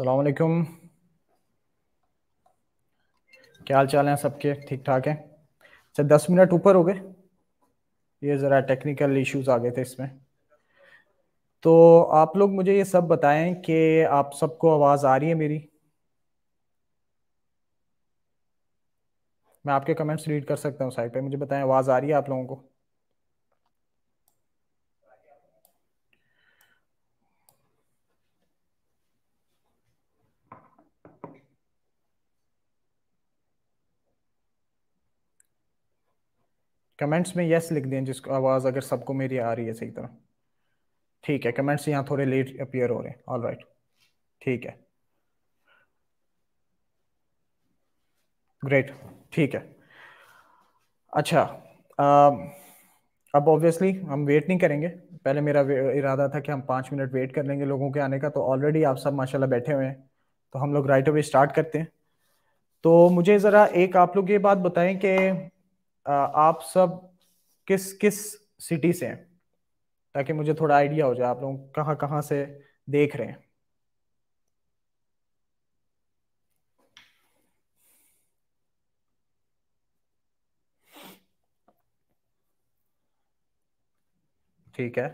सलामकुम क्या हाल चाल हैं सबके ठीक ठाक हैं अच्छा दस मिनट ऊपर हो गए ये ज़रा टेक्निकल इश्यूज आ गए थे इसमें तो आप लोग मुझे ये सब बताएं कि आप सबको आवाज़ आ रही है मेरी मैं आपके कमेंट्स रीड कर सकता हूँ साइड पे मुझे बताएं आवाज़ आ रही है आप लोगों को कमेंट्स में यस लिख दें जिसको आवाज़ अगर सबको मेरी आ रही है सही तरह ठीक है कमेंट्स यहाँ थोड़े लेट अपियर हो रहे हैं ऑल राइट ठीक है ग्रेट ठीक है अच्छा आ, um, अब ऑब्वियसली हम वेट नहीं करेंगे पहले मेरा इरादा था कि हम पाँच मिनट वेट कर लेंगे लोगों के आने का तो ऑलरेडी आप सब माशाल्लाह बैठे हुए हैं तो हम लोग राइट अवे स्टार्ट करते हैं तो मुझे ज़रा एक आप लोग ये बात बताएं कि आप सब किस किस सिटी से हैं ताकि मुझे थोड़ा आइडिया हो जाए आप लोग कहाँ कहाँ से देख रहे हैं ठीक है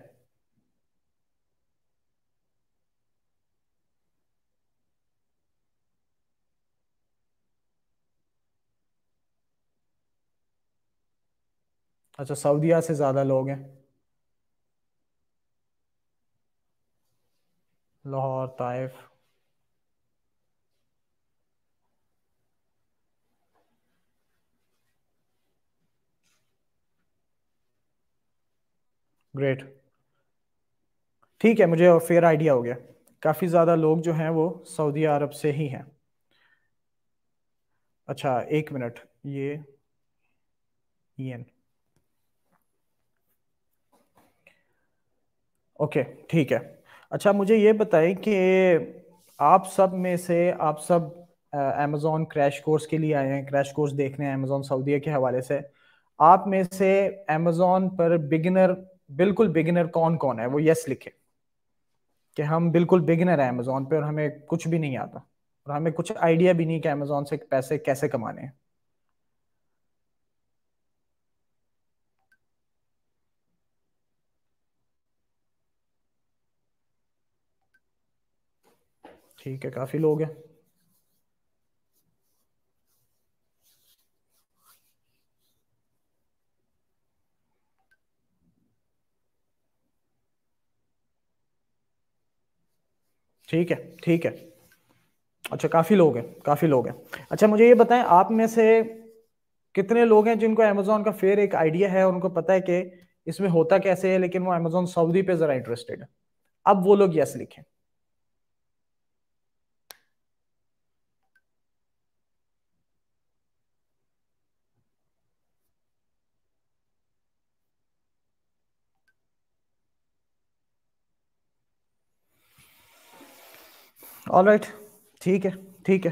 अच्छा सऊदीया से ज़्यादा लोग हैं लाहौर ताइफ ग्रेट ठीक है मुझे फेयर आइडिया हो गया काफ़ी ज़्यादा लोग जो हैं वो सऊदी अरब से ही हैं अच्छा एक मिनट ये ईएन e ओके ठीक है अच्छा मुझे ये बताएं कि आप सब में से आप सब अमेजोन क्रैश कोर्स के लिए आए हैं क्रैश कोर्स देख रहे हैं अमेजोन सऊदीया के हवाले से आप में से अमेजोन पर बिगिनर बिल्कुल बिगिनर कौन कौन है वो यस लिखे कि हम बिल्कुल बिगिनर हैं अमेजोन पे और हमें कुछ भी नहीं आता और हमें कुछ आइडिया भी नहीं कि अमेजोन से पैसे कैसे कमाने हैं ठीक है काफी लोग हैं ठीक है ठीक है अच्छा काफी लोग हैं काफी लोग हैं अच्छा मुझे ये बताएं आप में से कितने लोग हैं जिनको अमेजोन का फेयर एक आइडिया है उनको पता है कि इसमें होता कैसे है लेकिन वो अमेजोन सऊदी पे जरा इंटरेस्टेड है अब वो लोग यस लिखें ऑल राइट ठीक है ठीक है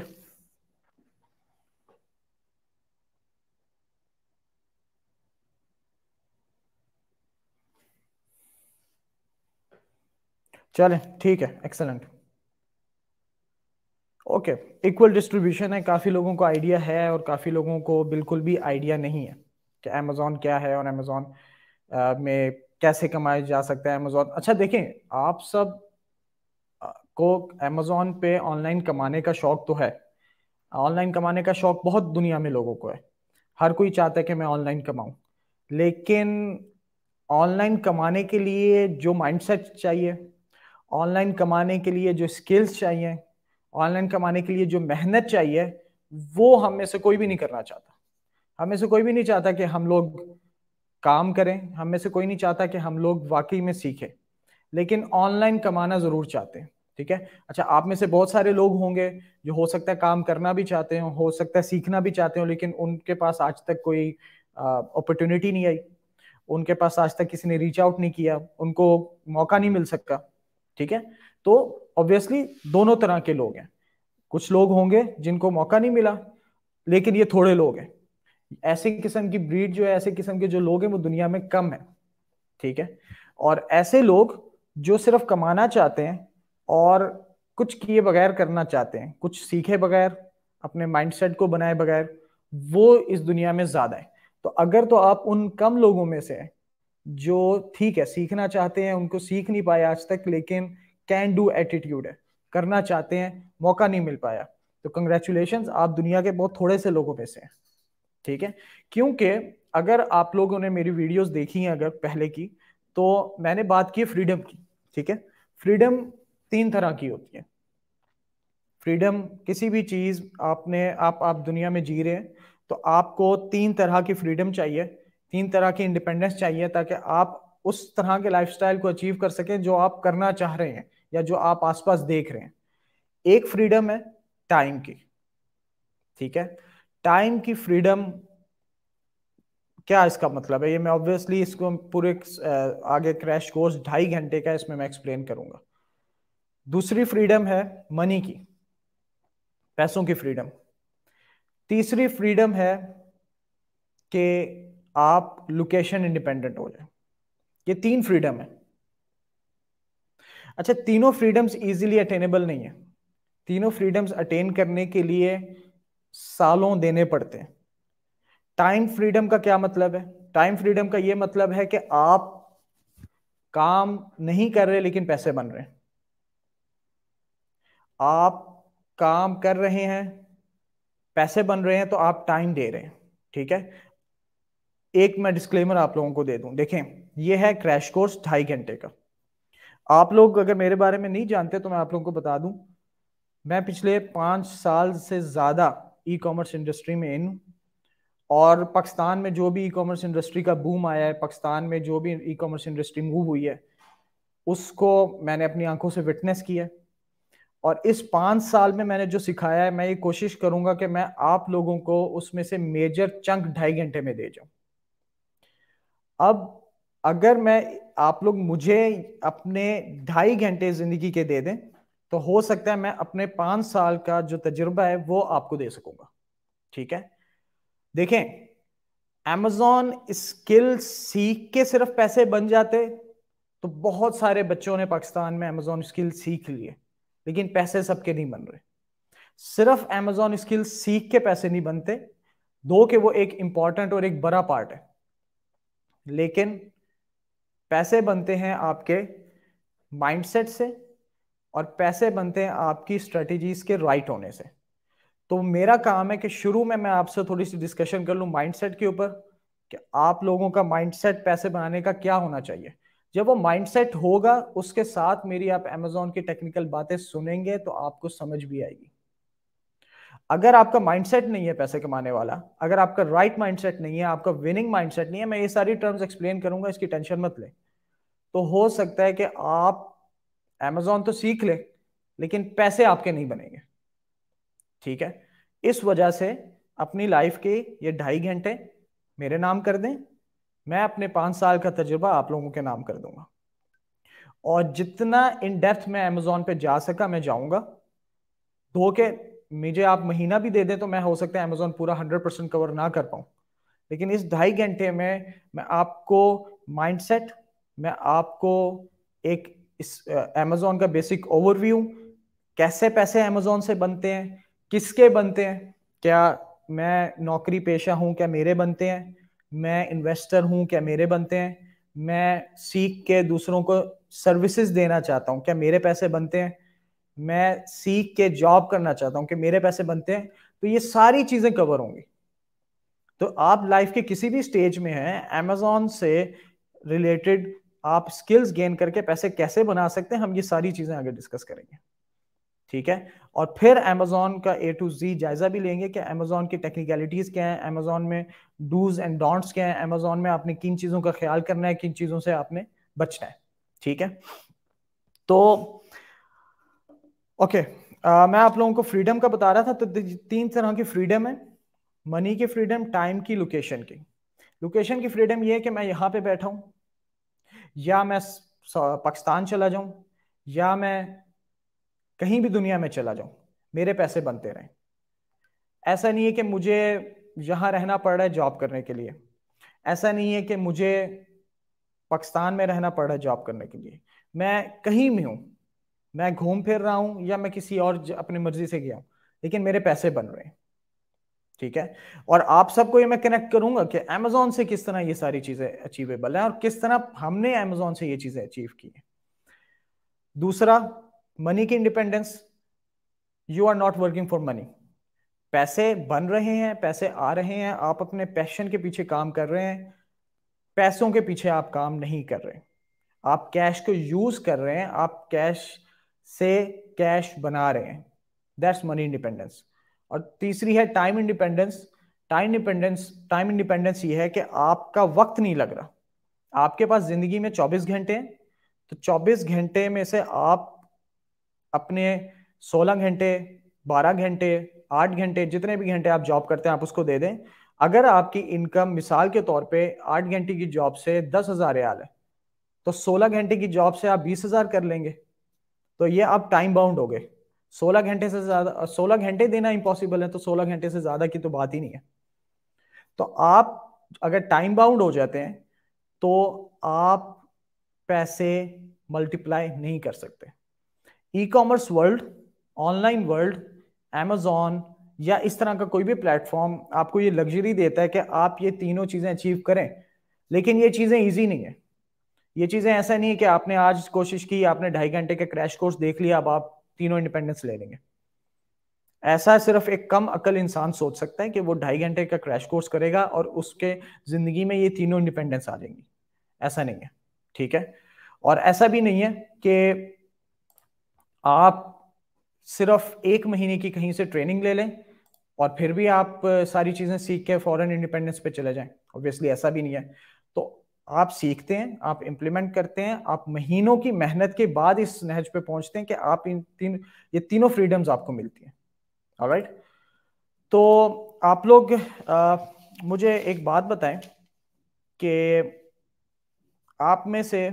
चले ठीक है एक्सेलेंट ओके इक्वल डिस्ट्रीब्यूशन है काफ़ी लोगों को आइडिया है और काफ़ी लोगों को बिल्कुल भी आइडिया नहीं है कि अमेज़ोन क्या है और अमेज़ोन में कैसे कमाया जा सकता है अमेज़ोन अच्छा देखें आप सब को अमेजोन पे ऑनलाइन कमाने का शौक तो है ऑनलाइन कमाने का शौक बहुत दुनिया में लोगों को है हर कोई चाहता है कि मैं ऑनलाइन कमाऊं लेकिन ऑनलाइन कमाने के लिए जो माइंडसेट चाहिए ऑनलाइन कमाने के लिए जो स्किल्स चाहिए ऑनलाइन कमाने के लिए जो मेहनत चाहिए वो हम में से कोई भी नहीं करना चाहता हम में से कोई भी नहीं चाहता कि हम लोग काम करें हम में से कोई नहीं चाहता कि हम लोग वाकई में सीखें लेकिन ऑनलाइन कमाना ज़रूर चाहते हैं ठीक है अच्छा आप में से बहुत सारे लोग होंगे जो हो सकता है काम करना भी चाहते हो हो सकता है सीखना भी चाहते हो लेकिन उनके पास आज तक कोई अपॉर्चुनिटी नहीं आई उनके पास आज तक किसी ने रीच आउट नहीं किया उनको मौका नहीं मिल सकता ठीक है तो ऑब्वियसली दोनों तरह के लोग हैं कुछ लोग होंगे जिनको मौका नहीं मिला लेकिन ये थोड़े लोग हैं ऐसे किस्म की ब्रीड जो है ऐसे किस्म के जो लोग हैं वो दुनिया में कम है ठीक है और ऐसे लोग जो सिर्फ कमाना चाहते हैं और कुछ किए बगैर करना चाहते हैं कुछ सीखे बगैर अपने माइंडसेट को बनाए बगैर वो इस दुनिया में ज्यादा है तो अगर तो आप उन कम लोगों में से हैं जो ठीक है सीखना चाहते हैं उनको सीख नहीं पाया आज तक लेकिन कैन डू एटीट्यूड है करना चाहते हैं मौका नहीं मिल पाया तो कंग्रेचुलेशन आप दुनिया के बहुत थोड़े से लोगों में से हैं ठीक है क्योंकि अगर आप लोगों ने मेरी वीडियोस देखी हैं अगर पहले की तो मैंने बात की फ्रीडम की ठीक है फ्रीडम तीन तरह की होती है फ्रीडम किसी भी चीज आपने आप आप दुनिया में जी रहे हैं तो आपको तीन तरह की फ्रीडम चाहिए तीन तरह की इंडिपेंडेंस चाहिए ताकि आप उस तरह के लाइफस्टाइल को अचीव कर सकें जो आप करना चाह रहे हैं या जो आप आसपास देख रहे हैं एक फ्रीडम है टाइम की ठीक है टाइम की फ्रीडम क्या इसका मतलब है ये मैं ऑब्वियसली इसको पूरे आगे क्रैश कोर्स ढाई घंटे का इसमें मैं एक्सप्लेन करूंगा दूसरी फ्रीडम है मनी की पैसों की फ्रीडम तीसरी फ्रीडम है कि आप लोकेशन इंडिपेंडेंट हो जाए ये तीन फ्रीडम है अच्छा तीनों फ्रीडम्स इजीली अटेनेबल नहीं है तीनों फ्रीडम्स अटेन करने के लिए सालों देने पड़ते हैं टाइम फ्रीडम का क्या मतलब है टाइम फ्रीडम का ये मतलब है कि आप काम नहीं कर रहे लेकिन पैसे बन रहे हैं आप काम कर रहे हैं पैसे बन रहे हैं तो आप टाइम दे रहे हैं ठीक है एक मैं डिस्क्लेमर आप लोगों को दे दूं देखें ये है क्रैश कोर्स ढाई घंटे का आप लोग अगर मेरे बारे में नहीं जानते तो मैं आप लोगों को बता दूं मैं पिछले पांच साल से ज़्यादा ई कॉमर्स इंडस्ट्री में इन और पाकिस्तान में जो भी ई कॉमर्स इंडस्ट्री का बूम आया है पाकिस्तान में जो भी ई कॉमर्स इंडस्ट्री मूव हुई है उसको मैंने अपनी आंखों से विटनेस किया है और इस पांच साल में मैंने जो सिखाया है मैं ये कोशिश करूंगा कि मैं आप लोगों को उसमें से मेजर चंक ढाई घंटे में दे जाऊं अब अगर मैं आप लोग मुझे अपने ढाई घंटे जिंदगी के दे दें तो हो सकता है मैं अपने पांच साल का जो तजुर्बा है वो आपको दे सकूंगा ठीक है देखें एमेजॉन स्किल सीख के सिर्फ पैसे बन जाते तो बहुत सारे बच्चों ने पाकिस्तान में अमेजोन स्किल सीख लिए लेकिन पैसे सबके नहीं बन रहे सिर्फ एमेजॉन स्किल सीख के पैसे नहीं बनते दो के वो एक इंपॉर्टेंट और एक बड़ा पार्ट है लेकिन पैसे बनते हैं आपके माइंडसेट से और पैसे बनते हैं आपकी स्ट्रेटजीज के राइट होने से तो मेरा काम है कि शुरू में मैं आपसे थोड़ी सी डिस्कशन कर लूं माइंडसेट के ऊपर कि आप लोगों का माइंडसेट पैसे बनाने का क्या होना चाहिए जब वो माइंडसेट होगा उसके साथ मेरी आप अमेजोन की टेक्निकल बातें सुनेंगे तो आपको समझ भी आएगी अगर आपका माइंडसेट नहीं है पैसे कमाने वाला अगर आपका राइट right माइंडसेट नहीं है आपका विनिंग माइंडसेट नहीं है मैं ये सारी टर्म्स एक्सप्लेन करूंगा इसकी टेंशन मत लें तो हो सकता है कि आप एमेजोन तो सीख ले, लेकिन पैसे आपके नहीं बनेंगे ठीक है इस वजह से अपनी लाइफ के ये ढाई घंटे मेरे नाम कर दें मैं अपने पांच साल का तजुर्बा आप लोगों के नाम कर दूंगा और जितना इन डेप्थ मैं अमेजोन पे जा सका मैं जाऊंगा दो के मुझे आप महीना भी दे दें तो मैं हो सकता है अमेजोन पूरा हंड्रेड परसेंट कवर ना कर पाऊं लेकिन इस ढाई घंटे में मैं आपको माइंडसेट मैं आपको एक इस अमेजोन का बेसिक ओवरव्यू कैसे पैसे अमेजोन से बनते हैं किसके बनते हैं क्या मैं नौकरी पेशा हूँ क्या मेरे बनते हैं मैं इन्वेस्टर हूँ क्या मेरे बनते हैं मैं सीख के दूसरों को सर्विसेज देना चाहता हूँ क्या मेरे पैसे बनते हैं मैं सीख के जॉब करना चाहता हूँ कि मेरे पैसे बनते हैं तो ये सारी चीजें कवर होंगी तो आप लाइफ के किसी भी स्टेज में हैं अमेजोन से रिलेटेड आप स्किल्स गेन करके पैसे कैसे बना सकते हैं हम ये सारी चीजें आगे डिस्कस करेंगे ठीक है और फिर अमेजोन का ए टू जी जायजा भी लेंगे कि अमेजोन की टेक्निकलिटीज क्या है अमेजोन में डूज एंड डॉन्ट्स क्या है अमेजोन में आपने किन चीजों का ख्याल करना है किन चीजों से आपने बचना है ठीक है तो ओके आ, मैं आप लोगों को फ्रीडम का बता रहा था तो तीन तरह की फ्रीडम है मनी की फ्रीडम टाइम की लोकेशन की लोकेशन की फ्रीडम ये है कि मैं यहाँ पे बैठा हूं या मैं पाकिस्तान चला जाऊं या मैं कहीं भी दुनिया में चला जाऊं मेरे पैसे बनते रहें ऐसा नहीं है कि मुझे यहां रहना पड़ रहा है जॉब करने के लिए ऐसा नहीं है कि मुझे पाकिस्तान में रहना पड़ रहा है जॉब करने के लिए मैं कहीं भी हूं मैं घूम फिर रहा हूं या मैं किसी और अपनी मर्जी से गया हूं लेकिन मेरे पैसे बन रहे हैं ठीक है और आप सबको ये मैं कनेक्ट करूंगा कि अमेजोन से किस तरह ये सारी चीजें अचीवेबल है और किस तरह हमने अमेजोन से ये चीजें अचीव की है दूसरा मनी की independence you are not working for money पैसे बन रहे हैं पैसे आ रहे हैं आप अपने पैशन के पीछे काम कर रहे हैं पैसों के पीछे आप काम नहीं कर रहे आप कैश को यूज कर रहे हैं आप कैश से कैश बना रहे हैं दैट्स मनी इंडिपेंडेंस और तीसरी है time independence time independence time independence ये है कि आपका वक्त नहीं लग रहा आपके पास जिंदगी में 24 घंटे हैं तो 24 घंटे में से आप अपने सोलह घंटे बारह घंटे आठ घंटे जितने भी घंटे आप जॉब करते हैं आप उसको दे दें अगर आपकी इनकम मिसाल के तौर पे आठ घंटे की जॉब से दस हजार रियाल है तो सोलह घंटे की जॉब से आप बीस हजार कर लेंगे तो ये आप टाइम बाउंड हो गए सोलह घंटे से ज्यादा सोलह घंटे देना इम्पॉसिबल है तो सोलह घंटे से ज्यादा की तो बात ही नहीं है तो आप अगर टाइम बाउंड हो जाते हैं तो आप पैसे मल्टीप्लाई नहीं कर सकते e commerce world online world Amazon या इस तरह का कोई भी प्लेटफॉर्म आपको ये लग्जरी देता है कि आप ये तीनों चीज़ें अचीव करें लेकिन ये चीज़ें ईजी नहीं है ये चीज़ें ऐसा नहीं है कि आपने आज कोशिश की आपने ढाई घंटे का क्रैश कोर्स देख लिया अब आप तीनों इंडिपेंडेंस ले लेंगे ऐसा सिर्फ एक कम अकल इंसान सोच सकता है कि वो ढाई घंटे का क्रैश कोर्स करेगा और उसके ज़िंदगी में ये तीनों इंडिपेंडेंस आ जाएंगी ऐसा नहीं है ठीक है और ऐसा भी नहीं है कि आप सिर्फ एक महीने की कहीं से ट्रेनिंग ले लें और फिर भी आप सारी चीज़ें सीख के फॉरेन इंडिपेंडेंस पे चले जाएं ऑब्वियसली ऐसा भी नहीं है तो आप सीखते हैं आप इम्प्लीमेंट करते हैं आप महीनों की मेहनत के बाद इस नहज पे पहुंचते हैं कि आप इन तीन ये तीनों फ्रीडम्स आपको मिलती हैं राइट right? तो आप लोग आ, मुझे एक बात बताएं कि आप में से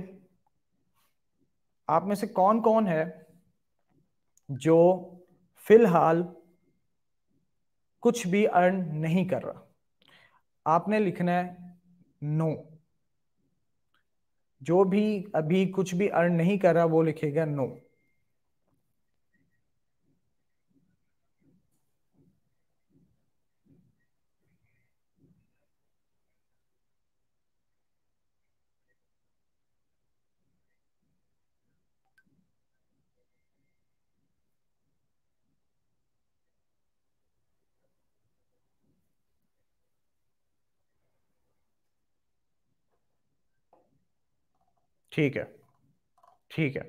आप में से कौन कौन है जो फिलहाल कुछ भी अर्न नहीं कर रहा आपने लिखना है नो जो भी अभी कुछ भी अर्न नहीं कर रहा वो लिखेगा नो no. ठीक है ठीक है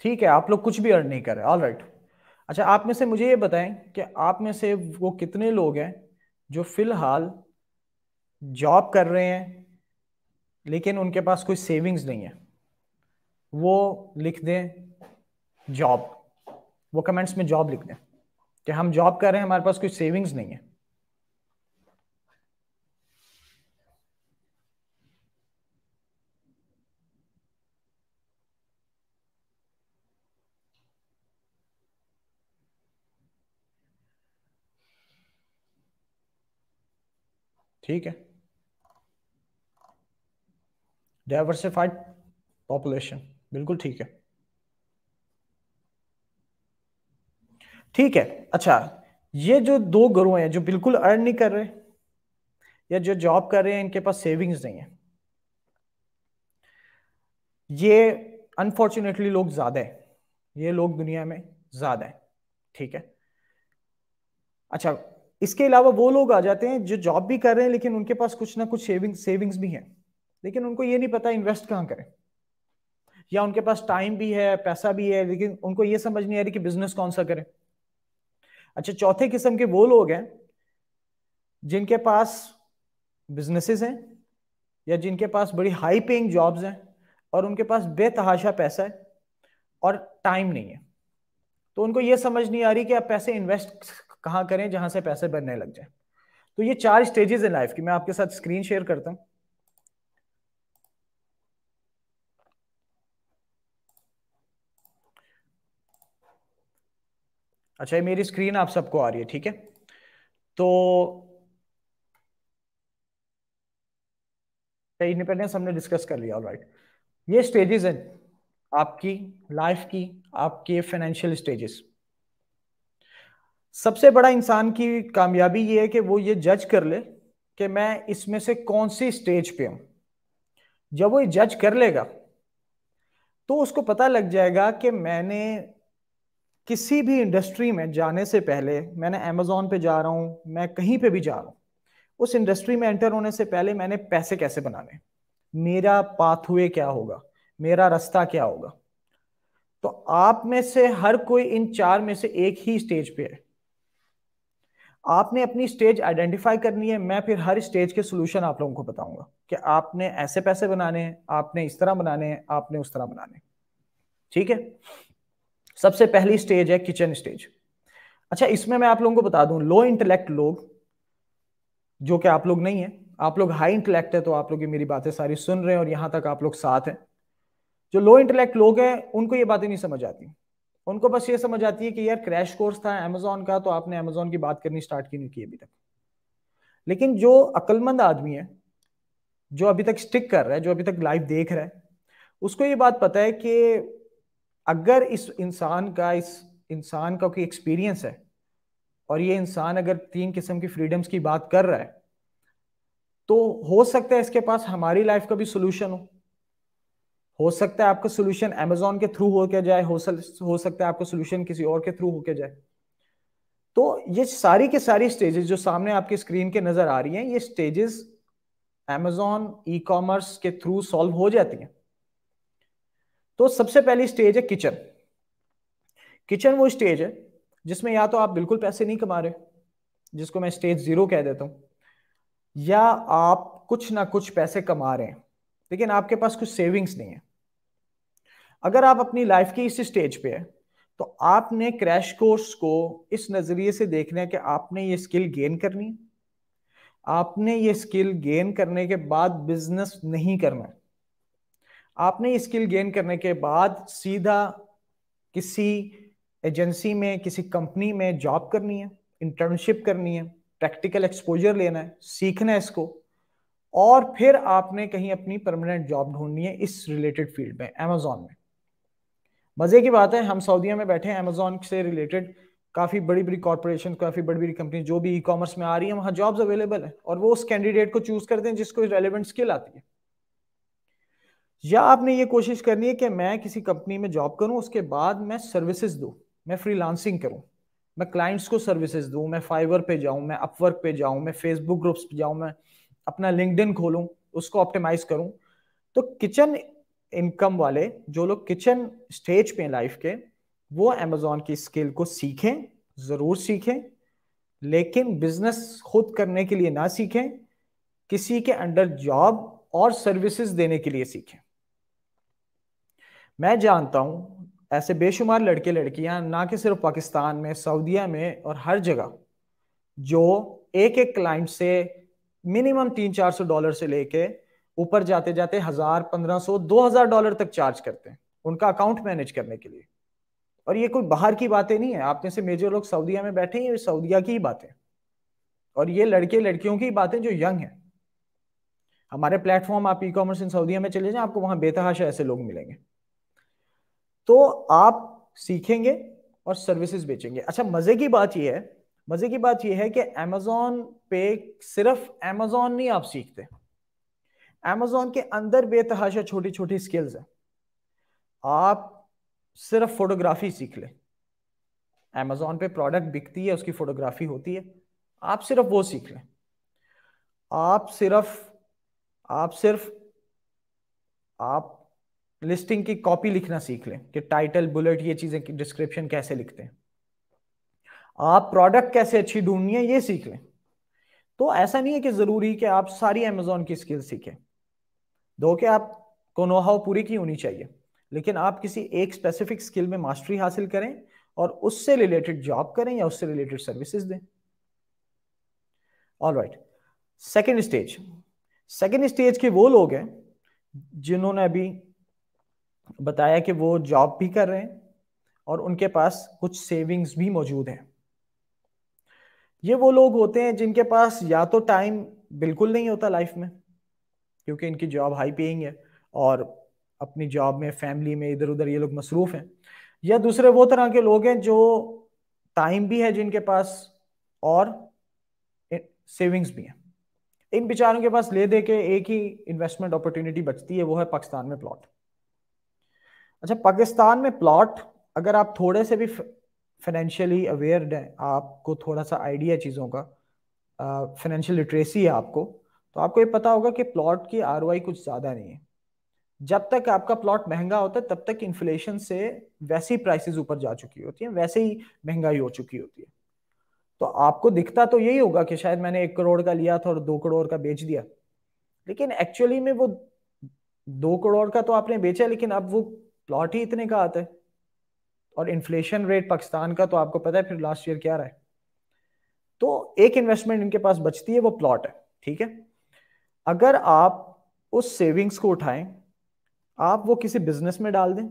ठीक है आप लोग कुछ भी अर्न नहीं कर रहे ऑल राइट अच्छा आप में से मुझे ये बताएं कि आप में से वो कितने लोग हैं जो फिलहाल जॉब कर रहे हैं लेकिन उनके पास कोई सेविंग्स नहीं है वो लिख दें जॉब वो कमेंट्स में जॉब लिख दें कि हम जॉब कर रहे हैं हमारे पास कोई सेविंग्स नहीं है ठीक है डाइवर्सिफाइड पॉपुलेशन बिल्कुल ठीक है ठीक है अच्छा ये जो दो गुरु हैं जो बिल्कुल अर्न नहीं कर रहे या जो जॉब कर रहे हैं इनके पास सेविंग्स नहीं है ये अनफॉर्चुनेटली लोग ज्यादा है ये लोग दुनिया में ज्यादा है ठीक है अच्छा इसके अलावा वो लोग आ जाते हैं जो जॉब भी कर रहे हैं लेकिन उनके पास कुछ ना कुछ सेविंग सेविंग्स भी हैं लेकिन उनको ये नहीं पता इन्वेस्ट कहाँ करें या उनके पास टाइम भी है पैसा भी है लेकिन उनको ये समझ नहीं आ रही कि बिजनेस कौन सा करें अच्छा चौथे किस्म के वो लोग हैं जिनके पास बिजनेसेस हैं या जिनके पास बड़ी हाई पेइंग जॉब्स हैं और उनके पास बेतहाशा पैसा है और टाइम नहीं है तो उनको ये समझ नहीं आ रही कि आप पैसे इन्वेस्ट कहाँ करें जहां से पैसे बनने लग जाए तो ये चार स्टेजेस इन लाइफ की मैं आपके साथ स्क्रीन शेयर करता हूं अच्छा ये मेरी स्क्रीन आप सबको आ रही है ठीक है तो इंडिपेंडेंस हमने डिस्कस कर लिया राइट ये स्टेजेस हैं आपकी लाइफ की आपके फाइनेंशियल स्टेजेस सबसे बड़ा इंसान की कामयाबी ये है कि वो ये जज कर ले कि मैं इसमें से कौन सी स्टेज पे हूं जब वो ये जज कर लेगा तो उसको पता लग जाएगा कि मैंने किसी भी इंडस्ट्री में जाने से पहले मैंने अमेजोन पे जा रहा हूं मैं कहीं पे भी जा रहा हूँ उस इंडस्ट्री में एंटर होने से पहले मैंने पैसे कैसे बनाने मेरा पाथवे क्या होगा मेरा रास्ता क्या होगा तो आप में से हर कोई इन चार में से एक ही स्टेज पे है आपने अपनी स्टेज आइडेंटिफाई करनी है मैं फिर हर स्टेज के सोल्यूशन आप लोगों को बताऊंगा कि आपने ऐसे पैसे बनाने हैं आपने इस तरह बनाने हैं आपने उस तरह बनाने ठीक है सबसे पहली स्टेज है किचन स्टेज अच्छा इसमें मैं आप लोगों को बता दूं लो इंटेलेक्ट लोग जो कि आप लोग नहीं है आप लोग हाई इंटेलेक्ट है तो आप लोग ये मेरी बातें सारी सुन रहे हैं और यहां तक आप लोग साथ हैं जो लो इंटेलेक्ट लोग हैं उनको ये बातें नहीं समझ आती उनको बस ये समझ आती है कि यार क्रैश कोर्स था अमेजोन का तो आपने अमेजोन की बात करनी स्टार्ट की नहीं की अभी तक लेकिन जो अक्लमंद आदमी है जो अभी तक स्टिक कर रहा है जो अभी तक लाइव देख रहा है उसको ये बात पता है कि अगर इस इंसान का इस इंसान का कोई एक्सपीरियंस है और ये इंसान अगर तीन किस्म की फ्रीडम्स की बात कर रहा है तो हो सकता है इसके पास हमारी लाइफ का भी सोल्यूशन हो हो सकता है आपका सोल्यूशन एमेजोन के थ्रू क्या जाए हो, हो सकता है आपका सोल्यूशन किसी और के थ्रू क्या जाए तो ये सारी के सारी स्टेजेस जो सामने आपकी स्क्रीन के नजर आ रही हैं ये स्टेजेस एमेजॉन ई कॉमर्स के थ्रू सॉल्व हो जाती हैं तो सबसे पहली स्टेज है किचन किचन वो स्टेज है जिसमें या तो आप बिल्कुल पैसे नहीं कमा रहे जिसको मैं स्टेज जीरो कह देता हूं या आप कुछ ना कुछ पैसे कमा रहे हैं लेकिन आपके पास कुछ सेविंग्स नहीं है अगर आप अपनी लाइफ की इस स्टेज पे है तो आपने क्रैश कोर्स को इस नजरिए से देखना है कि आपने ये स्किल गेन करनी है आपने ये स्किल गेन करने के बाद बिजनेस नहीं करना आपने ये स्किल गेन करने के बाद सीधा किसी एजेंसी में किसी कंपनी में जॉब करनी है इंटर्नशिप करनी है प्रैक्टिकल एक्सपोजर लेना है सीखना है इसको और फिर आपने कहीं अपनी परमानेंट जॉब ढूंढनी है इस रिलेटेड फील्ड में अमेजोन में मजे की बात है हम सऊदीया में बैठे हैं अमेजोन से रिलेटेड काफी बड़ी बड़ी कॉर्पोरेशन काफी बड़ी बड़ी कंपनी जो भी ई कॉमर्स में आ रही है वहां जॉब्स अवेलेबल है और वो उस कैंडिडेट को चूज करते हैं जिसको रेलिवेंट स्किल आती है या आपने ये कोशिश करनी है कि मैं किसी कंपनी में जॉब करूं उसके बाद मैं सर्विसेज दू मैं फ्रीलांसिंग करूं मैं क्लाइंट्स को सर्विसेज दू मैं फाइवर पे जाऊं मैं अपवर्क पे जाऊं मैं फेसबुक ग्रुप्स पे जाऊं मैं अपना लिंकड खोलूं उसको ऑप्टिमाइज करूं तो किचन इनकम वाले जो लोग किचन स्टेज पे लाइफ के वो अमेजोन की स्किल को सीखें ज़रूर सीखें लेकिन बिजनेस खुद करने के लिए ना सीखें किसी के अंडर जॉब और सर्विसेज देने के लिए सीखें मैं जानता हूं ऐसे बेशुमार लड़के लड़कियां ना कि सिर्फ पाकिस्तान में सऊदीया में और हर जगह जो एक एक क्लाइंट से मिनिमम तीन चार सौ डॉलर से लेके ऊपर जाते जाते हजार पंद्रह सौ दो हजार डॉलर तक चार्ज करते हैं उनका अकाउंट मैनेज करने के लिए और ये कोई बाहर की बातें नहीं है आपने से मेजर लोग सऊदीया में बैठे हैं सऊदीया की ही बातें और ये लड़के लड़कियों की बातें जो यंग है हमारे प्लेटफॉर्म आप ई कॉमर्स इन सऊदीया में चले जाएं आपको वहां बेतहाशा ऐसे लोग मिलेंगे तो आप सीखेंगे और सर्विसेज बेचेंगे अच्छा मजे की बात यह है मजे की बात यह है कि अमेजोन पे सिर्फ अमेजोन नहीं आप सीखते एमेजोन के अंदर बेतहाशा छोटी छोटी स्किल्स हैं आप सिर्फ फोटोग्राफी सीख लें अमेजोन पे प्रोडक्ट बिकती है उसकी फोटोग्राफी होती है आप सिर्फ वो सीख लें आप सिर्फ आप सिर्फ आप लिस्टिंग की कॉपी लिखना सीख लें कि टाइटल बुलेट ये चीजें डिस्क्रिप्शन कैसे लिखते हैं आप प्रोडक्ट कैसे अच्छी ढूंढनी है ये सीख लें तो ऐसा नहीं है कि जरूरी कि आप सारी अमेजोन की स्किल सीखें दो के आप को नोहाव पूरी की होनी चाहिए लेकिन आप किसी एक स्पेसिफिक स्किल में मास्टरी हासिल करें और उससे रिलेटेड जॉब करें या उससे रिलेटेड सर्विसेज दें all right second stage second stage के वो लोग हैं जिन्होंने अभी बताया कि वो जॉब भी कर रहे हैं और उनके पास कुछ सेविंग्स भी मौजूद हैं ये वो लोग होते हैं जिनके पास या तो टाइम बिल्कुल नहीं होता लाइफ में क्योंकि इनकी जॉब हाई पेइंग है और अपनी जॉब में फैमिली में इधर उधर ये लोग मसरूफ़ हैं या दूसरे वो तरह के लोग हैं जो टाइम भी है जिनके पास और सेविंग्स भी हैं इन बेचारों के पास ले दे के एक ही इन्वेस्टमेंट अपॉर्चुनिटी बचती है वो है पाकिस्तान में प्लॉट अच्छा पाकिस्तान में प्लॉट अगर आप थोड़े से भी फाइनेंशियली अवेयर हैं आपको थोड़ा सा आइडिया चीज़ों का फाइनेंशियल लिटरेसी है आपको तो आपको ये पता होगा कि प्लॉट की आर कुछ ज़्यादा नहीं है जब तक आपका प्लॉट महंगा होता है तब तक इन्फ्लेशन से वैसी प्राइसेस ऊपर जा चुकी होती है वैसे ही महंगाई हो चुकी होती है तो आपको दिखता तो यही होगा कि शायद मैंने एक करोड़ का लिया था और दो करोड़ का बेच दिया लेकिन एक्चुअली में वो दो करोड़ का तो आपने बेचा लेकिन अब वो प्लॉट ही इतने का आता है और इन्फ्लेशन रेट पाकिस्तान का तो आपको पता है फिर लास्ट ईयर क्या रहा है तो एक इन्वेस्टमेंट इनके पास बचती है वो प्लॉट है ठीक है अगर आप उस सेविंग्स को उठाएं आप वो किसी बिजनेस में डाल दें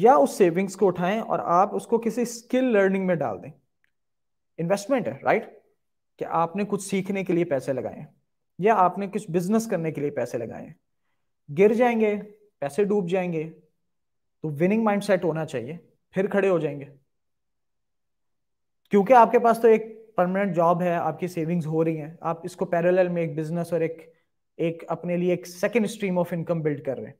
या उस सेविंग्स को उठाएं और आप उसको किसी स्किल लर्निंग में डाल दें इन्वेस्टमेंट है राइट कि आपने कुछ सीखने के लिए पैसे लगाए या आपने कुछ बिजनेस करने के लिए पैसे लगाए गिर जाएंगे पैसे डूब जाएंगे तो विनिंग माइंडसेट होना चाहिए फिर खड़े हो जाएंगे क्योंकि आपके पास तो एक परमानेंट जॉब है आपकी सेविंग्स हो रही हैं आप इसको पैरल में एक बिजनेस और एक एक अपने लिए एक second stream of income build कर रहे हैं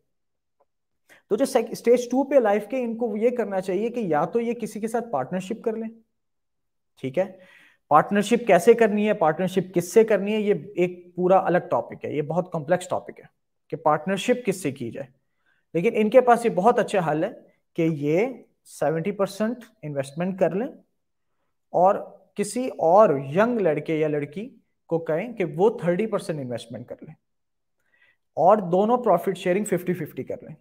तो जो स्टेज टू पे लाइफ के इनको ये करना चाहिए कि या तो ये किसी के साथ पार्टनरशिप कर लें ठीक है पार्टनरशिप कैसे करनी है पार्टनरशिप किससे करनी है ये एक पूरा अलग टॉपिक है ये बहुत कॉम्प्लेक्स टॉपिक है कि पार्टनरशिप किससे की जाए लेकिन इनके पास ये बहुत अच्छा हल है कि ये सेवेंटी परसेंट इन्वेस्टमेंट कर लें और किसी और यंग लड़के या लड़की को कहें कि वो थर्टी परसेंट इन्वेस्टमेंट कर लें और दोनों प्रॉफिट शेयरिंग फिफ्टी फिफ्टी कर लें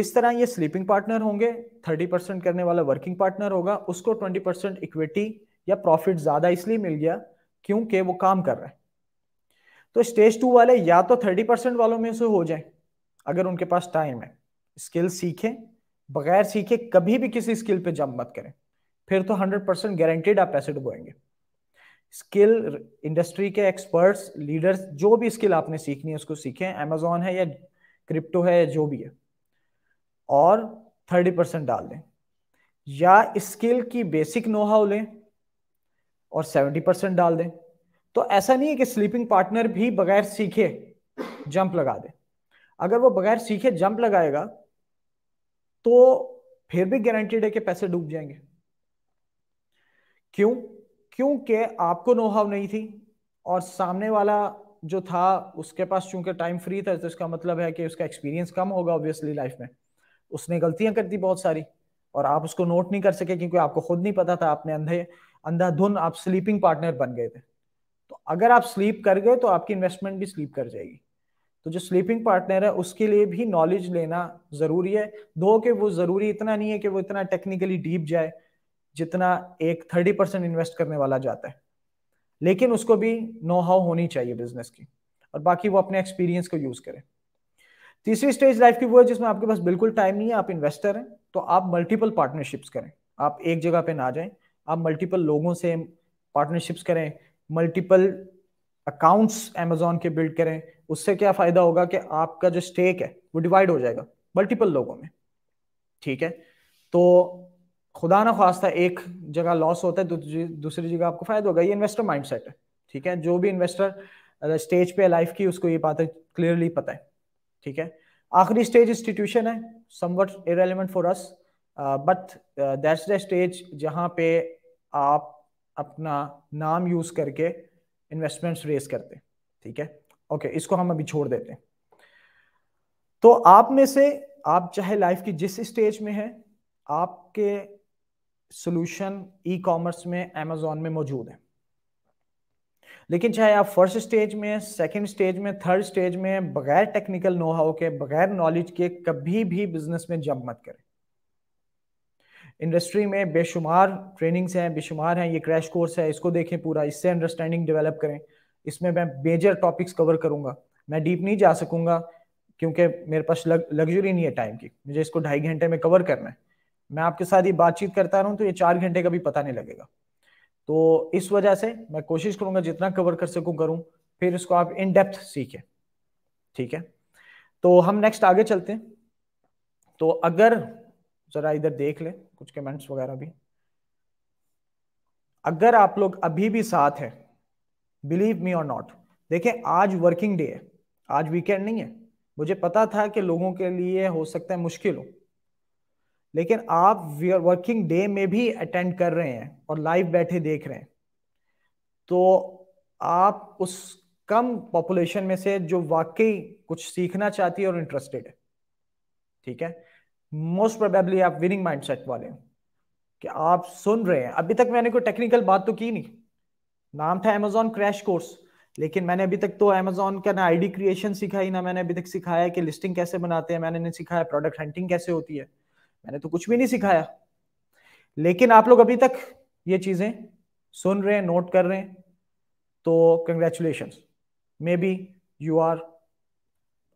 इस तरह ये स्लीपिंग पार्टनर होंगे थर्टी परसेंट करने वाला वर्किंग पार्टनर होगा उसको ट्वेंटी परसेंट इक्विटी या प्रॉफिट ज्यादा इसलिए मिल गया क्योंकि वो काम कर रहे हैं तो स्टेज टू वाले या तो थर्टी परसेंट वालों में से हो जाए अगर उनके पास टाइम है स्किल सीखें बगैर सीखे कभी भी किसी स्किल पे जंप मत करें फिर तो 100 परसेंट गारंटेड आप पैसे डुबोएंगे स्किल इंडस्ट्री के एक्सपर्ट्स लीडर्स जो भी स्किल आपने सीखनी है उसको सीखें अमेजोन है या क्रिप्टो है या जो भी है और थर्टी परसेंट डाल दें या स्किल की बेसिक नोहाउ लें और सेवेंटी परसेंट डाल दें तो ऐसा नहीं है कि स्लीपिंग पार्टनर भी बगैर सीखे जंप लगा दे अगर वो बगैर सीखे जंप लगाएगा तो फिर भी गारंटेड है कि पैसे डूब जाएंगे क्यों क्योंकि आपको नो हाउ नहीं थी और सामने वाला जो था उसके पास चूंकि टाइम फ्री था तो इसका मतलब है कि उसका एक्सपीरियंस कम होगा ऑब्वियसली लाइफ में उसने गलतियां कर दी बहुत सारी और आप उसको नोट नहीं कर सके क्योंकि आपको खुद नहीं पता था आपने अंधे अंधाधुन आप स्लीपिंग पार्टनर बन गए थे तो अगर आप स्लीप कर गए तो आपकी इन्वेस्टमेंट भी स्लीप कर जाएगी तो जो स्लीपिंग पार्टनर है उसके लिए भी नॉलेज लेना जरूरी है दो के वो जरूरी इतना नहीं है कि वो इतना टेक्निकली डीप जाए जितना एक थर्टी परसेंट इन्वेस्ट करने वाला जाता है लेकिन उसको भी नो हाउ होनी चाहिए बिजनेस की और बाकी वो अपने एक्सपीरियंस को यूज करें तीसरी स्टेज लाइफ की वो है जिसमें आपके पास बिल्कुल टाइम नहीं है आप इन्वेस्टर हैं तो आप मल्टीपल पार्टनरशिप्स करें आप एक जगह पे ना जाएं आप मल्टीपल लोगों से पार्टनरशिप्स करें मल्टीपल अकाउंट्स अमेजोन के बिल्ड करें उससे क्या फायदा होगा कि आपका जो स्टेक है वो डिवाइड हो जाएगा मल्टीपल लोगों में ठीक है तो खुदा ना खास्ता एक जगह लॉस होता है दूसरी जगह आपको फायदा होगा ये इन्वेस्टर माइंडसेट है ठीक है जो भी इन्वेस्टर स्टेज पे लाइफ की उसको ये बात क्लियरली पता है ठीक है आखिरी स्टेज इंस्टीट्यूशन है somewhat irrelevant for us but that's the stage जहाँ पे आप अपना नाम यूज करके इन्वेस्टमेंट्स रेस करते हैं ठीक है ओके okay, इसको हम अभी छोड़ देते हैं तो आप में से आप चाहे लाइफ की जिस स्टेज में है आपके सॉल्यूशन ई कॉमर्स में अमेजोन में मौजूद है लेकिन चाहे आप फर्स्ट स्टेज में सेकंड स्टेज में थर्ड स्टेज में बगैर टेक्निकल नो हाउ के बगैर नॉलेज के कभी भी बिजनेस में जंप मत करें इंडस्ट्री में बेशुमार ट्रेनिंग्स हैं बेशुमार हैं ये क्रैश कोर्स है इसको देखें पूरा इससे अंडरस्टैंडिंग डेवलप करें इसमें मैं मेजर टॉपिक्स कवर करूंगा मैं डीप नहीं जा सकूंगा क्योंकि मेरे पास लग्जरी नहीं है टाइम की मुझे इसको ढाई घंटे में कवर करना है मैं आपके साथ ये बातचीत करता रहूं तो ये चार घंटे का भी पता नहीं लगेगा तो इस वजह से मैं कोशिश करूंगा जितना कवर कर सकूं करूं फिर इसको आप इन डेप्थ सीखें ठीक है तो हम नेक्स्ट आगे चलते हैं तो अगर जरा इधर देख ले कुछ कमेंट्स वगैरह भी अगर आप लोग अभी भी साथ हैं बिलीव मी और नॉट देखें आज वर्किंग डे है आज वीकेंड नहीं है मुझे पता था कि लोगों के लिए हो सकता है मुश्किल हो लेकिन आप वर्किंग डे में भी अटेंड कर रहे हैं और लाइव बैठे देख रहे हैं तो आप उस कम पॉपुलेशन में से जो वाकई कुछ सीखना चाहती है और इंटरेस्टेड है ठीक है मोस्ट प्रोबेबली आप विनिंग माइंडसेट वाले हैं कि आप सुन रहे हैं अभी तक मैंने कोई टेक्निकल बात तो की नहीं नाम था एमेजॉन क्रैश कोर्स लेकिन मैंने अभी तक तो अमेजोन का ना आईडी क्रिएशन सिखाई ना मैंने अभी तक सिखाया कि लिस्टिंग कैसे बनाते हैं मैंने नहीं सिखाया प्रोडक्ट हंटिंग कैसे होती है मैंने तो कुछ भी नहीं सिखाया लेकिन आप लोग अभी तक ये चीजें सुन रहे हैं नोट कर रहे हैं तो congratulation maybe you are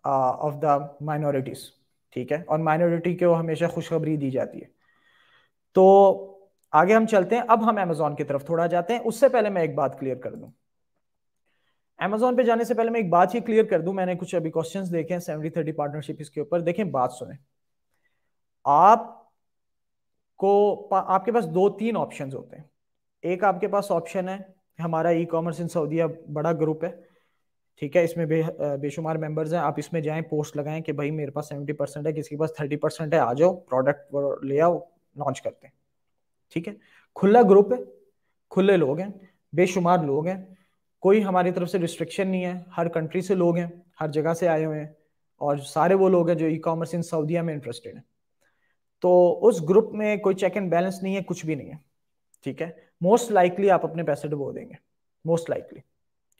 of the minorities ठीक है और माइनॉरिटी को हमेशा खुशखबरी दी जाती है तो आगे हम चलते हैं अब हम अमेजोन की तरफ थोड़ा जाते हैं उससे पहले मैं एक बात क्लियर कर दूं अमेजोन पे जाने से पहले मैं एक बात ही क्लियर कर दूं मैंने कुछ अभी क्वेश्चंस देखे हैं सेवेंटी थर्टी पार्टनरशिप इसके ऊपर देखें बात सुने आप को आपके पास दो तीन ऑप्शंस होते हैं एक आपके पास ऑप्शन है हमारा ई कॉमर्स इन सऊदीया बड़ा ग्रुप है ठीक है इसमें बे बेशुमार मेंबर्स हैं आप इसमें जाएं पोस्ट लगाएं कि भाई मेरे पास सेवेंटी परसेंट है किसी के पास थर्टी परसेंट है आ जाओ प्रोडक्ट ले आओ लॉन्च करते हैं ठीक है खुला ग्रुप है खुले लोग हैं बेशुमार लोग हैं कोई हमारी तरफ से रिस्ट्रिक्शन नहीं है हर कंट्री से लोग हैं हर जगह से आए हुए हैं और सारे वो लोग हैं जो ई कॉमर्स इन सऊदीया में इंटरेस्टेड हैं तो उस ग्रुप में कोई चेक एंड बैलेंस नहीं है कुछ भी नहीं है ठीक है मोस्ट लाइकली आप अपने पैसे डुबो देंगे मोस्ट लाइकली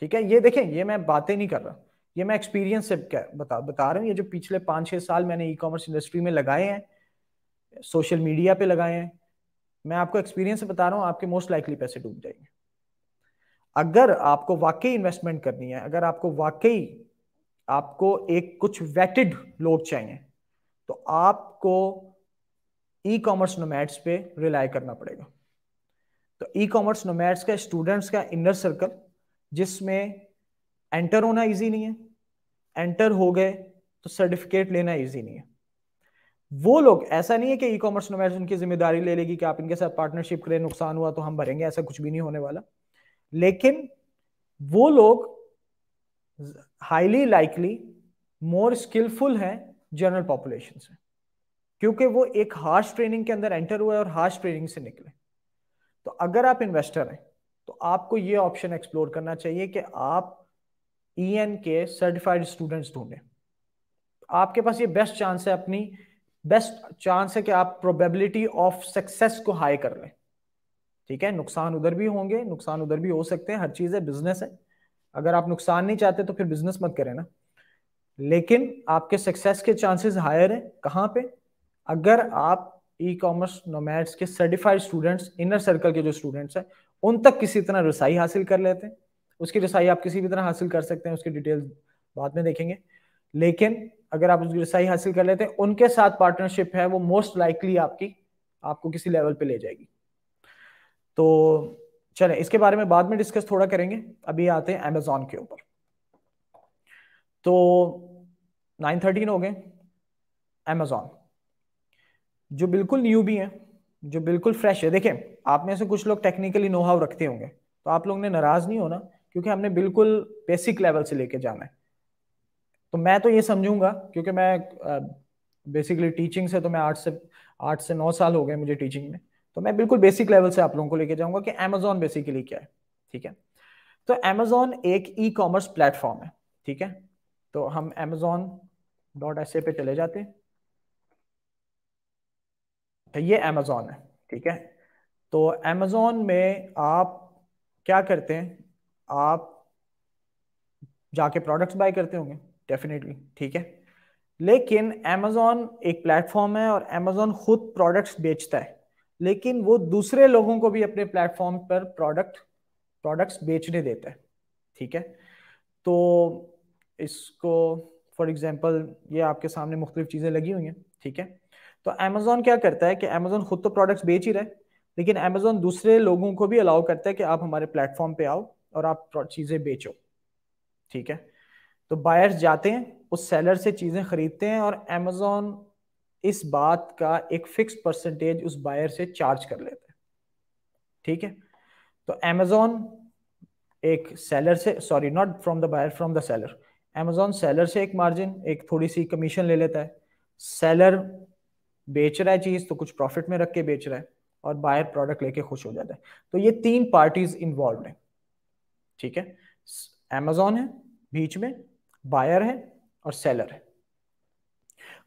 ठीक है ये देखें ये मैं बातें नहीं कर रहा ये मैं एक्सपीरियंस से बता बता रहा हूँ ये जो पिछले पाँच छः साल मैंने ई कॉमर्स इंडस्ट्री में लगाए हैं सोशल मीडिया पे लगाए हैं मैं आपको एक्सपीरियंस से बता रहा हूँ आपके मोस्ट लाइकली पैसे डूब जाएंगे अगर आपको वाकई इन्वेस्टमेंट करनी है अगर आपको वाकई आपको एक कुछ वेटेड लोग चाहिए तो आपको ई कॉमर्स नोमैट्स पे रिलाई करना पड़ेगा तो ई कॉमर्स नोमैट्स का स्टूडेंट्स का इनर सर्कल जिसमें एंटर होना इजी नहीं है एंटर हो गए तो सर्टिफिकेट लेना इजी नहीं है वो लोग ऐसा नहीं है कि ई कॉमर्स नोमैट्स उनकी जिम्मेदारी ले लेगी कि आप इनके साथ पार्टनरशिप करें नुकसान हुआ तो हम भरेंगे ऐसा कुछ भी नहीं होने वाला लेकिन वो लोग हाईली लाइकली मोर स्किलफुल हैं जनरल पॉपुलेशन से क्योंकि वो एक हार्श ट्रेनिंग के अंदर एंटर हुए और हार्श ट्रेनिंग से निकले तो अगर आप इन्वेस्टर हैं तो आपको ये ऑप्शन एक्सप्लोर करना चाहिए कि आप ई एन के सर्टिफाइड स्टूडेंट्स ढूंढें आपके पास ये बेस्ट चांस है अपनी बेस्ट चांस है कि आप प्रोबेबिलिटी ऑफ सक्सेस को हाई कर लें ठीक है नुकसान उधर भी होंगे नुकसान उधर भी हो सकते हैं हर चीज़ है बिजनेस है अगर आप नुकसान नहीं चाहते तो फिर बिजनेस मत करें ना लेकिन आपके सक्सेस के चांसेस हायर हैं कहाँ पे अगर आप ई कॉमर्स नोमैड्स के सर्टिफाइड स्टूडेंट्स इनर सर्कल के जो स्टूडेंट्स हैं उन तक किसी तरह रसाई हासिल कर लेते हैं उसकी रसाई आप किसी भी तरह हासिल कर सकते हैं उसकी डिटेल बाद में देखेंगे लेकिन अगर आप उसकी रसाई हासिल कर लेते हैं उनके साथ पार्टनरशिप है वो मोस्ट लाइकली आपकी आपको किसी लेवल पे ले जाएगी तो चले इसके बारे में बाद में डिस्कस थोड़ा करेंगे अभी आते हैं अमेजोन के ऊपर तो नाइन थर्टीन हो गए अमेजॉन जो बिल्कुल न्यू भी हैं जो बिल्कुल फ्रेश है देखें आप में से कुछ लोग टेक्निकली नो हाउ रखते होंगे तो आप लोग ने नाराज नहीं होना क्योंकि हमने बिल्कुल बेसिक लेवल से लेके जाना है तो मैं तो ये समझूंगा क्योंकि मैं बेसिकली टीचिंग से तो मैं आठ से आठ से नौ साल हो गए मुझे टीचिंग में तो मैं बिल्कुल बेसिक लेवल से आप लोगों को लेके जाऊंगा कि अमेजोन बेसिकली क्या है ठीक है तो अमेजोन एक ई कॉमर्स प्लेटफॉर्म है ठीक है तो हम अमेजोन डॉट एस पे चले जाते हैं ये अमेजोन है ठीक है तो अमेजोन में आप क्या करते हैं आप जाके प्रोडक्ट्स बाय करते होंगे डेफिनेटली ठीक है लेकिन अमेजोन एक प्लेटफॉर्म है और अमेजोन खुद प्रोडक्ट्स बेचता है लेकिन वो दूसरे लोगों को भी अपने प्लेटफॉर्म पर प्रोडक्ट प्रोडक्ट्स बेचने देता है ठीक है तो इसको फॉर एग्जांपल ये आपके सामने मुख्तलिफ चीज़ें लगी हुई हैं ठीक है तो अमेजोन क्या करता है कि अमेजोन खुद तो प्रोडक्ट्स बेच ही रहे लेकिन अमेजोन दूसरे लोगों को भी अलाउ करता है कि आप हमारे प्लेटफॉर्म पे आओ और आप चीजें बेचो ठीक है तो बायर्स जाते हैं उस सेलर से चीजें खरीदते हैं और अमेजोन इस बात का एक फिक्स परसेंटेज उस बायर से चार्ज कर लेते हैं ठीक है तो अमेजोन एक सेलर से sorry not from the buyer from the seller Amazon seller से एक मार्जिन एक थोड़ी सी कमीशन ले लेता है सेलर बेच रहा है चीज तो कुछ प्रॉफिट में रख के बेच रहा है और बायर प्रोडक्ट लेके खुश हो जाता है तो ये तीन पार्टीज इन्वॉल्व है ठीक है एमेजोन है बीच में बायर है और सेलर है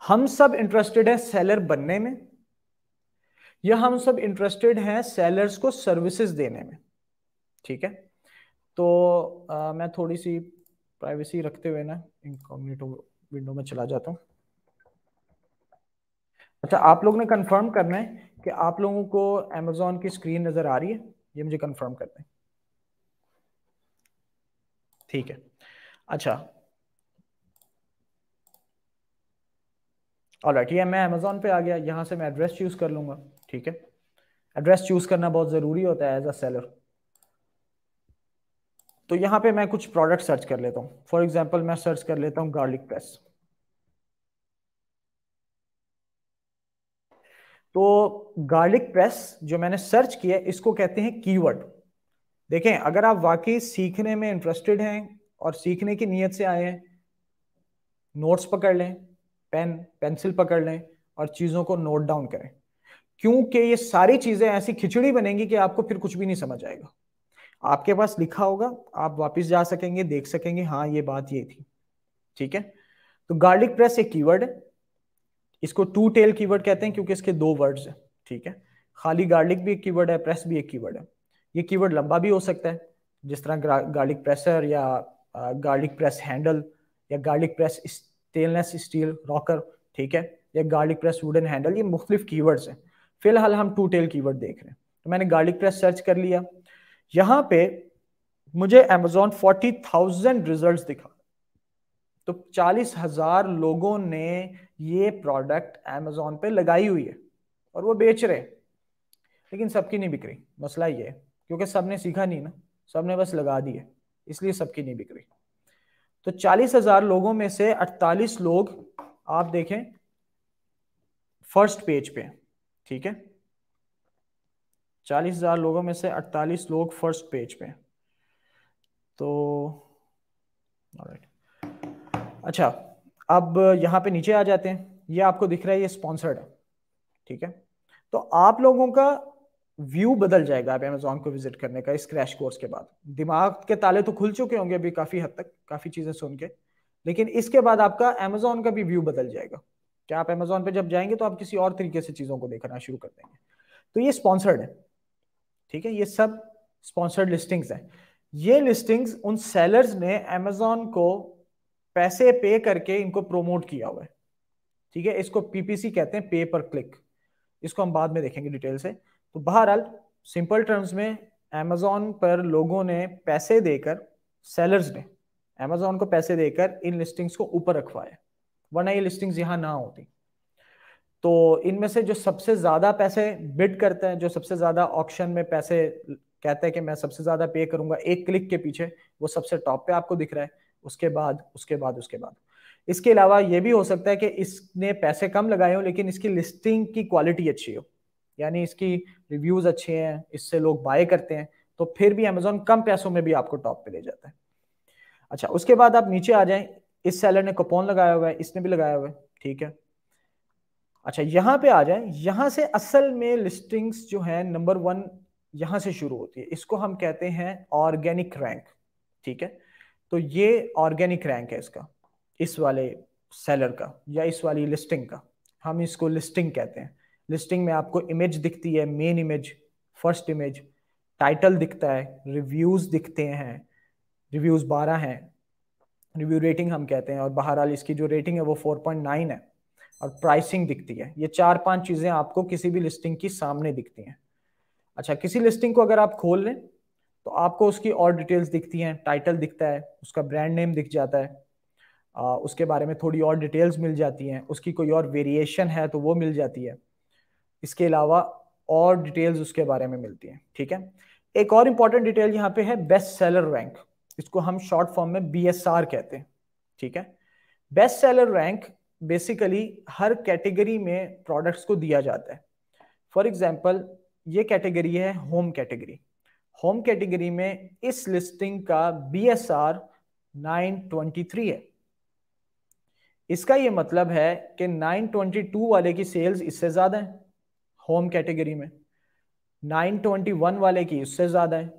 हम सब इंटरेस्टेड है सेलर बनने में या हम सब इंटरेस्टेड हैं सेलर्स को सर्विसेज देने में ठीक है तो आ, मैं थोड़ी सी प्राइवेसी रखते हुए ना इनकॉम्यूनिटो विंडो में चला जाता हूँ अच्छा आप लोग ने कंफर्म करना है कि आप लोगों को अमेजोन की स्क्रीन नज़र आ रही है ये मुझे कंफर्म करना है ठीक है अच्छा और राइट ये मैं अमेजोन पे आ गया यहाँ से मैं एड्रेस चूज़ कर लूंगा ठीक है एड्रेस चूज़ करना बहुत ज़रूरी होता है एज अ सेलर तो यहाँ पे मैं कुछ प्रोडक्ट सर्च कर लेता हूँ फॉर एग्जाम्पल मैं सर्च कर लेता हूँ गार्लिक प्रेस तो गार्लिक प्रेस जो मैंने सर्च किया इसको कहते हैं कीवर्ड देखें अगर आप वाकई सीखने में इंटरेस्टेड हैं और सीखने की नीयत से आए हैं नोट्स पकड़ लें पेन पेंसिल पकड़ लें और चीज़ों को नोट डाउन करें क्योंकि ये सारी चीज़ें ऐसी खिचड़ी बनेंगी कि आपको फिर कुछ भी नहीं समझ आएगा आपके पास लिखा होगा आप वापस जा सकेंगे देख सकेंगे हाँ ये बात ये थी ठीक है तो गार्लिक प्रेस एक कीवर्ड है इसको टू टेल कीवर्ड कहते हैं क्योंकि इसके दो वर्ड्स हैं ठीक है खाली गार्लिक भी एक कीवर्ड है प्रेस भी एक कीवर्ड है ये कीवर्ड लंबा भी हो सकता है जिस तरह गार्लिक प्रेसर या गार्लिक प्रेस हैंडल या garlic press stainless steel rocker ठीक है या गार्लिक प्रेस वुडन हैंडल ये मुख्तलिफ कीवर्ड्स हैं फिलहाल हम टू टेल कीवर्ड देख रहे हैं तो मैंने गार्लिक प्रेस सर्च कर लिया यहाँ पे मुझे अमेजोन फोर्टी थाउजेंड रिजल्ट दिखा तो चालीस हजार लोगों ने ये प्रोडक्ट एमेजोन पे लगाई हुई है और वो बेच रहे लेकिन सबकी नहीं बिक रही मसला ये है क्योंकि सब ने सीखा नहीं ना सब ने बस लगा दी है इसलिए सबकी नहीं बिक रही तो चालीस हजार लोगों में से अड़तालीस लोग आप देखें फर्स्ट पेज पे ठीक है चालीस हजार लोगों में से अड़तालीस लोग फर्स्ट पेज पे तो अच्छा अब यहाँ पे नीचे आ जाते हैं ये आपको दिख रहा है ये स्पॉन्सर्ड है ठीक है तो आप लोगों का व्यू बदल जाएगा आप अमेजोन को विजिट करने का इस क्रैश कोर्स के बाद दिमाग के ताले तो खुल चुके होंगे अभी काफी हद तक काफी चीजें सुन के लेकिन इसके बाद आपका अमेजोन का भी व्यू बदल जाएगा क्या आप अमेजोन पे जब जाएंगे तो आप किसी और तरीके से चीजों को देखना शुरू कर देंगे तो ये स्पॉन्सर्ड है ठीक है ये सब स्पॉन्सर्ड लिस्टिंग्स हैं ये लिस्टिंग्स उन सेलर्स ने अमेजोन को पैसे पे करके इनको प्रोमोट किया हुआ है ठीक है इसको पीपीसी कहते हैं पे पर क्लिक इसको हम बाद में देखेंगे डिटेल से तो बहरहाल सिंपल टर्म्स में अमेजोन पर लोगों ने पैसे देकर सेलर्स ने अमेजोन को पैसे देकर इन लिस्टिंग्स को ऊपर रखवाया वरना ये लिस्टिंग्स यहाँ ना होती तो इनमें से जो सबसे ज़्यादा पैसे बिड करते हैं जो सबसे ज़्यादा ऑप्शन में पैसे कहते हैं कि मैं सबसे ज़्यादा पे करूंगा एक क्लिक के पीछे वो सबसे टॉप पे आपको दिख रहा है उसके बाद उसके बाद उसके बाद इसके अलावा ये भी हो सकता है कि इसने पैसे कम लगाए हो लेकिन इसकी लिस्टिंग की क्वालिटी अच्छी हो यानी इसकी रिव्यूज अच्छे हैं इससे लोग बाय करते हैं तो फिर भी अमेजोन कम पैसों में भी आपको टॉप पे ले जाता है अच्छा उसके बाद आप नीचे आ जाए इस सेलर ने कपोन लगाया हुआ है इसने भी लगाया हुआ है ठीक है अच्छा यहाँ पे आ जाए यहाँ से असल में लिस्टिंग्स जो है नंबर वन यहाँ से शुरू होती है इसको हम कहते हैं ऑर्गेनिक रैंक ठीक है तो ये ऑर्गेनिक रैंक है इसका इस वाले सेलर का या इस वाली लिस्टिंग का हम इसको लिस्टिंग कहते हैं लिस्टिंग में आपको इमेज दिखती है main image first image title दिखता है रिव्यूज दिखते हैं रिव्यूज बारह हैं रिव्यू रेटिंग हम कहते हैं और बहरहाल इसकी जो रेटिंग है वो फोर पॉइंट नाइन है और प्राइसिंग दिखती है ये चार पांच चीजें आपको किसी भी लिस्टिंग की सामने दिखती हैं अच्छा किसी लिस्टिंग को अगर आप खोल लें तो आपको उसकी और डिटेल्स दिखती हैं टाइटल दिखता है उसका ब्रांड नेम दिख जाता है आ, उसके बारे में थोड़ी और डिटेल्स मिल जाती हैं उसकी कोई और वेरिएशन है तो वो मिल जाती है इसके अलावा और डिटेल्स उसके बारे में मिलती हैं ठीक है एक और इम्पॉर्टेंट डिटेल यहाँ पे है बेस्ट सेलर रैंक इसको हम शॉर्ट फॉर्म में बी कहते हैं ठीक है बेस्ट सेलर रैंक बेसिकली हर कैटेगरी में प्रोडक्ट्स को दिया जाता है फॉर एग्जाम्पल ये कैटेगरी है होम कैटेगरी होम कैटेगरी में इस लिस्टिंग का B S R nine twenty three है इसका यह मतलब है कि 922 वाले की सेल्स इससे ज्यादा है होम कैटेगरी में 921 वाले की उससे ज्यादा है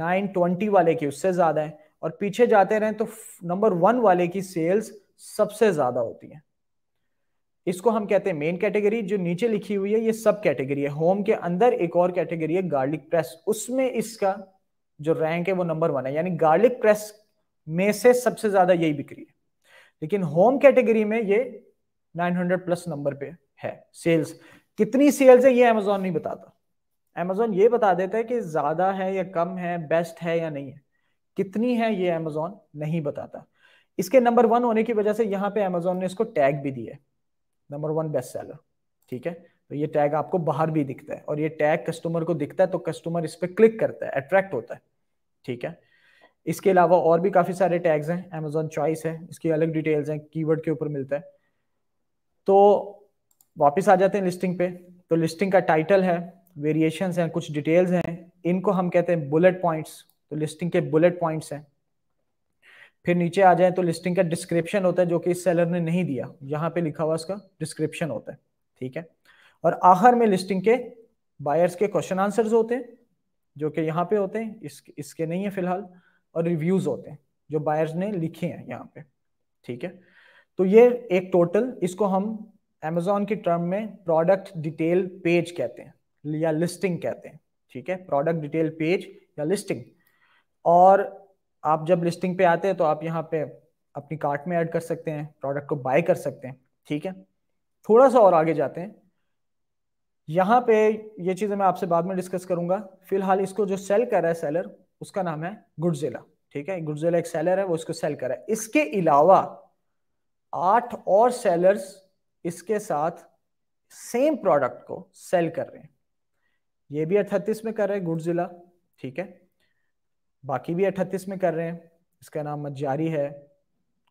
920 वाले की उससे ज्यादा है और पीछे जाते रहे तो नंबर वन वाले की सेल्स सबसे ज्यादा होती है इसको हम कहते हैं मेन कैटेगरी जो नीचे लिखी हुई है ये सब कैटेगरी है होम के अंदर एक और कैटेगरी है गार्लिक प्रेस उसमें इसका जो रैंक है वो नंबर वन है यानी गार्लिक प्रेस में से सबसे ज्यादा यही बिक्री है लेकिन होम कैटेगरी में ये 900 प्लस नंबर पे है सेल्स कितनी सेल्स है ये अमेजोन नहीं बताता अमेजोन ये बता देता है कि ज्यादा है या कम है बेस्ट है या नहीं है कितनी है ये अमेजोन नहीं बताता इसके नंबर वन होने की वजह से यहाँ पे अमेजोन ने इसको टैग भी दिया है नंबर वन बेस्ट सेलर ठीक है तो ये टैग आपको बाहर भी दिखता है और ये टैग कस्टमर को दिखता है तो कस्टमर इस पर क्लिक करता है अट्रैक्ट होता है ठीक है इसके अलावा और भी काफ़ी सारे टैग्स हैं अमेजोन चॉइस है इसकी अलग डिटेल्स हैं कीवर्ड के ऊपर मिलता है तो वापस आ जाते हैं लिस्टिंग पे तो लिस्टिंग का टाइटल है वेरिएशंस हैं कुछ डिटेल्स हैं इनको हम कहते हैं बुलेट पॉइंट्स तो लिस्टिंग के बुलेट पॉइंट्स हैं फिर नीचे आ जाए तो लिस्टिंग का डिस्क्रिप्शन होता है जो कि इस सेलर ने नहीं दिया यहाँ पे लिखा हुआ इसका डिस्क्रिप्शन होता है ठीक है और आखिर में लिस्टिंग के बायर्स के क्वेश्चन आंसर्स होते हैं जो कि यहाँ पे होते हैं इस, इसके नहीं है फिलहाल और रिव्यूज होते हैं जो बायर्स ने लिखे हैं यहाँ पे ठीक है तो ये एक टोटल इसको हम एमेजोन के टर्म में प्रोडक्ट डिटेल पेज कहते हैं या लिस्टिंग कहते हैं ठीक है प्रोडक्ट डिटेल पेज या लिस्टिंग और आप जब लिस्टिंग पे आते हैं तो आप यहाँ पे अपनी कार्ट में ऐड कर सकते हैं प्रोडक्ट को बाय कर सकते हैं ठीक है थोड़ा सा और आगे जाते हैं यहाँ पे ये चीज़ें मैं आपसे बाद में डिस्कस करूंगा फिलहाल इसको जो सेल कर रहा है सेलर उसका नाम है गुडजिला ठीक है गुडजिला एक सेलर है वो इसको सेल कर रहा है इसके अलावा आठ और सेलर्स इसके साथ सेम प्रोडक्ट को सेल कर रहे हैं ये भी अठतीस में कर रहे हैं गुडजिला ठीक है बाकी भी अठतीस में कर रहे हैं इसका नाम जारी है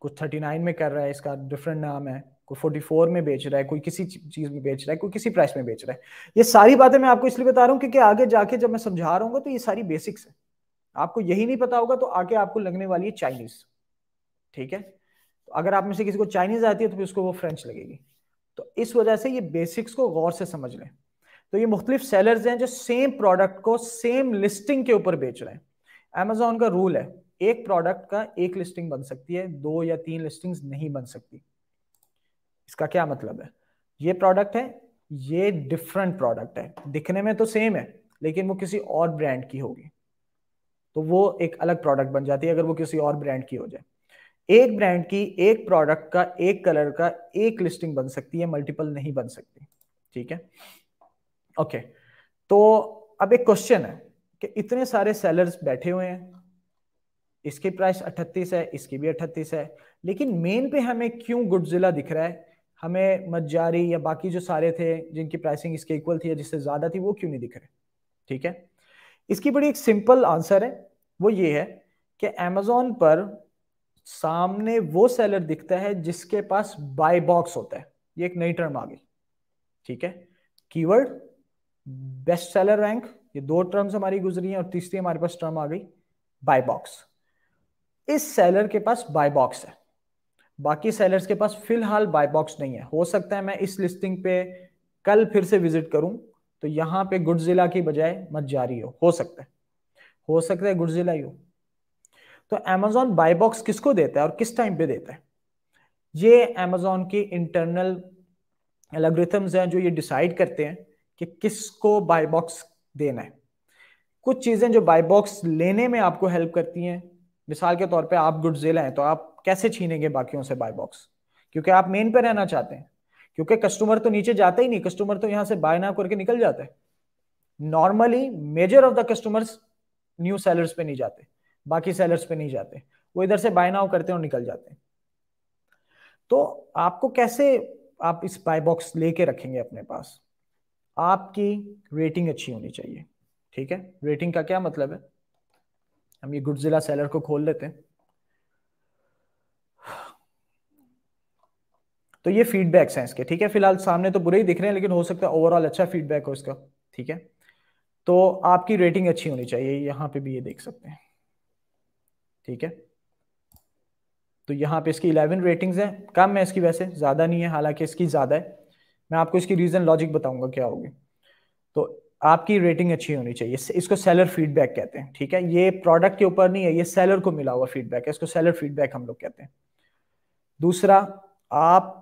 कुछ थर्टी नाइन में कर रहा है इसका डिफरेंट नाम है कोई फोर्टी फोर में बेच रहा है कोई किसी चीज में बेच रहा है कोई किसी प्राइस में बेच रहा है ये सारी बातें मैं आपको इसलिए बता रहा हूँ क्योंकि आगे जाके जब मैं समझा रहा हूँ तो ये सारी बेसिक्स है आपको यही नहीं पता होगा तो आगे आपको लगने वाली है चाइनीज ठीक है तो अगर आप में से किसी को चाइनीज आती है तो फिर उसको वो फ्रेंच लगेगी तो इस वजह से ये बेसिक्स को गौर से समझ लें तो ये मुख्तलिफ सेलर्स हैं जो सेम प्रोडक्ट को सेम लिस्टिंग के ऊपर बेच रहे हैं अमेजोन का रूल है एक प्रोडक्ट का एक लिस्टिंग बन सकती है दो या तीन लिस्टिंग्स नहीं बन सकती इसका क्या मतलब है ये प्रोडक्ट है ये डिफरेंट प्रोडक्ट है दिखने में तो सेम है लेकिन वो किसी और ब्रांड की होगी तो वो एक अलग प्रोडक्ट बन जाती है अगर वो किसी और ब्रांड की हो जाए एक ब्रांड की एक प्रोडक्ट का एक कलर का एक लिस्टिंग बन सकती है मल्टीपल नहीं बन सकती ठीक है ओके okay. तो अब एक क्वेश्चन है कि इतने सारे सेलर्स बैठे हुए हैं इसकी प्राइस 38 है इसकी भी 38 है लेकिन मेन पे हमें क्यों गुडजिला दिख रहा है हमें मज्जारी या बाकी जो सारे थे जिनकी प्राइसिंग इसके इक्वल थी या जिससे ज्यादा थी वो क्यों नहीं दिख रहे ठीक है इसकी बड़ी एक सिंपल आंसर है वो ये है कि अमेजोन पर सामने वो सेलर दिखता है जिसके पास बाय बॉक्स होता है ये एक नई टर्म आ गई ठीक है कीवर्ड बेस्ट सेलर रैंक ये दो टर्म्स हमारी गुजरी हैं और तीसरी हमारे पास टर्म आ गई बाय बॉक्स इस सेलर के पास बाय बॉक्स है बाकी सेलर्स के पास फिलहाल बाय बॉक्स नहीं है हो सकता है मैं इस लिस्टिंग पे कल फिर से विजिट करूं तो यहां पे गुडजिला की बजाय मत जारी हो हो सकता है हो सकता है गुडजिला ही हो तो अमेजोन बाय बॉक्स किसको देता है और किस टाइम पे देता है ये अमेजोन की इंटरनल एलग्रिथम्स हैं जो ये डिसाइड करते हैं कि किसको बाय बॉक्स देना है कुछ चीजें जो बाय बॉक्स लेने में आपको हेल्प करती हैं मिसाल के तौर पे आप जेल हैं तो आप कैसे छीनेंगे बाकियों से बाय बॉक्स क्योंकि आप मेन पे रहना चाहते हैं क्योंकि कस्टमर तो नीचे जाते ही नहीं कस्टमर तो यहाँ से बाय ना करके निकल जाते है normally major of the customers new sellers पे नहीं जाते बाकी सेलर्स पे नहीं जाते वो इधर से बाय नाउ करते हैं और निकल जाते हैं तो आपको कैसे आप इस बाय बॉक्स लेके रखेंगे अपने पास आपकी रेटिंग अच्छी होनी चाहिए ठीक है रेटिंग का क्या मतलब है हम ये गुडजिला सेलर को खोल लेते हैं तो ये फीडबैक्स हैं इसके ठीक है फिलहाल सामने तो बुरे ही दिख रहे हैं लेकिन हो सकता है ओवरऑल अच्छा फीडबैक हो इसका ठीक है तो आपकी रेटिंग अच्छी होनी चाहिए यहां पे भी ये देख सकते हैं ठीक है तो यहां पे इसकी 11 रेटिंग्स हैं कम है इसकी वैसे ज़्यादा नहीं है हालांकि इसकी ज़्यादा है मैं आपको इसकी रीजन लॉजिक बताऊंगा क्या होगी तो आपकी रेटिंग अच्छी होनी चाहिए इसको सेलर फीडबैक कहते हैं ठीक है ये प्रोडक्ट के ऊपर नहीं है ये सेलर को मिला हुआ फीडबैक है इसको सेलर फीडबैक हम लोग कहते हैं दूसरा आप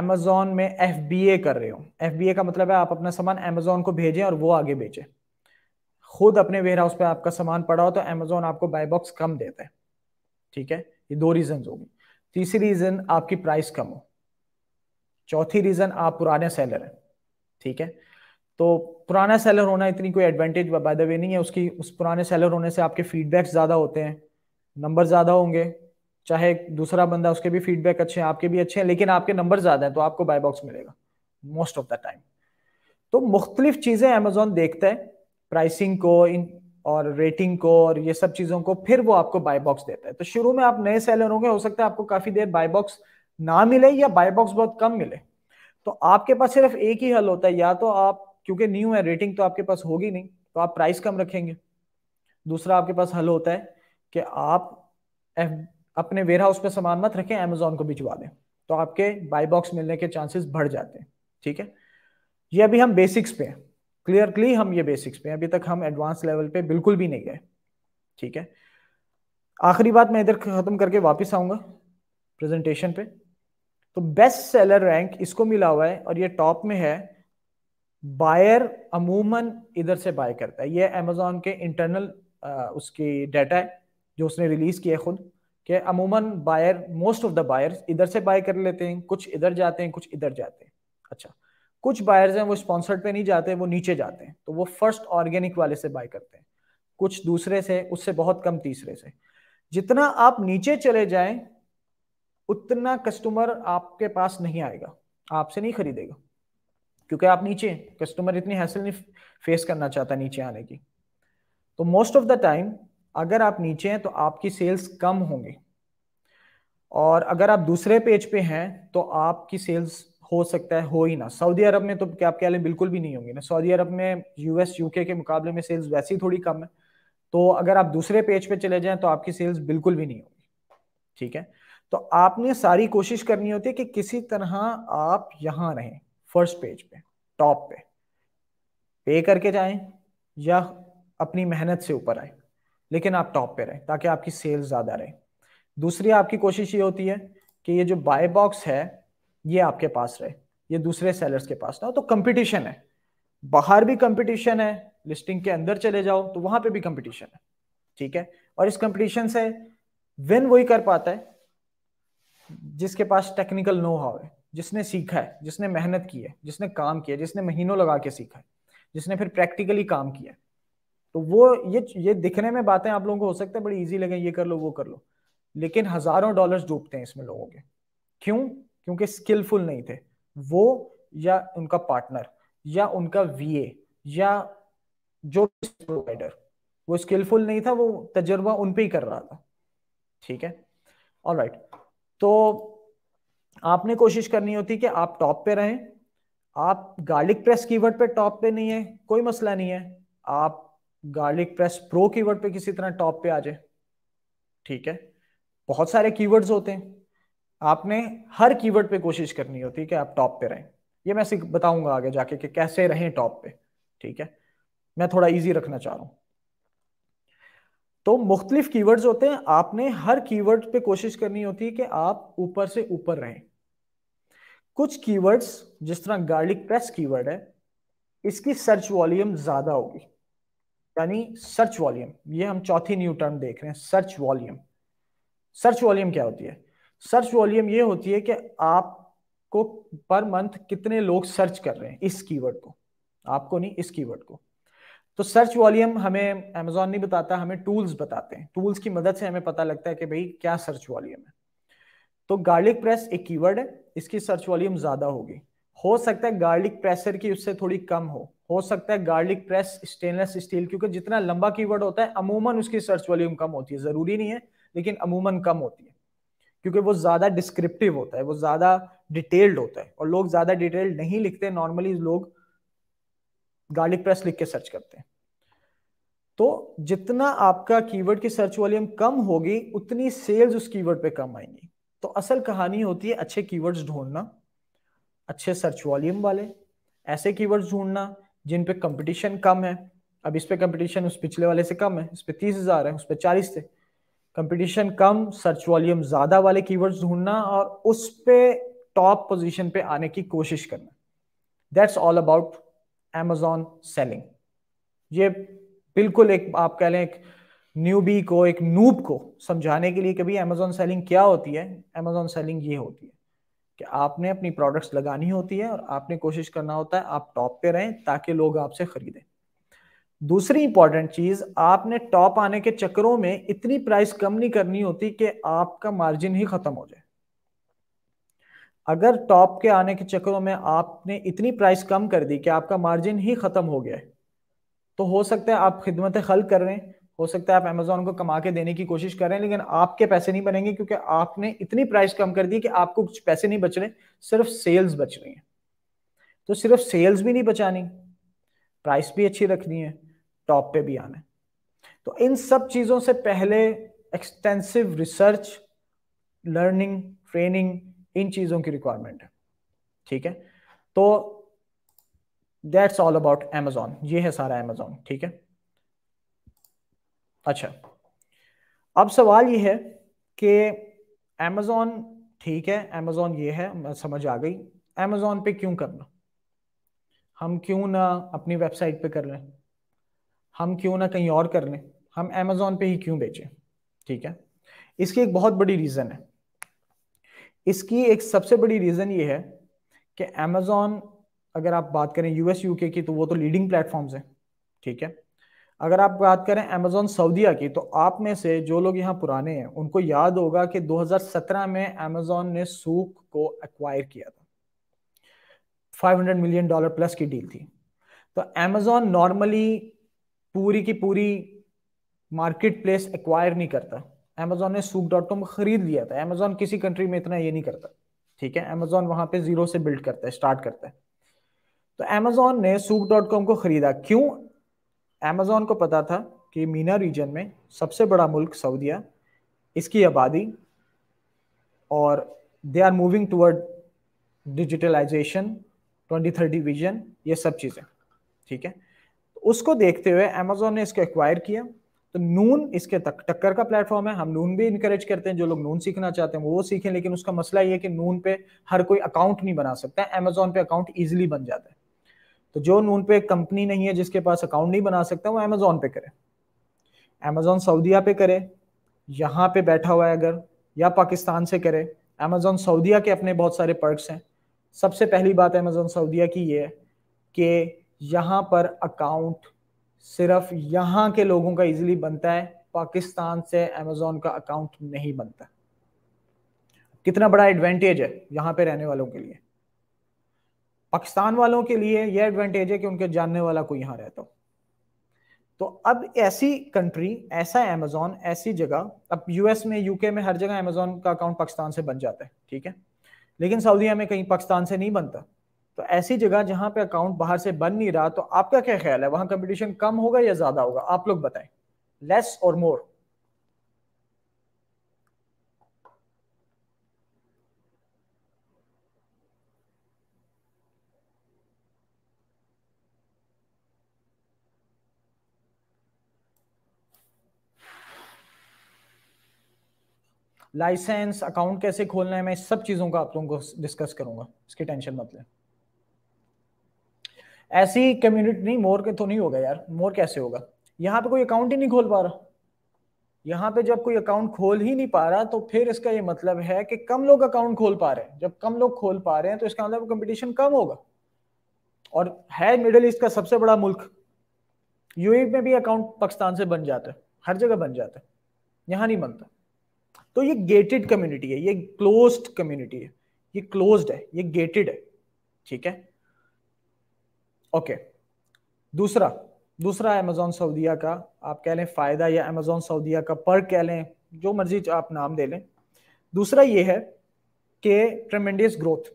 एमेजोन में एफ कर रहे हो एफ का मतलब है आप अपना सामान एमेजोन को भेजें और वो आगे बेचें खुद अपने वेयर हाउस पर आपका सामान पड़ा हो तो अमेजोन आपको बाय बॉक्स कम देता है ठीक है ये दो रीजन होगी तीसरी रीजन आपकी प्राइस कम हो चौथी रीजन आप पुराने सेलर हैं ठीक है तो पुराना सेलर होना इतनी कोई एडवांटेज बाय द वे नहीं है उसकी उस पुराने सेलर होने से आपके फीडबैक्स ज़्यादा होते हैं नंबर ज़्यादा होंगे चाहे दूसरा बंदा उसके भी फीडबैक अच्छे हैं आपके भी अच्छे हैं लेकिन आपके नंबर ज़्यादा हैं तो आपको बाय बॉक्स मिलेगा मोस्ट ऑफ द टाइम तो मुख्तलिफ चीज़ें अमेजोन देखता है प्राइसिंग को इन और रेटिंग को और ये सब चीज़ों को फिर वो आपको बाय बॉक्स देता है तो शुरू में आप नए सेलर होंगे हो सकता है आपको काफ़ी देर बाय बॉक्स ना मिले या बाय बॉक्स बहुत कम मिले तो आपके पास सिर्फ एक ही हल होता है या तो आप क्योंकि न्यू है रेटिंग तो आपके पास होगी नहीं तो आप प्राइस कम रखेंगे दूसरा आपके पास हल होता है कि आप अपने वेयर हाउस में सामान मत रखें अमेजोन को भिजवा दें तो आपके बाय बॉक्स मिलने के चांसेस बढ़ जाते हैं ठीक है ये अभी हम बेसिक्स पे हैं क्लियरली हम ये बेसिक्स पे हैं अभी तक हम एडवांस लेवल पे बिल्कुल भी नहीं गए ठीक है आखिरी बात मैं इधर खत्म करके वापस आऊंगा प्रेजेंटेशन पे तो बेस्ट सेलर रैंक इसको मिला हुआ है और ये टॉप में है बायर अमूमन इधर से बाय करता है ये अमेजोन के इंटरनल उसकी डाटा है जो उसने रिलीज किया है खुद कि अमूमन buyer most of the buyers इधर से बाय कर लेते हैं कुछ इधर जाते हैं कुछ इधर जाते हैं अच्छा कुछ बायर्स हैं वो स्पॉन्सर्ड पे नहीं जाते वो नीचे जाते हैं तो वो फर्स्ट ऑर्गेनिक वाले से बाय करते हैं कुछ दूसरे से उससे बहुत कम तीसरे से जितना आप नीचे चले जाएं उतना कस्टमर आपके पास नहीं आएगा आपसे नहीं खरीदेगा क्योंकि आप नीचे कस्टमर इतनी हैसल नहीं फेस करना चाहता नीचे आने की तो मोस्ट ऑफ द टाइम अगर आप नीचे हैं तो आपकी सेल्स कम होंगे और अगर आप दूसरे पेज पे हैं तो आपकी सेल्स हो सकता है हो ही ना सऊदी अरब में तो क्या आप कह लें बिल्कुल भी नहीं होंगे ना सऊदी अरब में यूएस यूके के मुकाबले में सेल्स वैसे ही थोड़ी कम है तो अगर आप दूसरे पेज पे चले जाएं तो आपकी सेल्स बिल्कुल भी नहीं होगी ठीक है तो आपने सारी कोशिश करनी होती है कि किसी तरह आप यहां रहें फर्स्ट पेज पे टॉप पे पे करके जाएं या अपनी मेहनत से ऊपर आए लेकिन आप टॉप पे रहें ताकि आपकी सेल्स ज़्यादा रहे दूसरी आपकी कोशिश ये होती है कि ये जो बाय बॉक्स है ये आपके पास रहे ये दूसरे सेलर्स के पास ना तो कंपटीशन है बाहर भी कंपटीशन है लिस्टिंग के अंदर चले जाओ तो वहां पे भी कंपटीशन है ठीक है और इस कंपटीशन से विन वही कर पाता है जिसके पास टेक्निकल नो हाउ है जिसने सीखा है जिसने मेहनत की है जिसने काम किया जिसने महीनों लगा के सीखा है जिसने फिर प्रैक्टिकली काम किया तो वो ये ये दिखने में बातें आप लोगों को हो सकता है बड़ी इजी लगे ये कर लो वो कर लो लेकिन हजारों डॉलर्स डूबते हैं इसमें लोगों के क्यों क्योंकि स्किलफुल नहीं थे वो या उनका पार्टनर या उनका वीए या जो प्रोवाइडर वो स्किलफुल नहीं था वो तजर्बा उन ही कर रहा था ठीक है ऑल राइट right. तो आपने कोशिश करनी होती कि आप टॉप पे रहें आप गार्लिक प्रेस कीवर्ड पे टॉप पे नहीं है कोई मसला नहीं है आप गार्लिक प्रेस प्रो कीवर्ड पे किसी तरह टॉप पे आ जाए ठीक है बहुत सारे कीवर्ड्स होते हैं आपने हर कीवर्ड पे कोशिश करनी होती है कि आप टॉप पे रहें ये मैं बताऊंगा आगे जाके कि कैसे रहें टॉप पे ठीक है मैं थोड़ा इजी रखना चाह रहा हूँ तो मुख्तलिफ कीवर्ड्स होते हैं आपने हर कीवर्ड पे कोशिश करनी होती है कि आप ऊपर से ऊपर रहें कुछ कीवर्ड्स जिस तरह गार्लिक प्रेस कीवर्ड है इसकी सर्च वॉल्यूम ज्यादा होगी यानी सर्च वॉल्यूम ये हम चौथी न्यू टर्म देख रहे हैं सर्च वॉल्यूम सर्च वॉल्यूम क्या होती है सर्च वॉल्यूम ये होती है कि आपको पर मंथ कितने लोग सर्च कर रहे हैं इस कीवर्ड को आपको नहीं इस कीवर्ड को तो सर्च वॉल्यूम हमें अमेजोन नहीं बताता हमें टूल्स बताते हैं टूल्स की मदद से हमें पता लगता है कि भाई क्या सर्च वॉल्यूम है तो गार्लिक प्रेस एक कीवर्ड है इसकी सर्च वॉल्यूम ज्यादा होगी हो सकता है गार्लिक प्रेसर की उससे थोड़ी कम हो हो सकता है गार्लिक प्रेस स्टेनलेस स्टील क्योंकि जितना लंबा कीवर्ड होता है अमूमन उसकी सर्च वॉल्यूम कम होती है जरूरी नहीं है लेकिन अमूमन कम होती है क्योंकि वो ज्यादा डिस्क्रिप्टिव होता है वो ज्यादा डिटेल्ड होता है और लोग ज्यादा डिटेल्ड नहीं लिखते नॉर्मली लोग गार्लिक प्रेस लिख के सर्च करते हैं तो जितना आपका कीवर्ड की सर्च वॉल्यूम कम होगी उतनी सेल्स उस कीवर्ड पे कम आएंगी तो असल कहानी होती है अच्छे कीवर्ड्स ढूंढना अच्छे सर्च वॉल्यूम वाले ऐसे कीवर्ड्स ढूंढना जिन पे कंपटीशन कम है अब इस पे कंपटीशन उस पिछले वाले से कम है इस पे तीस हजार है उस पे चालीस थे कंपटीशन कम सर्च वॉल्यूम ज्यादा वाले कीवर्ड्स ढूंढना और उस पे टॉप पोजीशन पे आने की कोशिश करना that's all about Amazon selling ये बिल्कुल एक आप कह लें एक न्यूबी को एक नूब को समझाने के लिए कभी अमेजोन सेलिंग क्या होती है अमेजोन सेलिंग ये होती है कि आपने अपनी प्रोडक्ट्स लगानी होती है और आपने कोशिश करना होता है आप टॉप पे रहें ताकि लोग आपसे खरीदें दूसरी इंपॉर्टेंट चीज आपने टॉप आने के चक्करों में इतनी प्राइस कम नहीं करनी होती कि आपका मार्जिन ही खत्म हो जाए अगर टॉप के आने के चक्करों में आपने इतनी प्राइस कम कर दी कि आपका मार्जिन ही खत्म हो गया है तो हो सकता है आप खिदमत खल कर रहे हैं हो सकता है आप अमेजोन को कमा के देने की कोशिश कर रहे हैं लेकिन आपके पैसे नहीं बनेंगे क्योंकि आपने इतनी प्राइस कम कर दी कि आपको कुछ पैसे नहीं बच रहे सिर्फ सेल्स बच रही हैं तो सिर्फ सेल्स भी नहीं बचानी प्राइस भी अच्छी रखनी है टॉप पे भी आना है तो इन सब चीज़ों से पहले एक्सटेंसिव रिसर्च लर्निंग ट्रेनिंग इन चीजों की रिक्वायरमेंट है ठीक है तो दैट्स ऑल अबाउट एमेजॉन ये है सारा एमेजॉन ठीक है अच्छा अब सवाल ये है कि एमेजॉन ठीक है अमेजोन ये है समझ आ गई अमेजोन पे क्यों करना हम क्यों ना अपनी वेबसाइट पे कर लें हम क्यों ना कहीं और कर लें हम अमेजोन पे ही क्यों बेचें ठीक है इसकी एक बहुत बड़ी रीज़न है इसकी एक सबसे बड़ी रीजन ये है कि अमेजोन अगर आप बात करें यूएस यूके की तो वो तो लीडिंग प्लेटफॉर्म्स हैं ठीक है अगर आप बात करें अमेजोन सऊदीया की तो आप में से जो लोग यहाँ पुराने हैं उनको याद होगा कि 2017 में अमेजोन ने सूक को एक्वायर किया था 500 मिलियन डॉलर प्लस की डील थी तो अमेजोन नॉर्मली पूरी की पूरी मार्केट प्लेस एक्वायर नहीं करता अमेजोन ने सूख डॉट कॉम खरीद लिया था अमेजोन किसी कंट्री में इतना ये नहीं करता ठीक है अमेजोन वहां पे जीरो से बिल्ड करता है स्टार्ट करता है तो अमेजोन ने सूख डॉट कॉम को खरीदा क्यों अमेजोन को पता था कि मीना रीजन में सबसे बड़ा मुल्क सऊदिया इसकी आबादी और they are moving toward digitalization 2030 vision ये सब चीज़ें ठीक है उसको देखते हुए अमेजोन ने इसको एक्वायर किया तो नून इसके तक टक्कर का प्लेटफॉर्म है हम नून भी इंकरेज करते हैं जो लोग नून सीखना चाहते हैं वो सीखें लेकिन उसका मसला ये है कि नून पे हर कोई अकाउंट नहीं बना सकता अमेजोन पे अकाउंट ईजिली बन जाता है तो जो नून पे कंपनी नहीं है जिसके पास अकाउंट नहीं बना सकता वो अमेजोन पे करे अमेजोन सऊदिया पे करे यहाँ पे बैठा हुआ है अगर या पाकिस्तान से करे अमेजोन सऊदिया के अपने बहुत सारे पर्कस हैं सबसे पहली बात अमेजोन सऊदिया की ये है कि यहाँ पर अकाउंट सिर्फ यहाँ के लोगों का इजीली बनता है पाकिस्तान से अमेजोन का अकाउंट नहीं बनता कितना बड़ा एडवांटेज है यहाँ पे रहने वालों के लिए पाकिस्तान वालों के लिए यह एडवांटेज है कि उनके जानने वाला कोई यहाँ रहता हो तो अब ऐसी कंट्री ऐसा अमेजोन ऐसी जगह अब यूएस में यूके में हर जगह अमेजोन का अकाउंट पाकिस्तान से बन जाता है ठीक है लेकिन सऊदीया में कहीं पाकिस्तान से नहीं बनता तो ऐसी जगह जहां पे अकाउंट बाहर से बन नहीं रहा तो आपका क्या ख्याल है वहां कंपटीशन कम होगा या ज्यादा होगा आप लोग बताएं लेस और मोर लाइसेंस अकाउंट कैसे खोलना है मैं सब चीज़ों का आप लोगों को डिस्कस करूंगा इसकी टेंशन मत लें ऐसी कम्युनिटी नहीं मोर के तो नहीं होगा यार मोर कैसे होगा यहाँ पे कोई अकाउंट ही नहीं खोल पा रहा यहाँ पे जब कोई अकाउंट खोल ही नहीं पा रहा तो फिर इसका ये मतलब है कि कम लोग अकाउंट खोल पा रहे हैं जब कम लोग खोल पा रहे हैं तो इसका मतलब कंपटीशन कम होगा और है मिडल ईस्ट का सबसे बड़ा मुल्क यूएई e में भी अकाउंट पाकिस्तान से बन जाता है हर जगह बन जाता है यहाँ नहीं बनता तो ये गेटेड कम्युनिटी है ये क्लोज कम्युनिटी है ये क्लोज है ये गेटेड है ठीक है ओके दूसरा दूसरा अमेजोन सऊदिया का आप कह लें फ़ायदा या अमेजोन सऊदिया का पर कह लें जो मर्जी आप नाम दे लें दूसरा ये है कि tremendous growth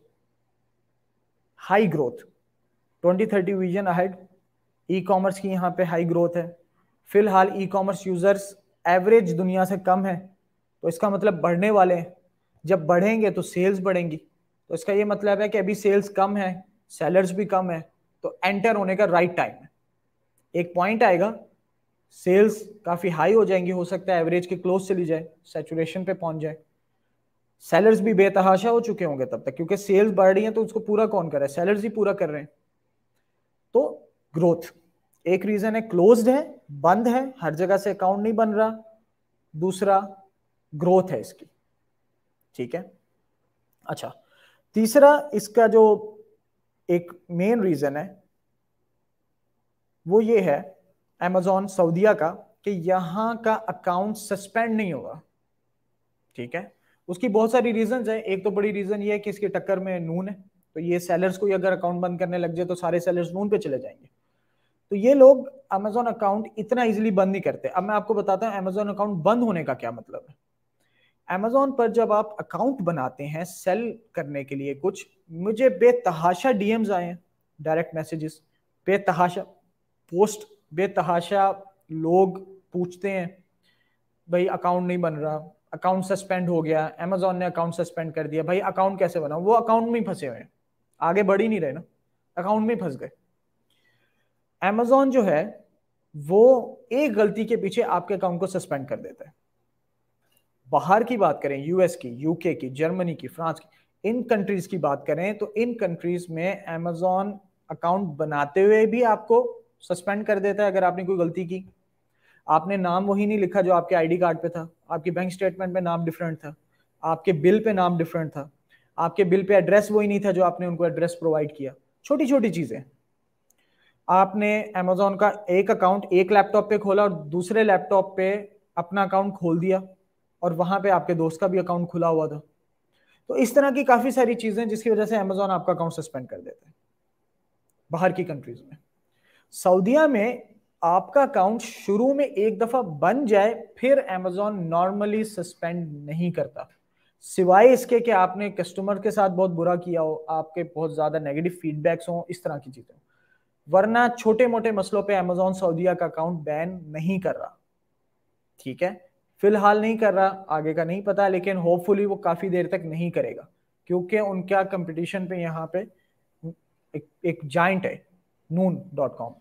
high growth 2030 vision ahead e-commerce की यहाँ पे हाई ग्रोथ है फिलहाल ई कॉमर्स यूज़र्स एवरेज दुनिया से कम है तो इसका मतलब बढ़ने वाले हैं जब बढ़ेंगे तो सेल्स बढ़ेंगी तो इसका ये मतलब है कि अभी सेल्स कम है सेलर्स भी कम है तो एंटर होने का राइट टाइम है एक पॉइंट आएगा सेल्स काफी हाई हो जाएंगी हो सकता है एवरेज के क्लोज चली जाए सेचुरेशन पे पहुंच जाए सेलर्स भी बेतहाशा हो चुके होंगे तब तक क्योंकि सेल्स बढ़ रही हैं तो उसको पूरा कौन कर रहा है सेलर्स ही पूरा कर रहे हैं तो ग्रोथ एक रीजन है क्लोज्ड है बंद है हर जगह से अकाउंट नहीं बन रहा दूसरा ग्रोथ है इसकी ठीक है अच्छा तीसरा इसका जो एक मेन रीज़न है वो ये है अमेजोन सऊदिया का कि यहां का अकाउंट सस्पेंड नहीं होगा ठीक है उसकी बहुत सारी रीजन है एक तो बड़ी रीजन ये है कि इसके टक्कर में नून है तो ये सेलर्स को अगर अकाउंट बंद करने लग जाए तो सारे सेलर्स नून पे चले जाएंगे तो ये लोग अमेजोन अकाउंट इतना इजिली बंद नहीं करते अब मैं आपको बताता हूँ अमेजोन अकाउंट बंद होने का क्या मतलब है अमेजोन पर जब आप अकाउंट बनाते हैं सेल करने के लिए कुछ मुझे बेतहाशा डीएम्स आए हैं डायरेक्ट मैसेजेस बेतहाशा पोस्ट बेतहाशा लोग पूछते हैं भाई अकाउंट नहीं बन रहा अकाउंट सस्पेंड हो गया अमेजोन ने अकाउंट सस्पेंड कर दिया भाई अकाउंट कैसे बना वो अकाउंट में ही फंसे हुए हैं आगे बढ़ ही नहीं रहे ना अकाउंट में फंस गए अमेजोन जो है वो एक गलती के पीछे आपके अकाउंट को सस्पेंड कर देता है बाहर की बात करें यूएस की यूके की जर्मनी की फ्रांस की इन कंट्रीज की बात करें तो इन कंट्रीज में अमेजोन अकाउंट बनाते हुए भी आपको सस्पेंड कर देता है अगर आपने कोई गलती की आपने नाम वही नहीं लिखा जो आपके आईडी कार्ड पे था आपकी बैंक स्टेटमेंट में नाम डिफरेंट था आपके बिल पे नाम डिफरेंट था आपके बिल पे एड्रेस वही नहीं था जो आपने उनको एड्रेस प्रोवाइड किया छोटी छोटी चीजें आपने अमेजोन का एक अकाउंट एक लैपटॉप पे खोला और दूसरे लैपटॉप पे अपना अकाउंट खोल दिया और वहां पे आपके दोस्त का भी अकाउंट खुला हुआ था तो इस तरह की काफी सारी चीजें जिसकी वजह से अमेजोन आपका अकाउंट सस्पेंड कर देते हैं बाहर की कंट्रीज में सऊदीया में आपका अकाउंट शुरू में एक दफा बन जाए फिर अमेजोन नॉर्मली सस्पेंड नहीं करता सिवाय इसके कि आपने कस्टमर के साथ बहुत बुरा किया हो आपके बहुत ज्यादा नेगेटिव फीडबैक्स हो इस तरह की चीजें वरना छोटे मोटे मसलों पे अमेजोन सऊदीया का अकाउंट बैन नहीं कर रहा ठीक है फिलहाल नहीं कर रहा आगे का नहीं पता लेकिन होपफुली वो काफ़ी देर तक नहीं करेगा क्योंकि उनका कंपटीशन पे यहाँ पे एक, एक जाइंट है नून डॉट कॉम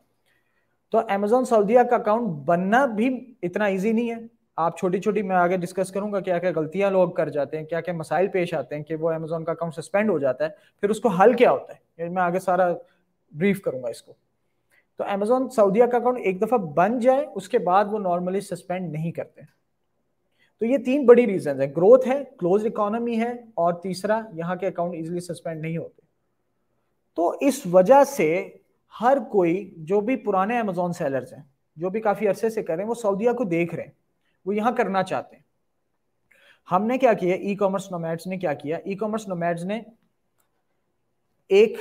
तो अमेजोन सऊदिया का अकाउंट बनना भी इतना ईजी नहीं है आप छोटी छोटी मैं आगे डिस्कस करूंगा क्या क्या गलतियां लोग कर जाते हैं क्या क्या मसाइल पेश आते हैं कि वो अमेजोन का अकाउंट सस्पेंड हो जाता है फिर उसको हल क्या होता है मैं आगे सारा ब्रीफ करूंगा इसको तो अमेजोन सऊदिया का अकाउंट एक दफ़ा बन जाए उसके बाद वो नॉर्मली सस्पेंड नहीं करते तो ये तीन बड़ी रीजन है ग्रोथ है क्लोज इकोनॉमी है और तीसरा यहाँ के अकाउंट इजिली सस्पेंड नहीं होते तो इस वजह से हर कोई जो भी पुराने अमेजोन सेलर्स हैं जो भी काफी अरसे से कर रहे हैं वो सऊदीया को देख रहे हैं वो यहां करना चाहते हैं हमने क्या किया ई कॉमर्स नोमैड्स ने क्या किया ई कॉमर्स नोमैड्स ने एक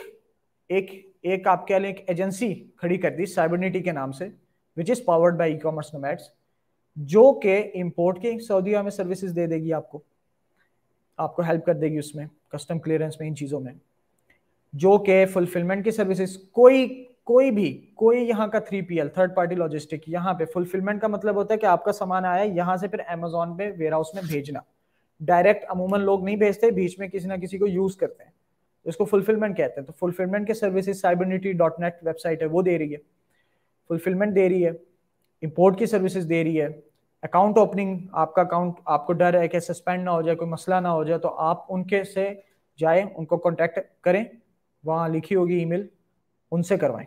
एक एक आप कह लें एक एजेंसी खड़ी कर दी साइबरनिटी के नाम से which is powered by e commerce nomads जो के इंपोर्ट के सऊदी में सर्विसेज दे देगी आपको आपको हेल्प कर देगी उसमें कस्टम क्लियरेंस में इन चीज़ों में जो के फुलफिलमेंट की सर्विसेज कोई कोई भी कोई यहाँ का three P L third party logistic यहाँ पे फुलफिलमेंट का मतलब होता है कि आपका सामान आया यहाँ से फिर अमेजोन पे वेयर हाउस में भेजना डायरेक्ट अमूमन लोग नहीं भेजते बीच में किसी ना किसी को यूज करते हैं इसको फुलफिलमेंट कहते हैं तो फुलफिलमेंट के services Cybernity dot net website है वो दे रही है फुलफिलमेंट दे रही है इम्पोर्ट की सर्विसेज दे रही है अकाउंट ओपनिंग आपका अकाउंट आपको डर है कि सस्पेंड ना हो जाए कोई मसला ना हो जाए तो आप उनके से जाए उनको कॉन्टेक्ट करें वहाँ लिखी होगी ईमेल उनसे करवाएं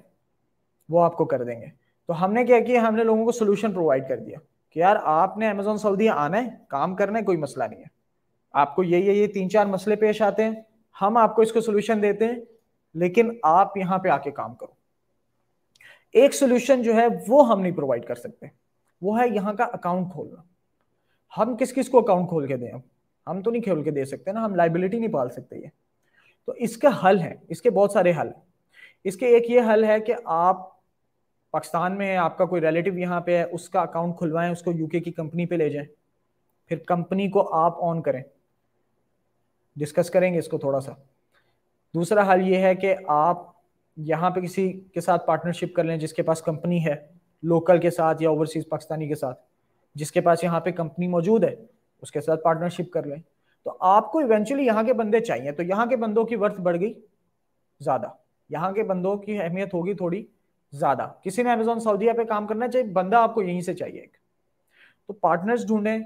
वो आपको कर देंगे तो हमने क्या किया हमने लोगों को सोल्यूशन प्रोवाइड कर दिया कि यार आपने अमेजोन सऊदी आना है काम करना है कोई मसला नहीं है आपको ये ये ये तीन चार मसले पेश आते हैं हम आपको इसको सोल्यूशन देते हैं लेकिन आप यहाँ पे आके काम करो एक सोल्यूशन जो है वो हम नहीं प्रोवाइड कर सकते वो है यहाँ का अकाउंट खोलना हम किस किस को अकाउंट खोल के दें हम हम तो नहीं खोल के दे सकते ना हम लाइबिलिटी नहीं पाल सकते ये तो इसका हल है इसके बहुत सारे हल इसके एक ये हल है कि आप पाकिस्तान में है आपका कोई रिलेटिव यहाँ पे है उसका अकाउंट खुलवाएं उसको यूके की कंपनी पे ले जाएं फिर कंपनी को आप ऑन करें डिस्कस करेंगे इसको थोड़ा सा दूसरा हल ये है कि आप यहाँ पे किसी के साथ पार्टनरशिप कर लें जिसके पास कंपनी है लोकल के साथ या ओवरसीज पाकिस्तानी के साथ जिसके पास यहाँ पे कंपनी मौजूद है उसके साथ पार्टनरशिप कर लें तो आपको इवेंचुअली यहाँ के बंदे चाहिए तो यहाँ के बंदों की वर्थ बढ़ गई ज़्यादा यहाँ के बंदों की अहमियत होगी थोड़ी ज़्यादा किसी ने अमेजोन सऊदीया पे काम करना चाहिए बंदा आपको यहीं से चाहिए तो पार्टनर्स ढूंढे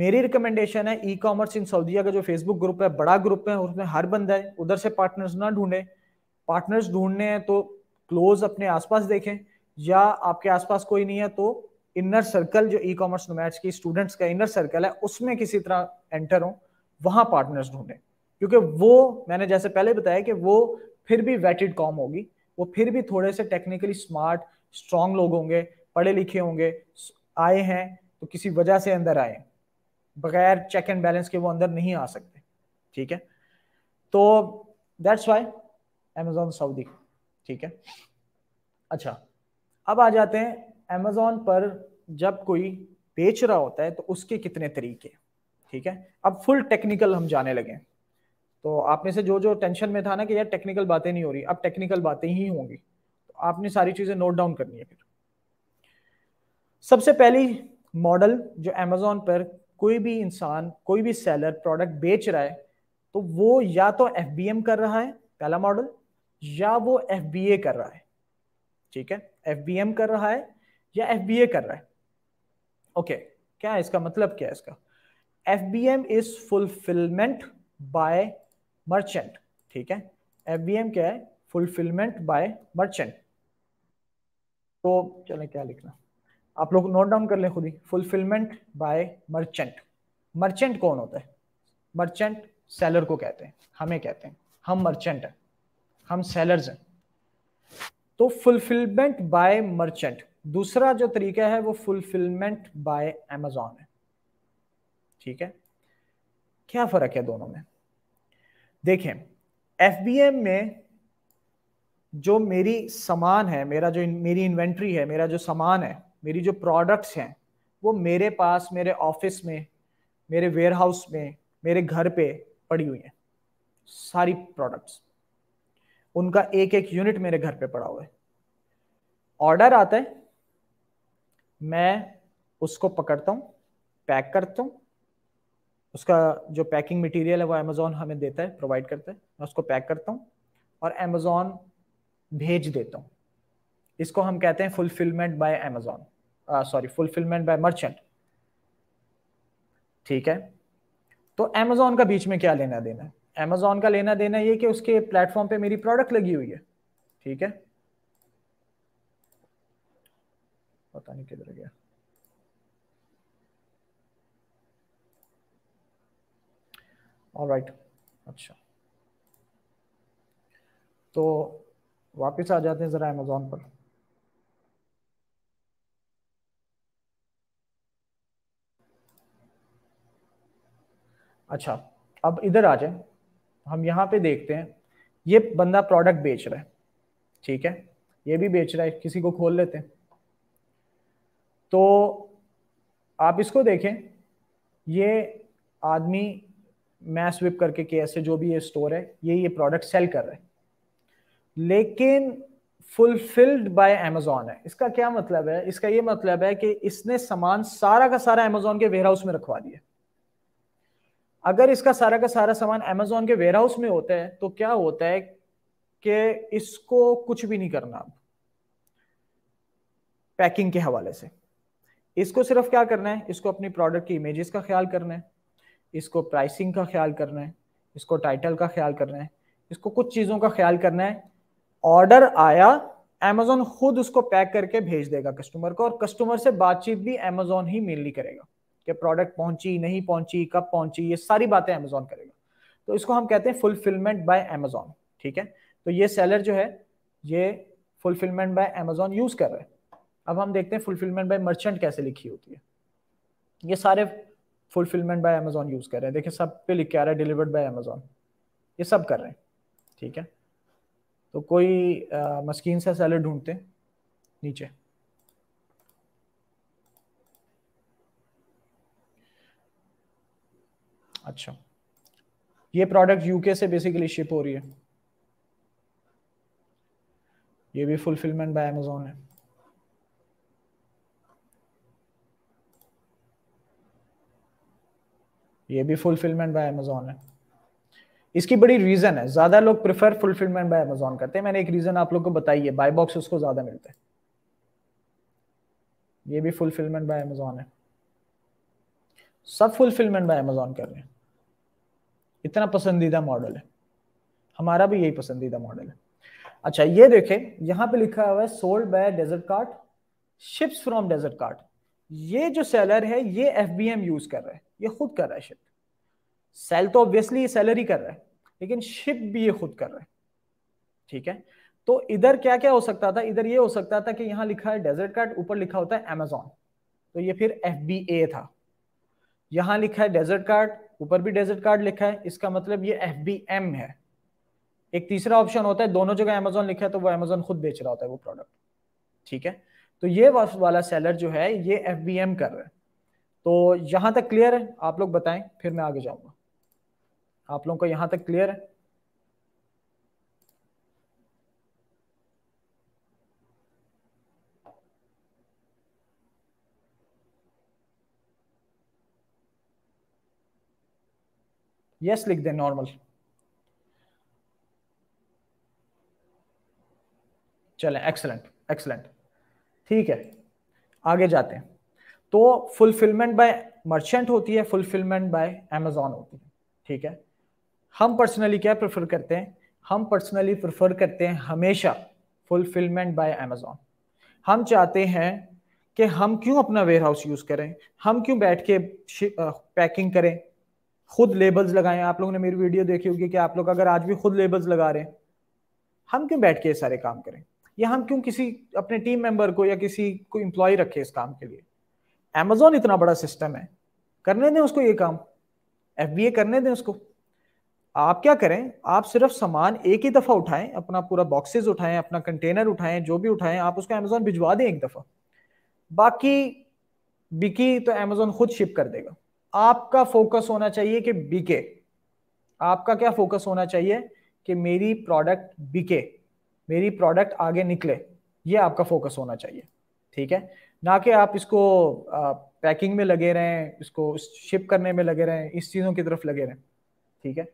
मेरी रिकमेंडेशन है ई कॉमर्स इन सऊदीया का जो फेसबुक ग्रुप है बड़ा ग्रुप है उसमें हर बंदा है उधर से पार्टनर्स ना ढूंढे पार्टनर्स ढूंढने हैं तो क्लोज अपने आसपास देखें या आपके आसपास कोई नहीं है तो इनर सर्कल जो ई कॉमर्स नोमैट्स की स्टूडेंट्स का इनर सर्कल है उसमें किसी तरह एंटर हो वहां पार्टनर्स ढूंढें क्योंकि वो मैंने जैसे पहले बताया कि वो फिर भी वेटेड कॉम होगी वो फिर भी थोड़े से टेक्निकली स्मार्ट स्ट्रांग लोग होंगे पढ़े लिखे होंगे आए हैं तो किसी वजह से अंदर आए बगैर चेक एंड बैलेंस के वो अंदर नहीं आ सकते ठीक है तो दैट्स वाई अमेजोन सऊदी ठीक है अच्छा अब आ जाते हैं अमेजोन पर जब कोई बेच रहा होता है तो उसके कितने तरीके ठीक है अब फुल टेक्निकल हम जाने लगे तो आप में से जो जो टेंशन में था ना कि यार टेक्निकल बातें नहीं हो रही अब टेक्निकल बातें ही होंगी तो आपने सारी चीज़ें नोट डाउन करनी है फिर सबसे पहली मॉडल जो अमेजोन पर कोई भी इंसान कोई भी सेलर प्रोडक्ट बेच रहा है तो वो या तो एफ कर रहा है पहला मॉडल या वो एफ कर रहा है ठीक है एफ कर रहा है या एफ कर रहा है ओके okay, क्या है इसका मतलब क्या है इसका F B M is fulfilment by merchant ठीक है एफ बी एम क्या है फुलफिलमेंट बाय मर्चेंट तो चले क्या लिखना आप लोग नोट डाउन कर लें खुद ही फुलफिलमेंट बाय मर्चेंट मर्चेंट कौन होता है मर्चेंट सेलर को कहते हैं हमें कहते हैं हम मर्चेंट हैं हम सेलर्स हैं तो फुलफिलमेंट बाय मर्चेंट दूसरा जो तरीका है वो फुलफिलमेंट बाय एमेजॉन है ठीक है क्या फर्क है दोनों में देखें एफ में जो मेरी सामान है मेरा जो मेरी इन्वेंट्री है मेरा जो सामान है मेरी जो प्रोडक्ट्स हैं वो मेरे पास मेरे ऑफिस में मेरे वेयर हाउस में मेरे घर पे पड़ी हुई हैं सारी प्रोडक्ट्स उनका एक एक यूनिट मेरे घर पे पड़ा हुआ है ऑर्डर आता है मैं उसको पकड़ता हूँ पैक करता हूँ उसका जो पैकिंग मटेरियल है वो अमेज़ोन हमें देता है प्रोवाइड करता है मैं उसको पैक करता हूँ और अमेज़ोन भेज देता हूँ इसको हम कहते हैं fulfilment by Amazon sorry fulfilment by merchant ठीक है तो अमेज़ोन का बीच में क्या लेना देना है एमेजोन का लेना देना ये कि उसके प्लेटफॉर्म पे मेरी प्रोडक्ट लगी हुई है ठीक है पता नहीं किधर गया right. अच्छा तो वापस आ जाते हैं ज़रा एमेजोन पर अच्छा अब इधर आ जाए हम यहाँ पे देखते हैं ये बंदा प्रोडक्ट बेच रहा है ठीक है ये भी बेच रहा है किसी को खोल लेते हैं तो आप इसको देखें ये आदमी मैस विप करके के से जो भी ये स्टोर है ये ये प्रोडक्ट सेल कर रहे हैं लेकिन फुलफिल्ड बाय अमेजोन है इसका क्या मतलब है इसका ये मतलब है कि इसने सामान सारा का सारा अमेजोन के वेयर हाउस में रखवा दिया अगर इसका सारा का सारा सामान अमेजोन के वेयर हाउस में होता है तो क्या होता है कि इसको कुछ भी नहीं करना आप पैकिंग के हवाले से इसको सिर्फ क्या करना है इसको अपनी प्रोडक्ट की इमेजेस का ख्याल करना है इसको प्राइसिंग का ख्याल करना है इसको टाइटल का ख्याल करना है इसको कुछ चीज़ों का ख्याल करना है ऑर्डर आया अमेजोन खुद उसको पैक करके भेज देगा कस्टमर को और कस्टमर से बातचीत भी अमेजोन ही मेनली करेगा कि प्रोडक्ट पहुंची नहीं पहुंची कब पहुंची ये सारी बातें अमेजोन करेगा तो इसको हम कहते हैं फुलफिलमेंट बाय अमेजोन ठीक है तो ये सेलर जो है ये फुलफिलमेंट बाय अमेजोन यूज कर रहे हैं अब हम देखते हैं फुलफिलमेंट बाय मर्चेंट कैसे लिखी होती है ये सारे फुलफिलमेंट बाय अमेजोन यूज कर रहे हैं देखिए सब पे लिख के आ रहा है डिलीवर्ड बाय अमेजोन ये सब कर रहे हैं ठीक है तो कोई मस्किन सा सेलर ढूंढते नीचे अच्छा ये प्रोडक्ट यूके से बेसिकली शिप हो रही है ये भी फुलफिलमेंट बाय अमेजोन है ये भी फुलफिलमेंट बाय अमेजोन है इसकी बड़ी रीजन है ज्यादा लोग प्रेफर फुलफिलमेंट बाय अमेजोन करते हैं मैंने एक रीजन आप लोग को बताई है बाय बॉक्स उसको ज्यादा मिलता है ये भी फुलफिलमेंट बाय अमेजोन है सब फुलफिलमेंट बाय अमेजोन कर रहे हैं इतना पसंदीदा मॉडल है हमारा भी यही पसंदीदा मॉडल है अच्छा ये देखें यहां पे लिखा हुआ है sold by desert cart ships from desert cart ये जो सेलर है ये एफ यूज कर रहा है ये खुद कर रहा है शिप सेल तो ऑब्वियसली ये सेलर ही कर रहा है लेकिन शिप भी ये खुद कर रहा है ठीक है तो इधर क्या क्या हो सकता था इधर ये हो सकता था कि यहां लिखा है डेजर्ट कार्ट ऊपर लिखा होता है अमेजोन तो ये फिर एफ था यहां लिखा है डेजर्ट कार्ट ऊपर भी डेजर्ट कार्ड लिखा है इसका मतलब ये एफ है एक तीसरा ऑप्शन होता है दोनों जगह अमेजोन लिखा है तो वो अमेजोन खुद बेच रहा होता है वो प्रोडक्ट ठीक है तो ये वाला सेलर जो है ये एफ कर रहा है तो यहां तक क्लियर है आप लोग बताएं फिर मैं आगे जाऊंगा आप लोगों को यहां तक क्लियर है यस लिख दें नॉर्मल चले एक्सलेंट एक्सलेंट ठीक है आगे जाते हैं तो फुलफिलमेंट बाय मर्चेंट होती है फुलफिलमेंट बाय अमेजोन होती है ठीक है हम पर्सनली क्या प्रेफर करते हैं हम पर्सनली प्रेफर करते हैं हमेशा फुलफिलमेंट बाय अमेजोन हम चाहते हैं कि हम क्यों अपना वेयर हाउस यूज़ करें हम क्यों बैठ के पैकिंग uh, करें खुद लेबल्स लगाए आप लोगों ने मेरी वीडियो देखी होगी कि आप लोग अगर आज भी खुद लेबल्स लगा रहे हैं हम क्यों बैठ के सारे काम करें या हम क्यों किसी अपने टीम मेंबर को या किसी को इम्प्लॉय रखें इस काम के लिए अमेजोन इतना बड़ा सिस्टम है करने दें उसको ये काम एफ करने दें उसको आप क्या करें आप सिर्फ सामान एक ही दफा उठाएं अपना पूरा बॉक्सेस उठाएं अपना कंटेनर उठाएं जो भी उठाएं आप उसको अमेजोन भिजवा दें एक दफा बाकी बिकी तो अमेजोन खुद शिप कर देगा आपका फोकस होना चाहिए कि बिके आपका क्या फोकस होना चाहिए कि मेरी प्रोडक्ट बिके मेरी प्रोडक्ट आगे निकले ये आपका फोकस होना चाहिए ठीक है ना कि आप इसको आ, पैकिंग में लगे रहें इसको शिप करने में लगे रहें इस चीज़ों की तरफ लगे रहें ठीक है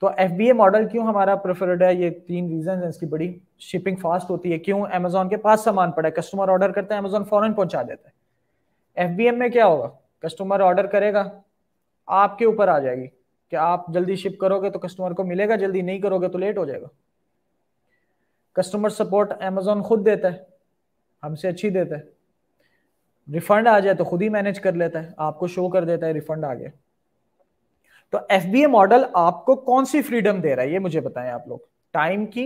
तो एफ मॉडल क्यों हमारा प्रेफर्ड है ये तीन रीजन है इसकी बड़ी शिपिंग फास्ट होती है क्यों अमेजोन के पास सामान पड़ा है कस्टमर ऑर्डर करते हैं अमेजोन फॉरन पहुंचा देता है एफ में क्या होगा कस्टमर ऑर्डर करेगा आपके ऊपर आ जाएगी कि आप जल्दी शिप करोगे तो कस्टमर को मिलेगा जल्दी नहीं करोगे तो लेट हो जाएगा कस्टमर सपोर्ट अमेजोन खुद देता है हमसे अच्छी देता है रिफंड आ जाए तो खुद ही मैनेज कर लेता है आपको शो कर देता है रिफंड आ गया तो एफ मॉडल आपको कौन सी फ्रीडम दे रहा है ये मुझे बताएं आप लोग टाइम की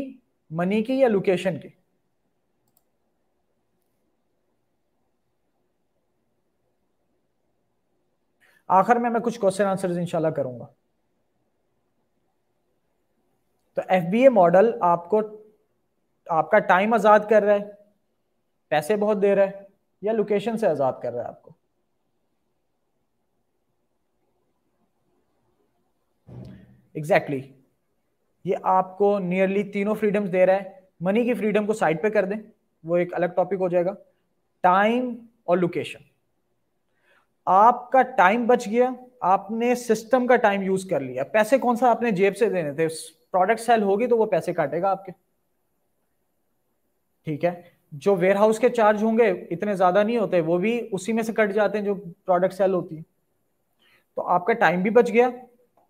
मनी की या लोकेशन की आखिर में मैं कुछ क्वेश्चन आंसर इंशाला करूंगा तो एफ बी ए मॉडल आपको आपका टाइम आज़ाद कर रहा है पैसे बहुत दे रहा है या लोकेशन से आज़ाद कर रहा है आपको एग्जैक्टली exactly. ये आपको नियरली तीनों फ्रीडम्स दे रहा है मनी की फ्रीडम को साइड पे कर दें वो एक अलग टॉपिक हो जाएगा टाइम और लोकेशन आपका टाइम बच गया आपने सिस्टम का टाइम यूज कर लिया पैसे कौन सा आपने जेब से देने थे प्रोडक्ट सेल होगी तो वो पैसे काटेगा आपके ठीक है जो वेयर हाउस के चार्ज होंगे इतने ज्यादा नहीं होते वो भी उसी में से कट जाते हैं जो प्रोडक्ट सेल होती है तो आपका टाइम भी बच गया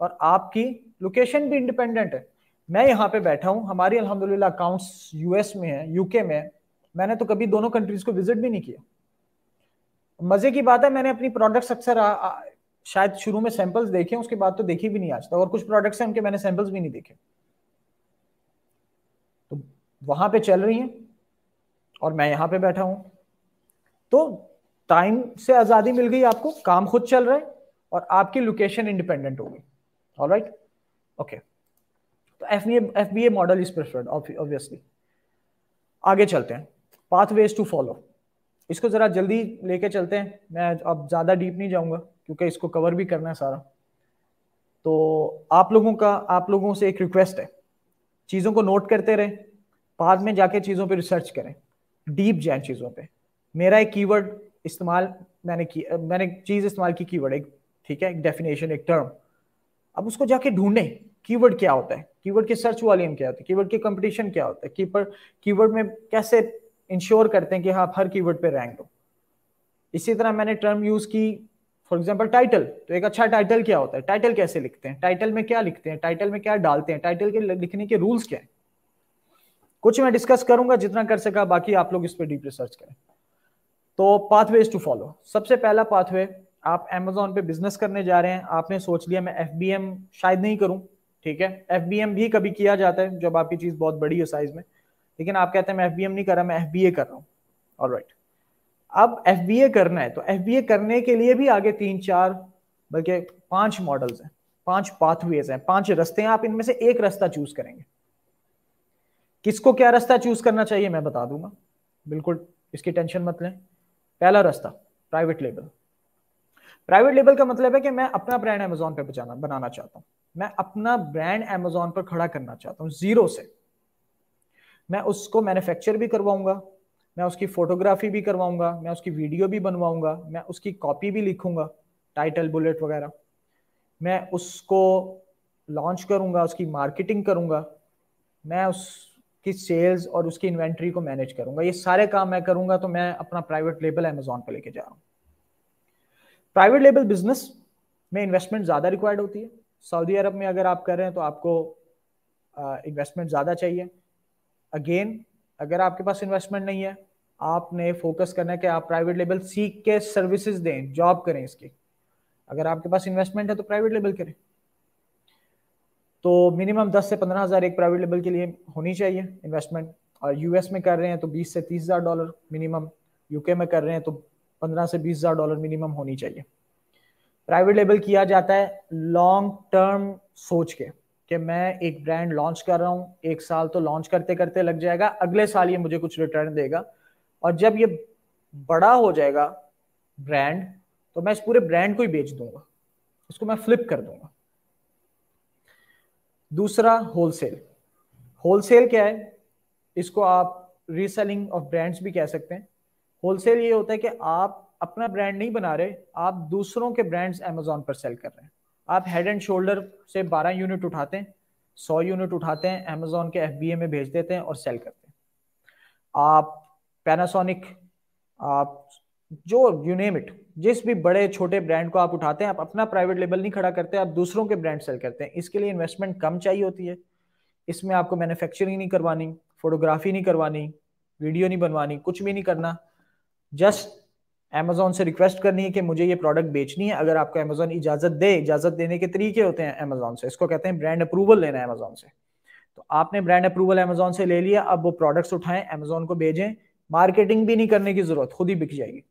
और आपकी लोकेशन भी इंडिपेंडेंट है मैं यहाँ पे बैठा हूँ हमारी अलहमदुल्ला अकाउंट्स यूएस में है यूके में है मैंने तो कभी दोनों कंट्रीज को विजिट भी नहीं किया मजे की बात है मैंने अपनी प्रोडक्ट्स अक्सर शायद शुरू में सैंपल्स देखे उसके बाद तो देखी भी नहीं आज तक और कुछ प्रोडक्ट्स हैं उनके मैंने सैंपल्स भी नहीं देखे तो वहां पे चल रही हैं और मैं यहाँ पे बैठा हूं तो टाइम से आजादी मिल गई आपको काम खुद चल रहा है और आपकी लोकेशन इंडिपेंडेंट होगी ऑल राइट ओके तो F B A model is preferred obviously आगे चलते हैं पाथवेज टू फॉलो इसको ज़रा जल्दी लेके चलते हैं मैं अब ज़्यादा डीप नहीं जाऊँगा क्योंकि इसको कवर भी करना है सारा तो आप लोगों का आप लोगों से एक रिक्वेस्ट है चीज़ों को नोट करते रहें बाद में जाके चीज़ों पे रिसर्च करें डीप जाए चीज़ों पे मेरा एक कीवर्ड इस्तेमाल मैंने की मैंने चीज़ इस्तेमाल की कीवर्ड एक ठीक है एक डेफिनेशन एक टर्म अब उसको जाके ढूंढे कीवर्ड क्या होता है कीवर्ड के सर्च वॉल्यूम क्या होता है कीवर्ड के कंपटीशन क्या होता है कीवर्ड में कैसे इंश्योर करते हैं कि आप हर कीवर्ड पे रैंक हो इसी तरह मैंने टर्म यूज की फॉर एग्जाम्पल टाइटल तो एक अच्छा टाइटल क्या होता है टाइटल कैसे लिखते हैं टाइटल में क्या लिखते हैं टाइटल में क्या डालते हैं टाइटल के लिखने के रूल्स क्या है कुछ मैं डिस्कस करूंगा जितना कर सका बाकी आप लोग इस पर डीप रिसर्च करें तो पाथवेज टू फॉलो सबसे पहला पाथवे आप एमेजोन पे बिजनेस करने जा रहे हैं आपने सोच लिया मैं एफ शायद नहीं करूं ठीक है एफ भी कभी किया जाता है जब आपकी चीज बहुत बड़ी है साइज में लेकिन आप कहते हैं मैं एफ नहीं कर रहा मैं एफ कर रहा हूँ और राइट अब एफ करना है तो एफ करने के लिए भी आगे तीन चार बल्कि पांच मॉडल्स हैं पांच पाथवेज हैं पांच रस्ते हैं आप इनमें से एक रास्ता चूज करेंगे किसको क्या रास्ता चूज करना चाहिए मैं बता दूंगा बिल्कुल इसकी टेंशन मत लें पहला रास्ता प्राइवेट लेबल प्राइवेट लेबल का मतलब है कि मैं अपना ब्रांड अमेजोन पर बनाना चाहता हूँ मैं अपना ब्रांड अमेजोन पर खड़ा करना चाहता हूँ जीरो से मैं उसको मैन्युफैक्चर भी करवाऊंगा मैं उसकी फोटोग्राफी भी करवाऊंगा मैं उसकी वीडियो भी बनवाऊंगा मैं उसकी कॉपी भी लिखूंगा टाइटल बुलेट वगैरह मैं उसको लॉन्च करूंगा उसकी मार्केटिंग करूंगा मैं उसकी सेल्स और उसकी इन्वेंट्री को मैनेज करूंगा ये सारे काम मैं करूंगा तो मैं अपना प्राइवेट लेबल अमेजोन पर लेके जा रहा हूँ प्राइवेट लेबल बिजनेस में इन्वेस्टमेंट ज़्यादा रिक्वायर्ड होती है सऊदी अरब में अगर आप कर रहे हैं तो आपको इन्वेस्टमेंट ज़्यादा चाहिए अगेन अगर आपके पास इन्वेस्टमेंट नहीं है आपने फोकस करना है कि आप प्राइवेट लेवल सीख के सर्विसेज दें जॉब करें इसकी अगर आपके पास इन्वेस्टमेंट है तो प्राइवेट लेवल करें तो मिनिमम दस से पंद्रह हज़ार एक प्राइवेट लेवल के लिए होनी चाहिए इन्वेस्टमेंट और यूएस में कर रहे हैं तो बीस से तीस हज़ार डॉलर मिनिमम यूके में कर रहे हैं तो पंद्रह से बीस हज़ार डॉलर मिनिमम होनी चाहिए प्राइवेट लेवल किया जाता है लॉन्ग टर्म सोच के कि मैं एक ब्रांड लॉन्च कर रहा हूँ एक साल तो लॉन्च करते करते लग जाएगा अगले साल ये मुझे कुछ रिटर्न देगा और जब ये बड़ा हो जाएगा ब्रांड तो मैं इस पूरे ब्रांड को ही बेच दूंगा इसको मैं फ्लिप कर दूंगा दूसरा होलसेल होलसेल क्या है इसको आप रीसेलिंग ऑफ ब्रांड्स भी कह सकते हैं होलसेल ये होता है कि आप अपना ब्रांड नहीं बना रहे आप दूसरों के ब्रांड्स अमेजोन पर सेल कर रहे हैं आप हेड एंड शोल्डर से 12 यूनिट उठाते हैं 100 यूनिट उठाते हैं अमेजोन के एफ में भेज देते हैं और सेल करते हैं आप पैनासोनिक आप जो यू इट जिस भी बड़े छोटे ब्रांड को आप उठाते हैं आप अपना प्राइवेट लेबल नहीं खड़ा करते आप दूसरों के ब्रांड सेल करते हैं इसके लिए इन्वेस्टमेंट कम चाहिए होती है इसमें आपको मैन्युफैक्चरिंग नहीं करवानी फोटोग्राफी नहीं करवानी वीडियो नहीं बनवानी कुछ भी नहीं करना जस्ट अमेजोन से रिक्वेस्ट करनी है कि मुझे ये प्रोडक्ट बेचनी है अगर आपको अमेजोन इजाजत दे इजाजत देने के तरीके होते हैं अमेजोन से इसको कहते हैं ब्रांड अप्रूवल लेना है अमेजोन से तो आपने ब्रांड अप्रूवल अमेजोन से ले लिया अब वो प्रोडक्ट्स उठाएं अमेजोन को भेजें मार्केटिंग भी नहीं करने की जरूरत खुद ही बिक जाएगी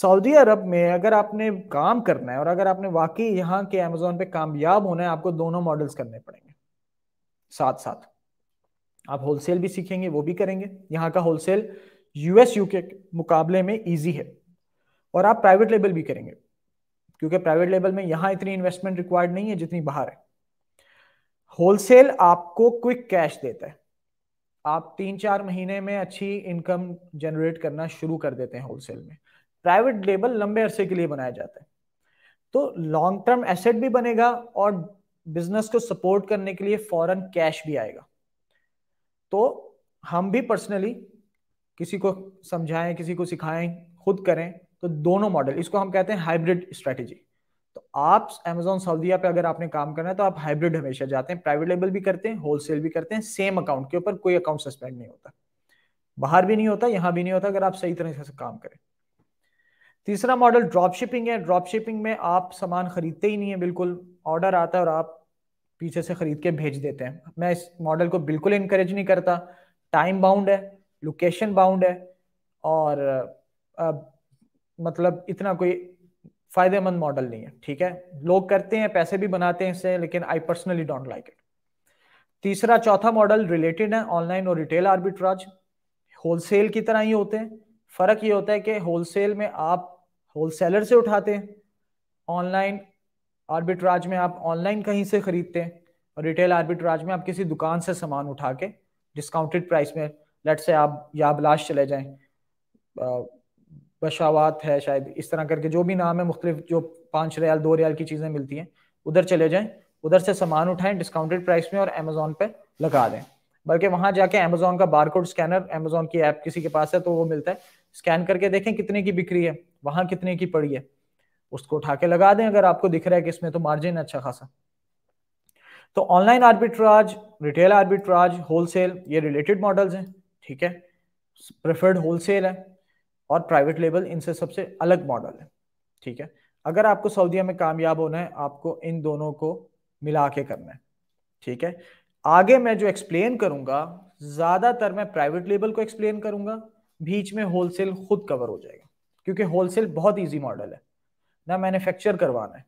सऊदी अरब में अगर आपने काम करना है और अगर आपने वाकई यहाँ के अमेजोन पे कामयाब होना है आपको दोनों मॉडल्स करने पड़ेंगे साथ साथ आप होलसेल भी सीखेंगे वो भी करेंगे यहाँ का होलसेल यूएस यूके मुकाबले में ईजी है और आप प्राइवेट लेबल भी करेंगे क्योंकि प्राइवेट लेबल में यहां इतनी इन्वेस्टमेंट रिक्वायर्ड नहीं है जितनी बाहर है होलसेल आपको क्विक कैश देता है आप तीन चार महीने में अच्छी इनकम जनरेट करना शुरू कर देते हैं होलसेल में प्राइवेट लेबल लंबे अरसे के लिए बनाया जाता है तो लॉन्ग टर्म एसेट भी बनेगा और बिजनेस को सपोर्ट करने के लिए फॉरेन कैश भी आएगा तो हम भी पर्सनली किसी को समझाएं किसी को सिखाएं खुद करें तो दोनों मॉडल इसको हम कहते हैं हाइब्रिड स्ट्रेटेजी तो आप अमेजोन सऊदिया पे अगर आपने काम करना है तो आप हाइब्रिड हमेशा जाते हैं प्राइवेट लेबल भी करते हैं होलसेल भी करते हैं सेम अकाउंट के ऊपर कोई अकाउंट सस्पेंड नहीं होता बाहर भी नहीं होता यहाँ भी नहीं होता अगर आप सही तरह से काम करें तीसरा मॉडल ड्रॉप शिपिंग है ड्रॉप शिपिंग में आप सामान खरीदते ही नहीं है बिल्कुल ऑर्डर आता है और आप पीछे से खरीद के भेज देते हैं मैं इस मॉडल को बिल्कुल इंकरेज नहीं करता टाइम बाउंड है लोकेशन बाउंड है और आ, मतलब इतना कोई फायदेमंद मॉडल नहीं है ठीक है लोग करते हैं पैसे भी बनाते हैं इससे लेकिन I personally don't like it तीसरा चौथा मॉडल रिलेटेड है ऑनलाइन और रिटेल आर्बिट्राज होलसेल की तरह ही होते हैं फर्क ये होता है कि होलसेल में आप होलसेलर से उठाते हैं ऑनलाइन आर्बिट्राज में आप ऑनलाइन कहीं से खरीदते हैं और रिटेल आर्बिट्राज में आप किसी दुकान से सामान उठा के डिस्काउंटेड प्राइस में लेट से आप या बलाश चले जाएं बशावात है शायद इस तरह करके जो भी नाम है मुख्तलिफ जो पाँच रियाल दो रियाल की चीज़ें मिलती हैं उधर चले जाएं उधर से सामान उठाएं डिस्काउंटेड प्राइस में और अमेजोन पे लगा दें बल्कि वहां जाके अमेजोन का बारकोड स्कैनर अमेजोन की ऐप किसी के पास है तो वो मिलता है स्कैन करके देखें कितने की बिक्री है वहां कितने की पड़ी है उसको उठा के लगा दें अगर आपको दिख रहा है कि इसमें तो मार्जिन अच्छा खासा तो online arbitrage retail arbitrage wholesale ये रिलेटेड मॉडल्स हैं ठीक है प्रेफर्ड होलसेल है और प्राइवेट लेबल इनसे सबसे अलग मॉडल है ठीक है अगर आपको सऊदीया में कामयाब होना है आपको इन दोनों को मिला के करना है ठीक है आगे मैं जो एक्सप्लेन करूंगा ज्यादातर मैं प्राइवेट लेबल को एक्सप्लेन करूंगा बीच में होलसेल खुद कवर हो जाएगा क्योंकि होलसेल बहुत इजी मॉडल है ना मैन्युफैक्चर करवाना है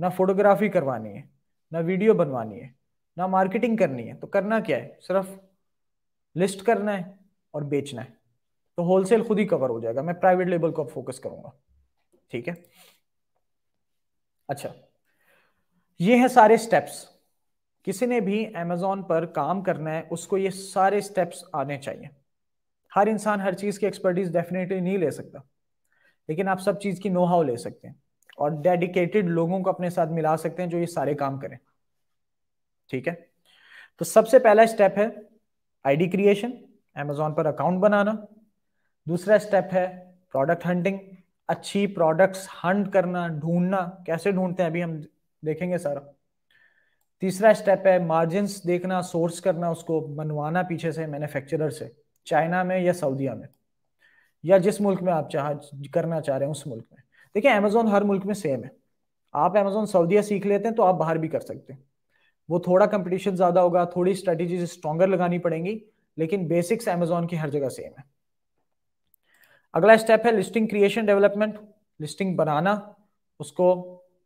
ना फोटोग्राफी करवानी है ना वीडियो बनवानी है ना मार्केटिंग करनी है तो करना क्या है सिर्फ लिस्ट करना है और बेचना है तो होलसेल खुद ही कवर हो जाएगा मैं प्राइवेट लेबल को फोकस करूंगा ठीक है अच्छा ये है सारे स्टेप्स किसी ने भी एमेजोन पर काम करना है उसको ये सारे स्टेप्स आने चाहिए हर इंसान हर चीज की एक्सपर्टीज डेफिनेटली नहीं ले सकता लेकिन आप सब चीज की नो हाउ ले सकते हैं और डेडिकेटेड लोगों को अपने साथ मिला सकते हैं जो ये सारे काम करें ठीक है तो सबसे पहला स्टेप है आईडी क्रिएशन अमेजोन पर अकाउंट बनाना दूसरा स्टेप है प्रोडक्ट हंटिंग अच्छी प्रोडक्ट्स हंट करना ढूंढना कैसे ढूंढते हैं अभी हम देखेंगे सारा तीसरा स्टेप है मार्जिन देखना सोर्स करना उसको बनवाना पीछे से मैन्युफैक्चरर से चाइना में या सऊदिया में या जिस मुल्क में आप चाह करना चाह रहे हैं उस मुल्क में देखिए अमेजोन हर मुल्क में सेम है आप अमेजोन सऊदिया सीख लेते हैं तो आप बाहर भी कर सकते हैं वो थोड़ा कंपटीशन ज्यादा होगा थोड़ी स्ट्रेटेजी स्ट्रॉगर लगानी पड़ेंगी लेकिन बेसिक्स एमेजोन की हर जगह सेम है अगला स्टेप है लिस्टिंग क्रिएशन डेवलपमेंट लिस्टिंग बनाना उसको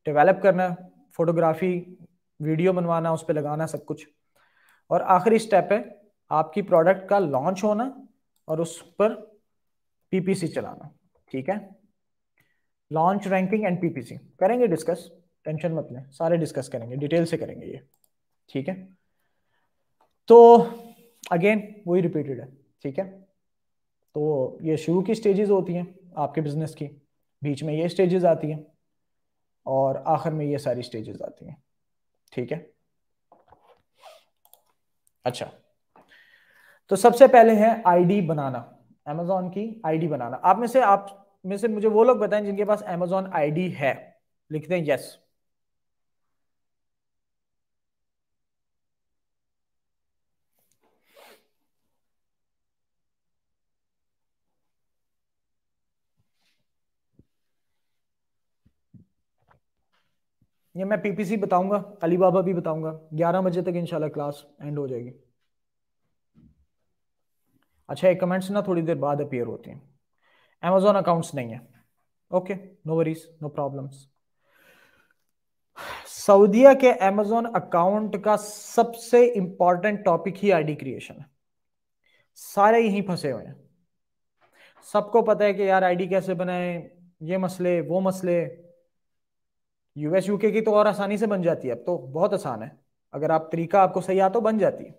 डेवलप करना फोटोग्राफी वीडियो बनवाना उस पर लगाना सब कुछ और आखिरी स्टेप है आपकी प्रोडक्ट का लॉन्च होना और उस पर पीपीसी चलाना ठीक है लॉन्च रैंकिंग एंड पीपीसी करेंगे डिस्कस टेंशन मत लें सारे डिस्कस करेंगे डिटेल से करेंगे ये ठीक है तो अगेन वही रिपीटेड है ठीक है तो ये शुरू की स्टेजेस होती हैं आपके बिजनेस की बीच में ये स्टेजेस आती हैं और आखिर में ये सारी स्टेजेस आती हैं ठीक है अच्छा तो सबसे पहले है आईडी बनाना एमेजोन की आईडी बनाना आप में से आप में से मुझे वो लोग बताएं जिनके पास अमेजोन आईडी है लिखते हैं यस ये मैं पीपीसी बताऊंगा अलीबाबा भी बताऊंगा 11 बजे तक इनशाला क्लास एंड हो जाएगी अच्छा एक कमेंट्स ना थोड़ी देर बाद अपियर होती हैं अमेजोन अकाउंट्स नहीं है okay no worries no problems सऊदीया के अमेजोन अकाउंट का सबसे इंपॉर्टेंट टॉपिक ही आईडी क्रिएशन है सारे यहीं फंसे हुए हैं सबको पता है कि यार आईडी कैसे बनाए ये मसले वो मसले यूएस यूके की तो और आसानी से बन जाती है अब तो बहुत आसान है अगर आप तरीका आपको सही आता तो बन जाती है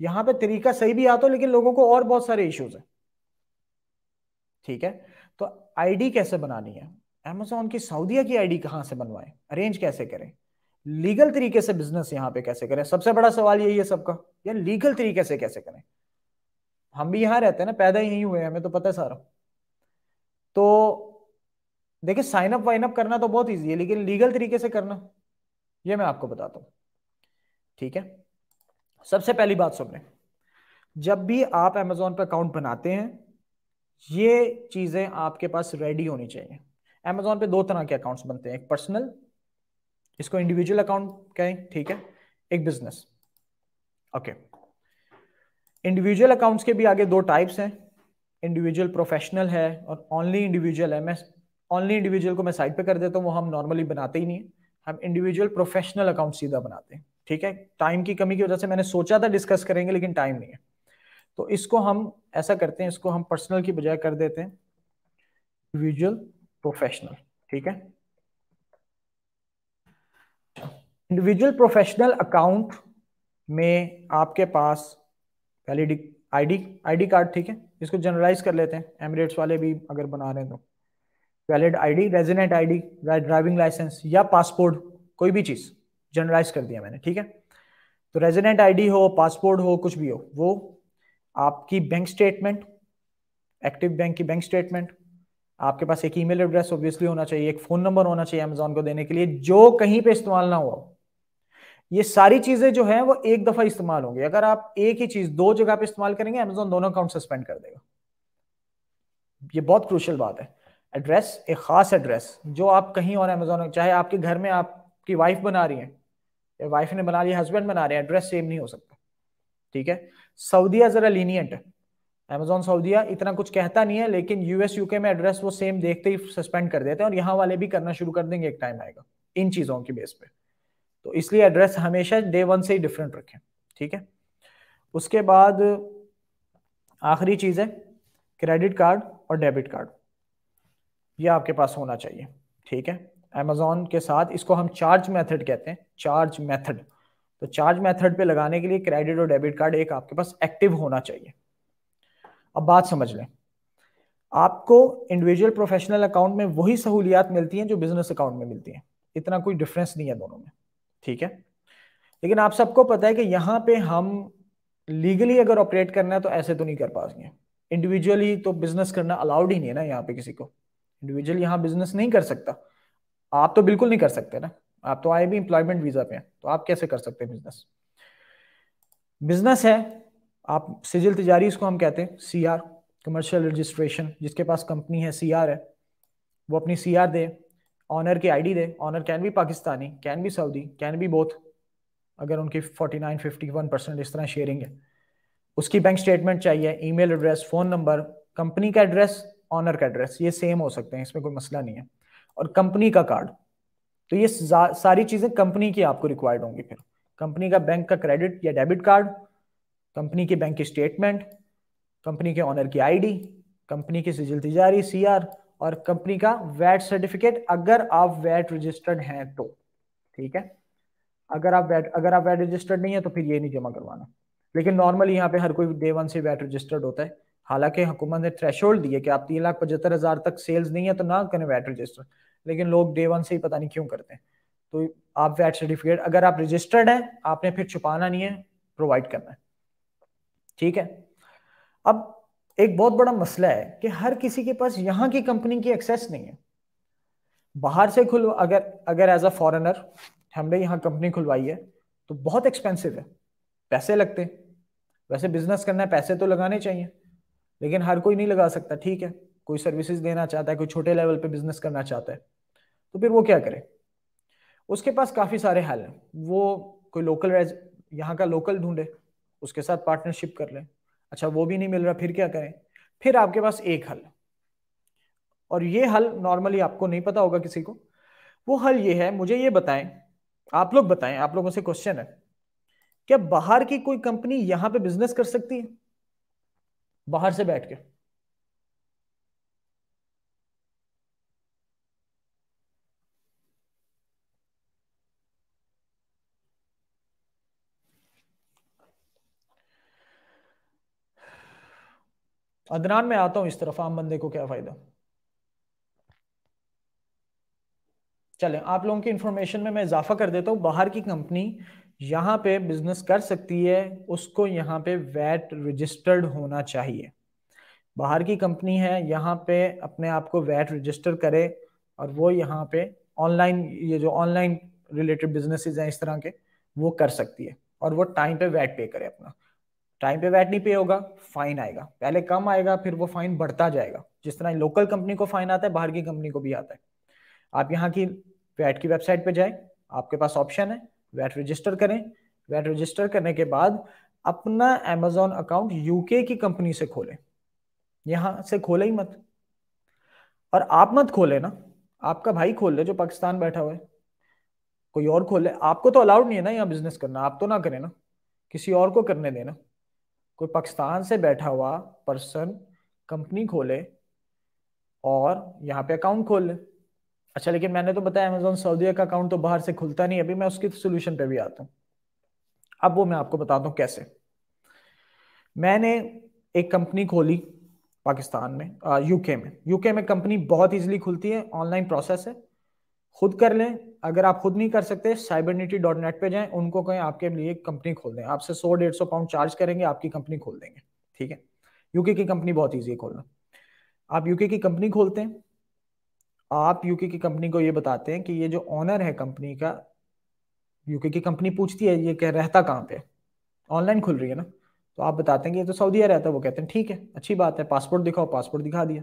यहाँ पे तरीका सही भी आता तो, लेकिन लोगों को और बहुत सारे इश्यूज है ठीक है तो आईडी कैसे बनानी है एमेजोन की सऊदीया की आईडी कहां से बनवाए अरेंज कैसे करें लीगल तरीके से बिजनेस यहाँ पे कैसे करें सबसे बड़ा सवाल यही है सबका यार लीगल तरीके से कैसे करें हम भी यहाँ रहते हैं ना पैदा यही हुए हैं हमें तो पता है सारा तो देखिए साइन अप वाइन अप करना तो बहुत ईजी है लेकिन लीगल तरीके से करना ये मैं आपको बताता हूँ ठीक है सबसे पहली बात सुन लें जब भी आप अमेजोन पर अकाउंट बनाते हैं ये चीज़ें आपके पास रेडी होनी चाहिए अमेजोन पे दो तरह के अकाउंट्स बनते हैं एक पर्सनल इसको इंडिविजुअल अकाउंट कहें ठीक है एक बिजनेस ओके इंडिविजुअल अकाउंट्स के भी आगे दो टाइप्स हैं इंडिविजुअल प्रोफेशनल है और ओनली इंडिविजुअल है मैं ओनली इंडिविजुअल को मैं साइड पे कर देता हूँ वो हम नॉर्मली बनाते ही नहीं है हम इंडिविजुअल प्रोफेशनल अकाउंट सीधा बनाते हैं ठीक है टाइम की कमी की वजह से मैंने सोचा था डिस्कस करेंगे लेकिन टाइम नहीं है तो इसको हम ऐसा करते हैं इसको हम पर्सनल की बजाय कर देते हैं इंडिविजुअल प्रोफेशनल ठीक है इंडिविजुअल प्रोफेशनल अकाउंट में आपके पास पहले आईडी आईडी कार्ड ठीक है इसको जनरलाइज कर लेते हैं एमरेट्स वाले भी अगर बना रहे हैं तो valid ID resident ID driving licence या पासपोर्ट कोई भी चीज जनरलाइज कर दिया मैंने ठीक है तो रेजिडेंट आईडी हो पासपोर्ट हो कुछ भी हो वो आपकी बैंक स्टेटमेंट एक्टिव बैंक की बैंक स्टेटमेंट आपके पास एक ईमेल एड्रेस ऑब्वियसली होना चाहिए एक फोन नंबर होना चाहिए अमेजोन को देने के लिए जो कहीं पे इस्तेमाल ना हुआ ये सारी चीजें जो है वो एक दफा इस्तेमाल होंगी अगर आप एक ही चीज दो जगह पे इस्तेमाल करेंगे अमेजोन दोनों अकाउंट सस्पेंड कर देगा ये बहुत क्रूशल बात है एड्रेस एक ख़ास एड्रेस जो आप कहीं और अमेजोन चाहे आपके घर में आपकी वाइफ बना रही है या वाइफ ने बना लिया हस्बैंड बना रहे हैं एड्रेस सेम नहीं हो सकता ठीक है सऊदिया ज़रा लीनियंट है अमेजोन सऊदिया इतना कुछ कहता नहीं है लेकिन यूएस यूके में एड्रेस वो सेम देखते ही सस्पेंड कर देते हैं और यहाँ वाले भी करना शुरू कर देंगे एक टाइम आएगा इन चीज़ों के बेस पे तो इसलिए एड्रेस हमेशा डे वन से ही डिफरेंट रखें ठीक है उसके बाद आखिरी चीज़ है क्रेडिट कार्ड और डेबिट कार्ड ये आपके पास होना चाहिए ठीक है अमेजोन के साथ इसको हम चार्ज मेथड कहते हैं चार्ज मेथड तो चार्ज मेथड पे लगाने के लिए क्रेडिट और डेबिट कार्ड एक आपके पास एक्टिव होना चाहिए अब बात समझ लें आपको इंडिविजुअल प्रोफेशनल अकाउंट में वही सहूलियात मिलती हैं जो बिजनेस अकाउंट में मिलती हैं इतना कोई डिफरेंस नहीं है दोनों में ठीक है लेकिन आप सबको पता है कि यहाँ पे हम लीगली अगर ऑपरेट करना है तो ऐसे तो नहीं कर पाएंगे इंडिविजुअली तो बिजनेस करना अलाउड ही नहीं है ना यहाँ पे किसी को इंडिविजुअल यहाँ बिजनेस नहीं कर सकता आप तो बिल्कुल नहीं कर सकते ना आप तो आए भी एम्प्लॉयमेंट वीजा पे हैं तो आप कैसे कर सकते हैं बिजनेस बिजनेस है आप सिजिल तिजारी इसको हम कहते हैं सी आर कमर्शियल रजिस्ट्रेशन जिसके पास कंपनी है सी आर है वो अपनी सी आर दे ऑनर की I D the owner can be Pakistani can be Saudi can be both अगर उनकी forty nine fifty one percent इस तरह शेयरिंग है उसकी बैंक स्टेटमेंट चाहिए email address phone number company का एड्रेस ऑनर का एड्रेस ये सेम हो सकते हैं इसमें कोई मसला नहीं है और कंपनी का कार्ड तो ये सारी चीजें कंपनी की आपको रिक्वायर्ड होंगी फिर कंपनी का बैंक का क्रेडिट या डेबिट कार्ड कंपनी के बैंक की स्टेटमेंट कंपनी के ऑनर की आईडी कंपनी की सिजिल तिजारी सी और कंपनी का वैट सर्टिफिकेट अगर आप वैट रजिस्टर्ड हैं तो ठीक है अगर आप वैट अगर आप वैट रजिस्टर्ड नहीं है तो फिर ये नहीं जमा करवाना लेकिन नॉर्मली यहाँ पे हर कोई डे वन से वैट रजिस्टर्ड होता है हालांकि हुकूमत ने थ्रेश होल्ड है कि आप तीन लाख पचहत्तर हज़ार तक सेल्स नहीं है तो ना करें वैट रजिस्टर लेकिन लोग डे वन से ही पता नहीं क्यों करते हैं तो आप वैट सर्टिफिकेट अगर आप रजिस्टर्ड हैं आपने फिर छुपाना नहीं है प्रोवाइड करना है ठीक है अब एक बहुत बड़ा मसला है कि हर किसी के पास यहाँ की कंपनी की एक्सेस नहीं है बाहर से खुल अगर अगर एज अ फॉरेनर हमने यहाँ कंपनी खुलवाई है तो बहुत एक्सपेंसिव है पैसे लगते हैं वैसे बिजनेस करना है पैसे तो लगाने चाहिए लेकिन हर कोई नहीं लगा सकता ठीक है कोई सर्विसेज देना चाहता है कोई छोटे लेवल पे बिजनेस करना चाहता है तो फिर वो क्या करे उसके पास काफ़ी सारे हल हैं वो कोई लोकल रेज यहाँ का लोकल ढूंढे उसके साथ पार्टनरशिप कर ले अच्छा वो भी नहीं मिल रहा फिर क्या करें फिर आपके पास एक हल और ये हल नॉर्मली आपको नहीं पता होगा किसी को वो हल ये है मुझे ये बताएं आप लोग बताएं आप लोगों से क्वेश्चन है क्या बाहर की कोई कंपनी यहाँ पे बिजनेस कर सकती है बाहर से बैठ के अदनान में आता हूं इस तरफ आम बंदे को क्या फायदा चले आप लोगों की इंफॉर्मेशन में मैं इजाफा कर देता हूं बाहर की कंपनी यहाँ पे बिजनेस कर सकती है उसको यहाँ पे वैट रजिस्टर्ड होना चाहिए बाहर की कंपनी है यहाँ पे अपने आप को वैट रजिस्टर करे और वो यहाँ पे ऑनलाइन ये जो ऑनलाइन रिलेटेड बिजनेसेस हैं इस तरह के वो कर सकती है और वो टाइम पे वैट पे करे अपना टाइम पे वैट नहीं पे होगा फाइन आएगा पहले कम आएगा फिर वो फाइन बढ़ता जाएगा जिस तरह लोकल कंपनी को फाइन आता है बाहर की कंपनी को भी आता है आप यहाँ की वैट की वेबसाइट पे जाए आपके पास ऑप्शन है वैट रजिस्टर करें वैट रजिस्टर करने के बाद अपना अमेजोन अकाउंट यूके की कंपनी से खोलें यहां से खोले ही मत और आप मत खोले ना आपका भाई खोल ले जो पाकिस्तान बैठा हुआ है कोई और खोले आपको तो अलाउड नहीं है ना यहाँ बिजनेस करना आप तो ना करें ना किसी और को करने देना कोई पाकिस्तान से बैठा हुआ पर्सन कंपनी खोले और यहाँ पे अकाउंट खोल ले अच्छा लेकिन मैंने तो बताया अमेजोन सऊदी का अकाउंट तो बाहर से खुलता नहीं अभी मैं उसकी सोल्यूशन पे भी आता हूँ अब वो मैं आपको बताता हूँ कैसे मैंने एक कंपनी खोली पाकिस्तान में यूके में यूके में कंपनी बहुत इजीली खुलती है ऑनलाइन प्रोसेस है खुद कर लें अगर आप खुद नहीं कर सकते साइबरनिटी डॉट नेट पर जाएं उनको कहें आपके लिए कंपनी खोल दें आपसे सौ डेढ़ सौ पाउंड चार्ज करेंगे आपकी कंपनी खोल देंगे ठीक है यूके की कंपनी बहुत ईजी है खोलना आप यूके की कंपनी खोलते हैं आप यूके की कंपनी को ये बताते हैं कि ये जो ऑनर है कंपनी का यूके की कंपनी पूछती है ये कह रहता कहाँ पे ऑनलाइन खुल रही है ना तो आप बताते हैं कि ये तो सऊदीया रहता है वो कहते हैं ठीक है अच्छी बात है पासपोर्ट दिखाओ पासपोर्ट दिखा दिया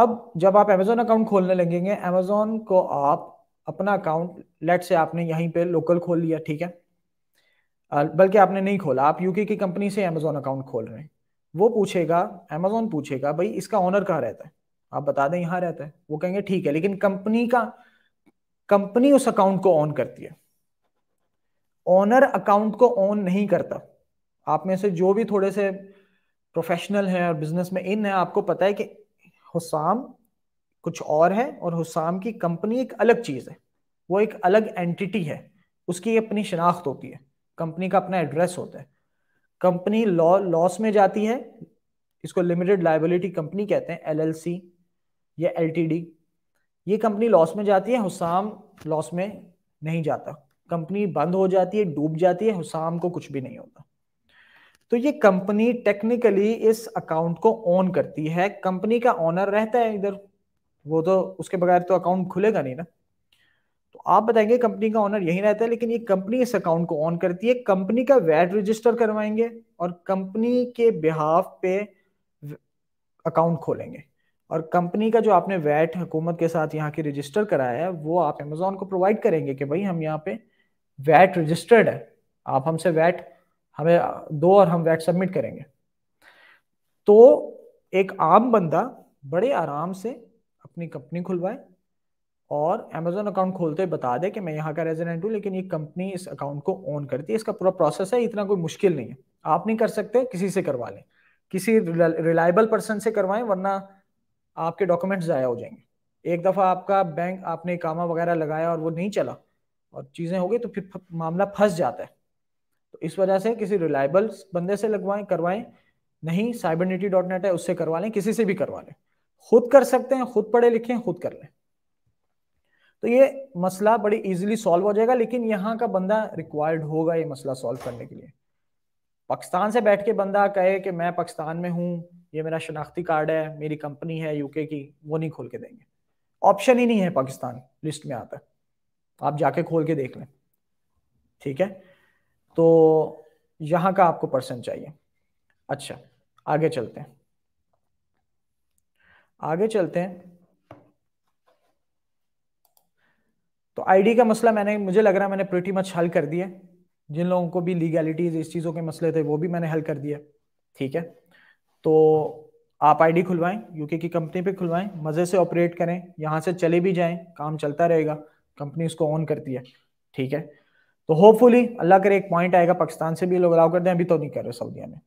अब जब आप अमेजोन अकाउंट खोलने लगेंगे अमेजोन को आप अपना अकाउंट लेट से आपने यहीं पे लोकल खोल लिया ठीक है बल्कि आपने नहीं खोला आप यूके की कंपनी से अमेजोन अकाउंट खोल रहे हैं वो पूछेगा अमेजोन पूछेगा भाई इसका ऑनर कहाँ रहता है आप बता दें यहां रहता है वो कहेंगे ठीक है लेकिन कंपनी का कंपनी उस अकाउंट को ऑन करती है ऑनर अकाउंट को ऑन नहीं करता आप में से जो भी थोड़े से प्रोफेशनल हैं और बिजनेस में इन है आपको पता है कि हुसाम कुछ और है और हुसाम की कंपनी एक अलग चीज़ है वो एक अलग एंटिटी है उसकी अपनी शनाख्त होती है कंपनी का अपना एड्रेस होता है कंपनी लॉ लॉस में जाती है इसको लिमिटेड लाइबिलिटी कंपनी कहते हैं एलएलसी ये एल ये कंपनी लॉस में जाती है हुसाम लॉस में नहीं जाता कंपनी बंद हो जाती है डूब जाती है हुसाम को कुछ भी नहीं होता तो ये कंपनी टेक्निकली इस अकाउंट को ऑन करती है कंपनी का ऑनर रहता है इधर वो तो उसके बगैर तो अकाउंट खुलेगा नहीं ना तो आप बताएंगे कंपनी का ऑनर यही रहता है लेकिन ये कंपनी इस अकाउंट को ऑन करती है कंपनी का वैट रजिस्टर करवाएंगे और कंपनी के बिहाफ पे अकाउंट खोलेंगे और कंपनी का जो आपने वैट हुकूमत के साथ यहाँ की रजिस्टर कराया है वो आप अमेजोन को प्रोवाइड करेंगे कि भाई हम यहाँ पे वैट रजिस्टर्ड है आप हमसे वैट हमें दो और हम वैट सबमिट करेंगे तो एक आम बंदा बड़े आराम से अपनी कंपनी खुलवाए और अमेजोन अकाउंट खोलते हुए बता दे कि मैं यहाँ का रेजिडेंट हूँ लेकिन ये कंपनी इस अकाउंट को ऑन करती है इसका पूरा प्रोसेस है इतना कोई मुश्किल नहीं है आप नहीं कर सकते किसी से करवा लें किसी रिलायबल पर्सन से करवाएं वरना आपके डॉक्यूमेंट्स ज़ाया हो जाएंगे एक दफ़ा आपका बैंक आपने कामा वगैरह लगाया और वो नहीं चला और चीज़ें हो गई तो फिर मामला फंस जाता है तो इस वजह से किसी रिलायबल बंदे से लगवाएं करवाएं नहीं साइबरनिटी डॉट नेट है उससे करवा लें किसी से भी करवा लें खुद कर सकते हैं खुद पढ़े लिखे हैं खुद कर लें तो ये मसला बड़ी इजीली सॉल्व हो जाएगा लेकिन यहाँ का बंदा रिक्वायर्ड होगा ये मसला सॉल्व करने के लिए पाकिस्तान से बैठ के बंदा कहे कि मैं पाकिस्तान में हूँ ये मेरा शनाख्ती कार्ड है मेरी कंपनी है यूके की वो नहीं खोल के देंगे ऑप्शन ही नहीं है पाकिस्तान लिस्ट में आता आप जाके खोल के देख लें ठीक है तो यहाँ का आपको पर्सन चाहिए अच्छा आगे चलते हैं आगे चलते हैं तो आईडी का मसला मैंने मुझे लग रहा है मैंने प्रिटी मच हल कर दिया जिन लोगों को भी लीगैलिटीज इस चीज़ों के मसले थे वो भी मैंने हल कर दिया ठीक है तो आप आईडी खुलवाएं यूके की कंपनी पे खुलवाएं मज़े से ऑपरेट करें यहाँ से चले भी जाएं काम चलता रहेगा कंपनी उसको ऑन करती है ठीक है तो होपफुली अल्लाह करे एक पॉइंट आएगा पाकिस्तान से भी लोग अलाउ कर दें अभी तो नहीं कर रहे सऊदीया में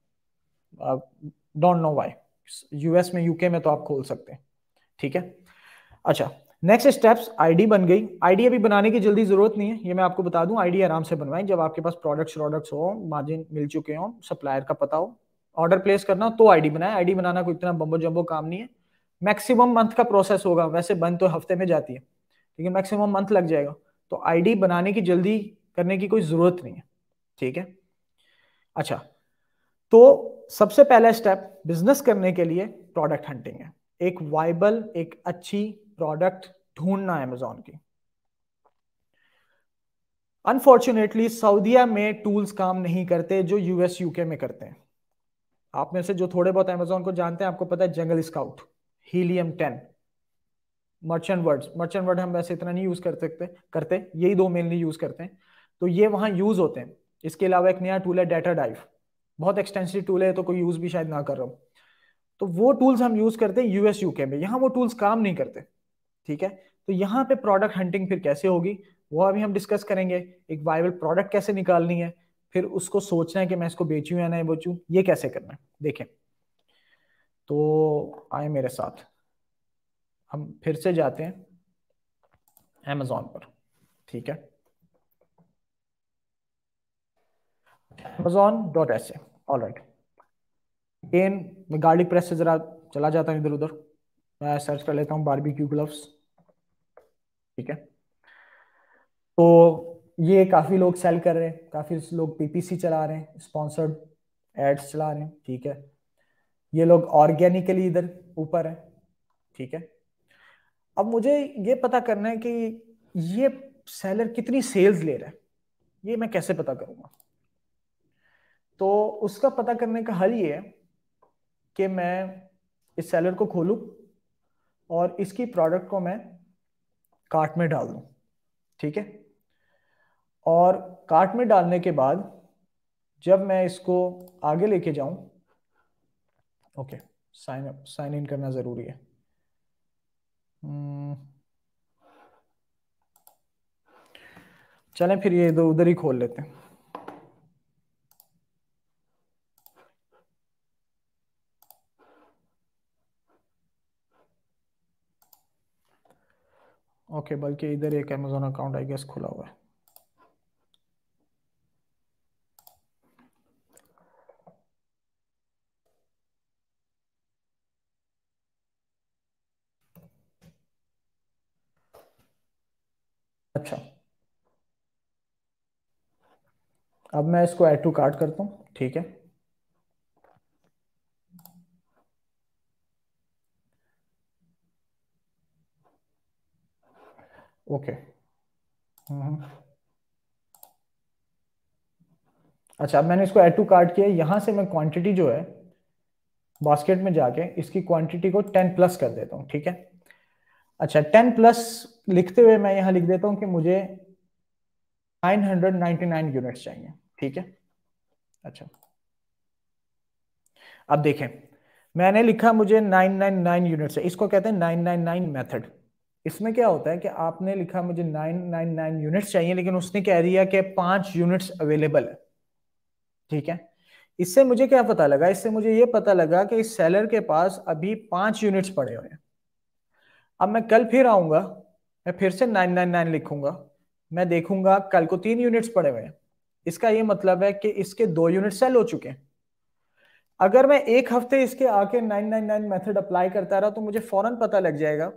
डोंट नो वाई यूएस में यूके में तो आप खोल सकते हैं ठीक है अच्छा नेक्स्ट स्टेप्स आईडी बन गई आईडी अभी बनाने की जल्दी जरूरत नहीं है ये मैं आपको बता दूं आईडी आराम से बनवाएं जब आपके पास प्रोडक्ट्स प्रोडक्ट्स हो मार्जिन मिल चुके हो सप्लायर का पता हो ऑर्डर प्लेस करना तो आईडी बनाए आईडी बनाना कोई इतना बम्बो जम्बो काम नहीं है मैक्सिमम मंथ का प्रोसेस होगा वैसे बंद तो हफ्ते में जाती है लेकिन मैक्सिमम मंथ लग जाएगा तो आईडी बनाने की जल्दी करने की कोई जरूरत नहीं है ठीक है अच्छा तो सबसे पहला स्टेप बिजनेस करने के लिए प्रोडक्ट हंटिंग है एक वाइबल एक अच्छी प्रोडक्ट ढूंढना है अमेजोन की अनफॉर्चुनेटली सऊदीया में टूल्स काम नहीं करते जो यूएस यूके में करते हैं आप में से जो थोड़े बहुत अमेजोन को जानते हैं आपको पता है Jungle Scout Helium ten merchant word merchant word हम वैसे इतना नहीं यूज कर सकते करते यही दो मेनली यूज करते हैं तो ये वहां यूज होते हैं इसके अलावा एक नया टूल है डेटा डाइव बहुत एक्सटेंसिव टूल है तो कोई यूज भी शायद ना कर रहा हूं तो वो टूल्स हम यूज करते हैं यूएस यूके में यहाँ वो टूल्स काम नहीं करते ठीक है तो यहाँ पे प्रोडक्ट हंटिंग फिर कैसे होगी वो अभी हम डिस्कस करेंगे एक वायबल प्रोडक्ट कैसे निकालनी है फिर उसको सोचना है कि मैं इसको बेचू या नहीं बेचू ये कैसे करना है देखें तो आए मेरे साथ हम फिर से जाते हैं एमेजोन पर ठीक है Amazon dot S L right again मैं गाड़ी प्रेस से जरा चला जाता हूँ इधर उधर मैं सर्च कर लेता हूँ बारबेक्यू ग्लव्स ठीक है तो ये काफ़ी लोग सेल कर रहे हैं काफ़ी लोग पीपीसी चला रहे हैं स्पॉन्सर्ड एड्स चला रहे हैं ठीक है ये लोग ऑर्गेनिकली इधर ऊपर है ठीक है अब मुझे ये पता करना है कि ये सेलर कितनी सेल्स ले रहा है ये मैं कैसे पता करूंगा तो उसका पता करने का हल ये है कि मैं इस सेलर को खोलूं और इसकी प्रोडक्ट को मैं कार्ट में डाल दूं ठीक है और कार्ट में डालने के बाद जब मैं इसको आगे लेके जाऊं okay sign up sign in करना ज़रूरी है hmm. चलें फिर ये इधर उधर ही खोल लेते हैं ओके बल्कि इधर एक अमेजोन अकाउंट आई गेस खुला हुआ है अच्छा अब मैं इसको एड टू कार्ड करता हूँ ठीक है ओके हम्म। अच्छा अब मैंने इसको एड टू कार्ड किया यहां से मैं क्वांटिटी जो है बास्केट में जाके इसकी क्वांटिटी को टेन प्लस कर देता हूँ ठीक है अच्छा टेन प्लस लिखते हुए मैं यहाँ लिख देता हूँ कि मुझे 999 यूनिट्स चाहिए ठीक है अच्छा अब देखें मैंने लिखा मुझे 999 यूनिट्स है इसको कहते हैं 999 मेथड इसमें क्या होता है कि आपने लिखा मुझे नाइन नाइन नाइन यूनिट चाहिए लेकिन उसने कह दिया कि पांच यूनिट्स अवेलेबल है ठीक है इससे मुझे क्या पता लगा इससे मुझे ये पता लगा कि इस सेलर के पास अभी पांच यूनिट्स पड़े हुए हैं अब मैं कल फिर आऊंगा मैं फिर से नाइन नाइन नाइन लिखूंगा मैं देखूंगा कल को तीन यूनिट्स पड़े हुए हैं इसका ये मतलब है कि इसके दो यूनिट सेल हो चुके हैं अगर मैं एक हफ्ते इसके आके nine nine nine method apply करता रहा तो मुझे फौरन पता लग जाएगा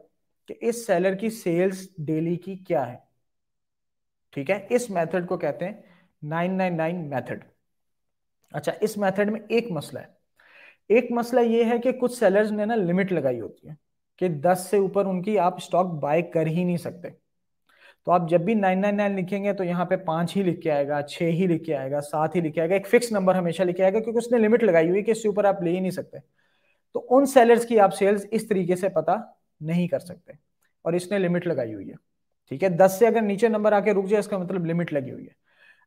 कि इस सेलर की सेल्स डेली की क्या है ठीक है इस मेथड को कहते हैं 999 मेथड अच्छा इस मेथड में एक मसला है एक मसला यह है कि कुछ सेलर्स ने ना लिमिट लगाई होती है कि 10 से ऊपर उनकी आप स्टॉक बाय कर ही नहीं सकते तो आप जब भी 999 लिखेंगे तो यहाँ पे पांच ही लिख के आएगा छह ही लिख के आएगा सात ही लिख के आएगा एक फिक्स नंबर हमेशा लिख के आएगा क्योंकि उसने लिमिट लगाई हुई है कि इससे ऊपर आप ले ही नहीं सकते तो उन सेलर्स की आप सेल्स इस तरीके से पता नहीं कर सकते और इसने लिमिट लगाई हुई है ठीक है दस से अगर नीचे नंबर आके रुक जाए इसका मतलब लिमिट लगी हुई है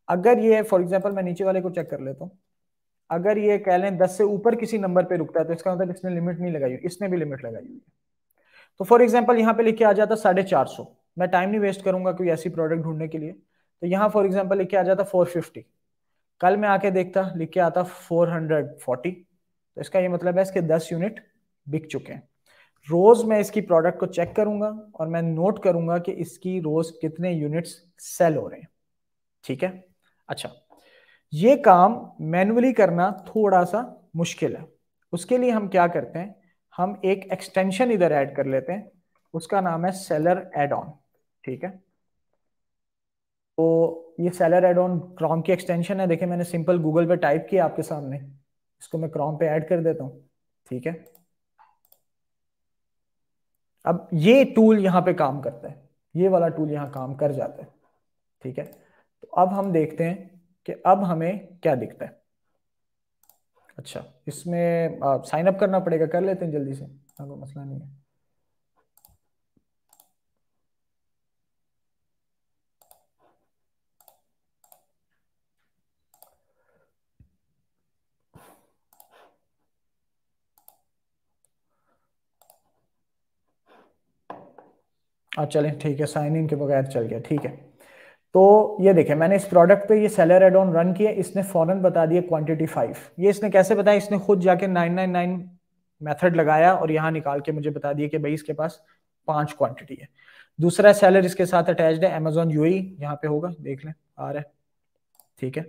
अगर ये फॉर एग्जाम्पल मैं नीचे वाले को चेक कर लेता हूँ अगर ये कह लें दस से ऊपर किसी नंबर पे रुकता है तो इसका मतलब इसने लिमिट नहीं लगाई हुई इसने भी लिमिट लगाई हुई है तो फॉर एग्जाम्पल यहाँ पे लिख के आ जाता साढ़े चार सौ मैं टाइम नहीं वेस्ट करूंगा कोई ऐसी प्रोडक्ट ढूंढने के लिए तो यहाँ फॉर एग्जाम्पल लिख के आ जाता फोर फिफ्टी कल मैं आके देखता लिख के आता फोर हंड्रेड फोर्टी तो इसका ये मतलब है इसके दस यूनिट बिक चुके हैं रोज मैं इसकी प्रोडक्ट को चेक करूंगा और मैं नोट करूंगा कि इसकी रोज कितने यूनिट्स सेल हो रहे हैं ठीक है अच्छा ये काम मैनुअली करना थोड़ा सा मुश्किल है उसके लिए हम क्या करते हैं हम एक एक्सटेंशन इधर ऐड कर लेते हैं उसका नाम है सेलर एड ऑन ठीक है तो ये सेलर एड ऑन क्रॉम की एक्सटेंशन है देखिए मैंने सिंपल गूगल पे टाइप किया आपके सामने इसको मैं क्रॉम पे ऐड कर देता हूँ ठीक है अब ये टूल यहां पे काम करता है ये वाला टूल यहाँ काम कर जाता है ठीक है तो अब हम देखते हैं कि अब हमें क्या दिखता है अच्छा इसमें साइन अप करना पड़ेगा कर लेते हैं जल्दी से हाँ कोई मसला नहीं है हाँ चलें ठीक है साइन इन के बगैर चल गया ठीक है तो ये देखें मैंने इस प्रोडक्ट पे ये सेलर एड ऑन रन किया इसने फॉरन बता दिया क्वांटिटी फाइव ये इसने कैसे बताया इसने खुद जाके नाइन नाइन नाइन मेथड लगाया और यहाँ निकाल के मुझे बता दिया कि भाई इसके पास पांच क्वांटिटी है दूसरा सेलर इसके साथ अटैच है अमेजोन यू e, यहाँ पे होगा देख लें आ रहा है ठीक है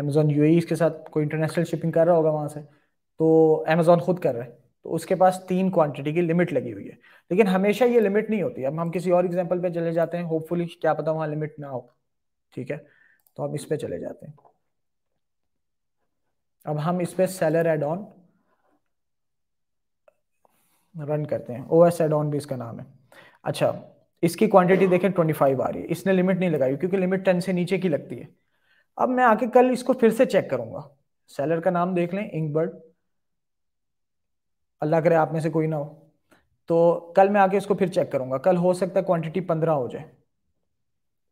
अमेजोन यू e इसके साथ कोई इंटरनेशनल शिपिंग कर रहा होगा वहां से तो अमेजोन खुद कर रहा है तो उसके पास तीन क्वांटिटी की लिमिट लगी हुई है लेकिन हमेशा ये लिमिट नहीं होती अब हम किसी और एग्जाम्पल पे चले जाते हैं होपफुली क्या पता वहां लिमिट ना हो ठीक है तो हम इस पे चले जाते हैं अब हम इस पे सेलर एड ऑन रन करते हैं ओ एस एड ऑन भी इसका नाम है अच्छा इसकी क्वांटिटी देखें 25 आ रही है इसने लिमिट नहीं लगाई क्योंकि लिमिट 10 से नीचे की लगती है अब मैं आके कल इसको फिर से चेक करूंगा सेलर का नाम देख लें इंकबर्ड अल्लाह करे आप में से कोई ना हो तो कल मैं आके इसको फिर चेक करूंगा कल हो सकता है क्वांटिटी पंद्रह हो जाए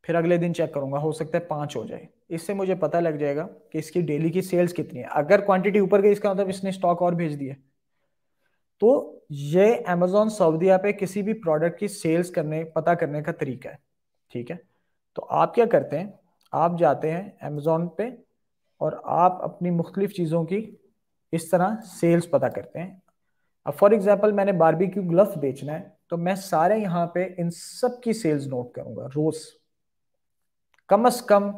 फिर अगले दिन चेक करूंगा हो सकता है पाँच हो जाए इससे मुझे पता लग जाएगा कि इसकी डेली की सेल्स कितनी है अगर क्वांटिटी ऊपर गई इसका मतलब इसने स्टॉक और भेज दिया तो ये अमेजोन सऊदिया पे किसी भी प्रोडक्ट की सेल्स करने पता करने का तरीका है ठीक है तो आप क्या करते हैं आप जाते हैं अमेजोन पे और आप अपनी मुख्तलिफ चीज़ों की इस तरह सेल्स पता करते हैं अब फॉर एग्जाम्पल मैंने बारबेक्यू ग्लव बेचना है तो मैं सारे यहाँ पे इन सब की सेल्स नोट करूंगा रोज कम अज कम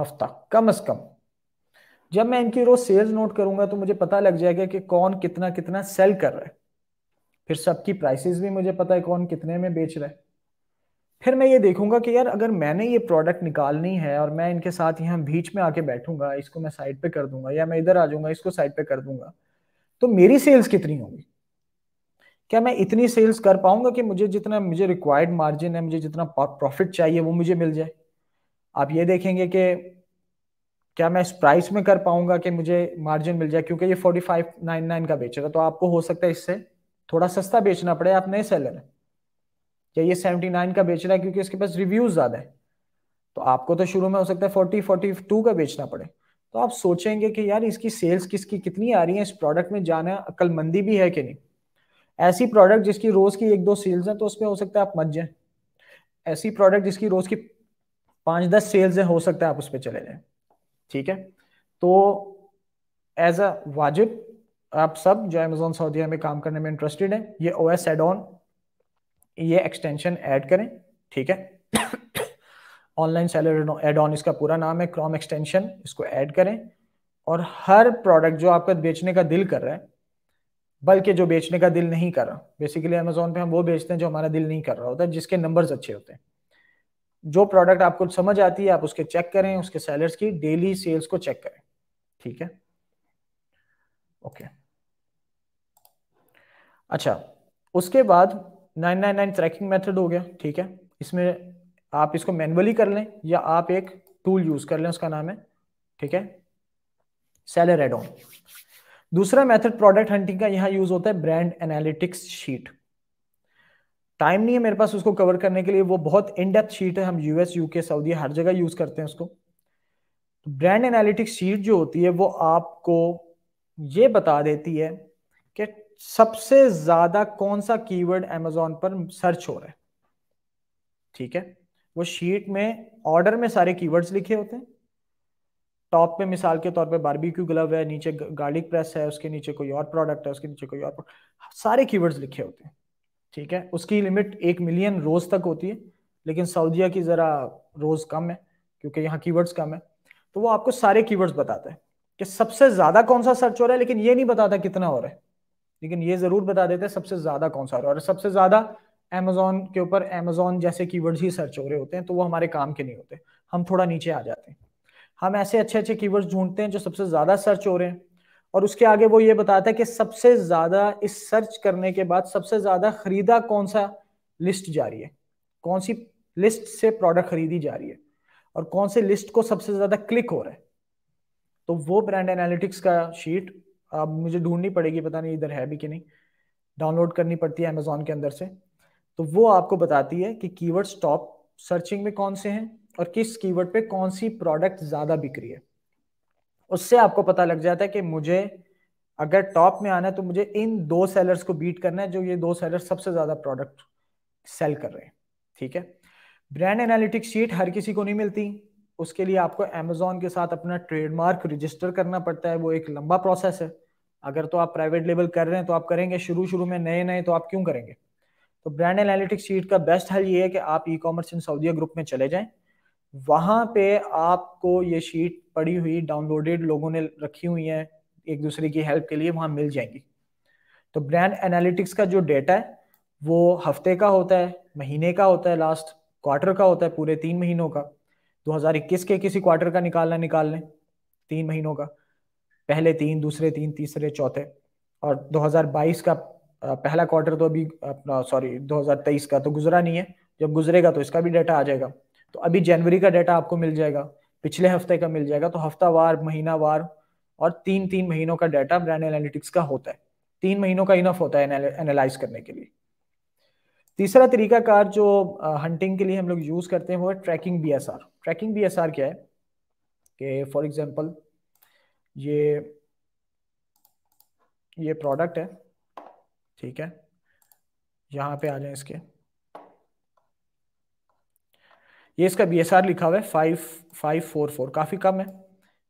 हफ्ता कम अज कम जब मैं इनकी रोज सेल्स नोट करूंगा तो मुझे पता लग जाएगा कि कौन कितना कितना सेल कर रहा है फिर सबकी प्राइसेस भी मुझे पता है कौन कितने में बेच रहा है फिर मैं ये देखूंगा कि यार अगर मैंने ये प्रोडक्ट निकालनी है और मैं इनके साथ यहाँ बीच में आके बैठूंगा इसको मैं साइड पे कर दूंगा या मैं इधर आ जाऊंगा इसको साइड पे कर दूंगा तो मेरी सेल्स कितनी होगी क्या मैं इतनी सेल्स कर पाऊंगा कि मुझे जितना मुझे रिक्वायर्ड मार्जिन है मुझे जितना प्रॉफिट चाहिए वो मुझे मिल जाए आप ये देखेंगे कि क्या मैं इस प्राइस में कर पाऊंगा कि मुझे मार्जिन मिल जाए क्योंकि ये फोर्टी फाइव नाइन नाइन का बेच रहा तो आपको हो सकता है इससे थोड़ा सस्ता बेचना पड़े आप नए सेलर हैं या ये सेवेंटी नाइन का बेच रहा है क्योंकि इसके पास रिव्यूज ज्यादा है तो आपको तो शुरू में हो सकता है फोर्टी फोर्टी टू का बेचना पड़े तो आप सोचेंगे कि यार इसकी सेल्स किसकी कितनी आ रही है इस प्रोडक्ट में जाना अक्लमंदी भी है कि नहीं ऐसी प्रोडक्ट जिसकी रोज की एक दो सेल्स है तो उसमें हो सकता है आप मत जाए ऐसी प्रोडक्ट जिसकी रोज की पांच दस सेल्स है हो सकता है आप उस पर चले जाए ठीक है तो एज अ वाजिब आप सब जो अमेजोन सऊदीया में काम करने में इंटरेस्टेड है ये ओ एस एड ऑन ये एक्सटेंशन ऐड करें ठीक है ऑनलाइन सेलर एड ऑन इसका पूरा नाम है क्रोम एक्सटेंशन इसको ऐड करें और हर प्रोडक्ट जो आपका बेचने का दिल कर रहा है बल्कि जो बेचने का दिल नहीं कर रहा बेसिकली अमेजोन पे हम वो बेचते हैं जो हमारा दिल नहीं कर रहा होता जिसके नंबर्स अच्छे होते हैं जो प्रोडक्ट आपको समझ आती है आप उसके चेक करें उसके सेलर्स की डेली सेल्स को चेक करें ठीक है ओके अच्छा उसके बाद 999 ट्रैकिंग मेथड हो गया ठीक है इसमें आप इसको मैनुअली कर लें या आप एक टूल यूज कर लें उसका नाम है ठीक है सेलर एड ऑन दूसरा मेथड प्रोडक्ट हंटिंग का यहां यूज होता है ब्रांड एनालिटिक्स शीट टाइम नहीं है मेरे पास उसको कवर करने के लिए वो बहुत इन डेप्थ शीट है हम यूएस यूके सऊदी हर जगह यूज करते हैं उसको ब्रांड एनालिटिक्स शीट जो होती है वो आपको ये बता देती है कि सबसे ज्यादा कौन सा कीवर्ड एमेजोन पर सर्च हो रहा है ठीक है वो शीट में ऑर्डर में सारे कीवर्ड्स लिखे होते हैं टॉप पे मिसाल के तौर पे बारबेक्यू ग्लव है नीचे गार्लिक प्रेस है उसके नीचे कोई और प्रोडक्ट है उसके नीचे कोई और सारे कीवर्ड्स लिखे होते हैं ठीक है उसकी लिमिट एक मिलियन रोज तक होती है लेकिन सऊदीया की जरा रोज कम है क्योंकि यहाँ कीवर्ड्स कम है तो वो आपको सारे कीवर्ड्स बताता है कि सबसे ज्यादा कौन सा सर्च हो रहा है लेकिन ये नहीं बताता कितना हो रहा है लेकिन ये जरूर बता देते हैं सबसे ज्यादा कौन सा हो रहा है और सबसे ज्यादा अमेजोन के ऊपर अमेजोन जैसे कीवर्ड्स ही सर्च हो रहे होते हैं तो वो हमारे काम के नहीं होते हम थोड़ा नीचे आ जाते हैं हम ऐसे अच्छे अच्छे कीवर्ड्स ढूंढते हैं जो सबसे ज्यादा सर्च हो रहे हैं और उसके आगे वो ये बताता है कि सबसे ज्यादा इस सर्च करने के बाद सबसे ज्यादा खरीदा कौन सा लिस्ट जा रही है कौन सी लिस्ट से प्रोडक्ट खरीदी जा रही है और कौन से लिस्ट को सबसे ज्यादा क्लिक हो रहा है तो वो ब्रांड एनालिटिक्स का शीट अब मुझे ढूंढनी पड़ेगी पता नहीं इधर है भी कि नहीं डाउनलोड करनी पड़ती है अमेजोन के अंदर से तो वो आपको बताती है कि कीवर्ड टॉप सर्चिंग में कौन से हैं और किस कीवर्ड पे कौन सी प्रोडक्ट ज्यादा बिक्री है उससे आपको पता लग जाता है कि मुझे अगर टॉप में आना है तो मुझे इन दो सेलर्स को बीट करना है जो ये दो सेलर सबसे ज्यादा प्रोडक्ट सेल कर रहे हैं ठीक है ब्रांड एनालिटिक्स शीट हर किसी को नहीं मिलती उसके लिए आपको अमेजोन के साथ अपना ट्रेडमार्क रजिस्टर करना पड़ता है वो एक लंबा प्रोसेस है अगर तो आप प्राइवेट लेबल कर रहे हैं तो आप करेंगे शुरू शुरू में नए नए तो आप क्यों करेंगे तो ब्रांड एनालिटिक्स शीट का बेस्ट हल ये है कि आप ई कॉमर्स इन सऊदीया ग्रुप में चले जाएं वहां पे आपको ये शीट पड़ी हुई डाउनलोडेड लोगों ने रखी हुई है एक दूसरे की हेल्प के लिए वहां मिल जाएंगी तो ब्रांड एनालिटिक्स का जो डेटा है वो हफ्ते का होता है महीने का होता है लास्ट क्वार्टर का होता है पूरे तीन महीनों का 2021 के किसी क्वार्टर का निकालना निकाल लें तीन महीनों का पहले तीन दूसरे तीन तीसरे चौथे और 2022 का पहला क्वार्टर तो अभी अपना सॉरी 2023 का तो गुजरा नहीं है जब गुजरेगा तो इसका भी डाटा आ जाएगा तो अभी जनवरी का डाटा आपको मिल जाएगा पिछले हफ्ते का मिल जाएगा तो हफ्तावार महीनावार और तीन तीन महीनों का डाटा ब्रांड एनालिटिक्स का होता है तीन महीनों का इनफ होता है एनालाइज करने के लिए तीसरा तरीका कार जो हंटिंग के लिए हम लोग यूज करते हैं वो है ट्रैकिंग बी ट्रैकिंग बी क्या है कि फॉर एग्जाम्पल ये ये प्रोडक्ट है ठीक है यहां पे आ जाए इसके ये इसका बी लिखा हुआ है फाइव फाइव फोर फोर काफ़ी कम है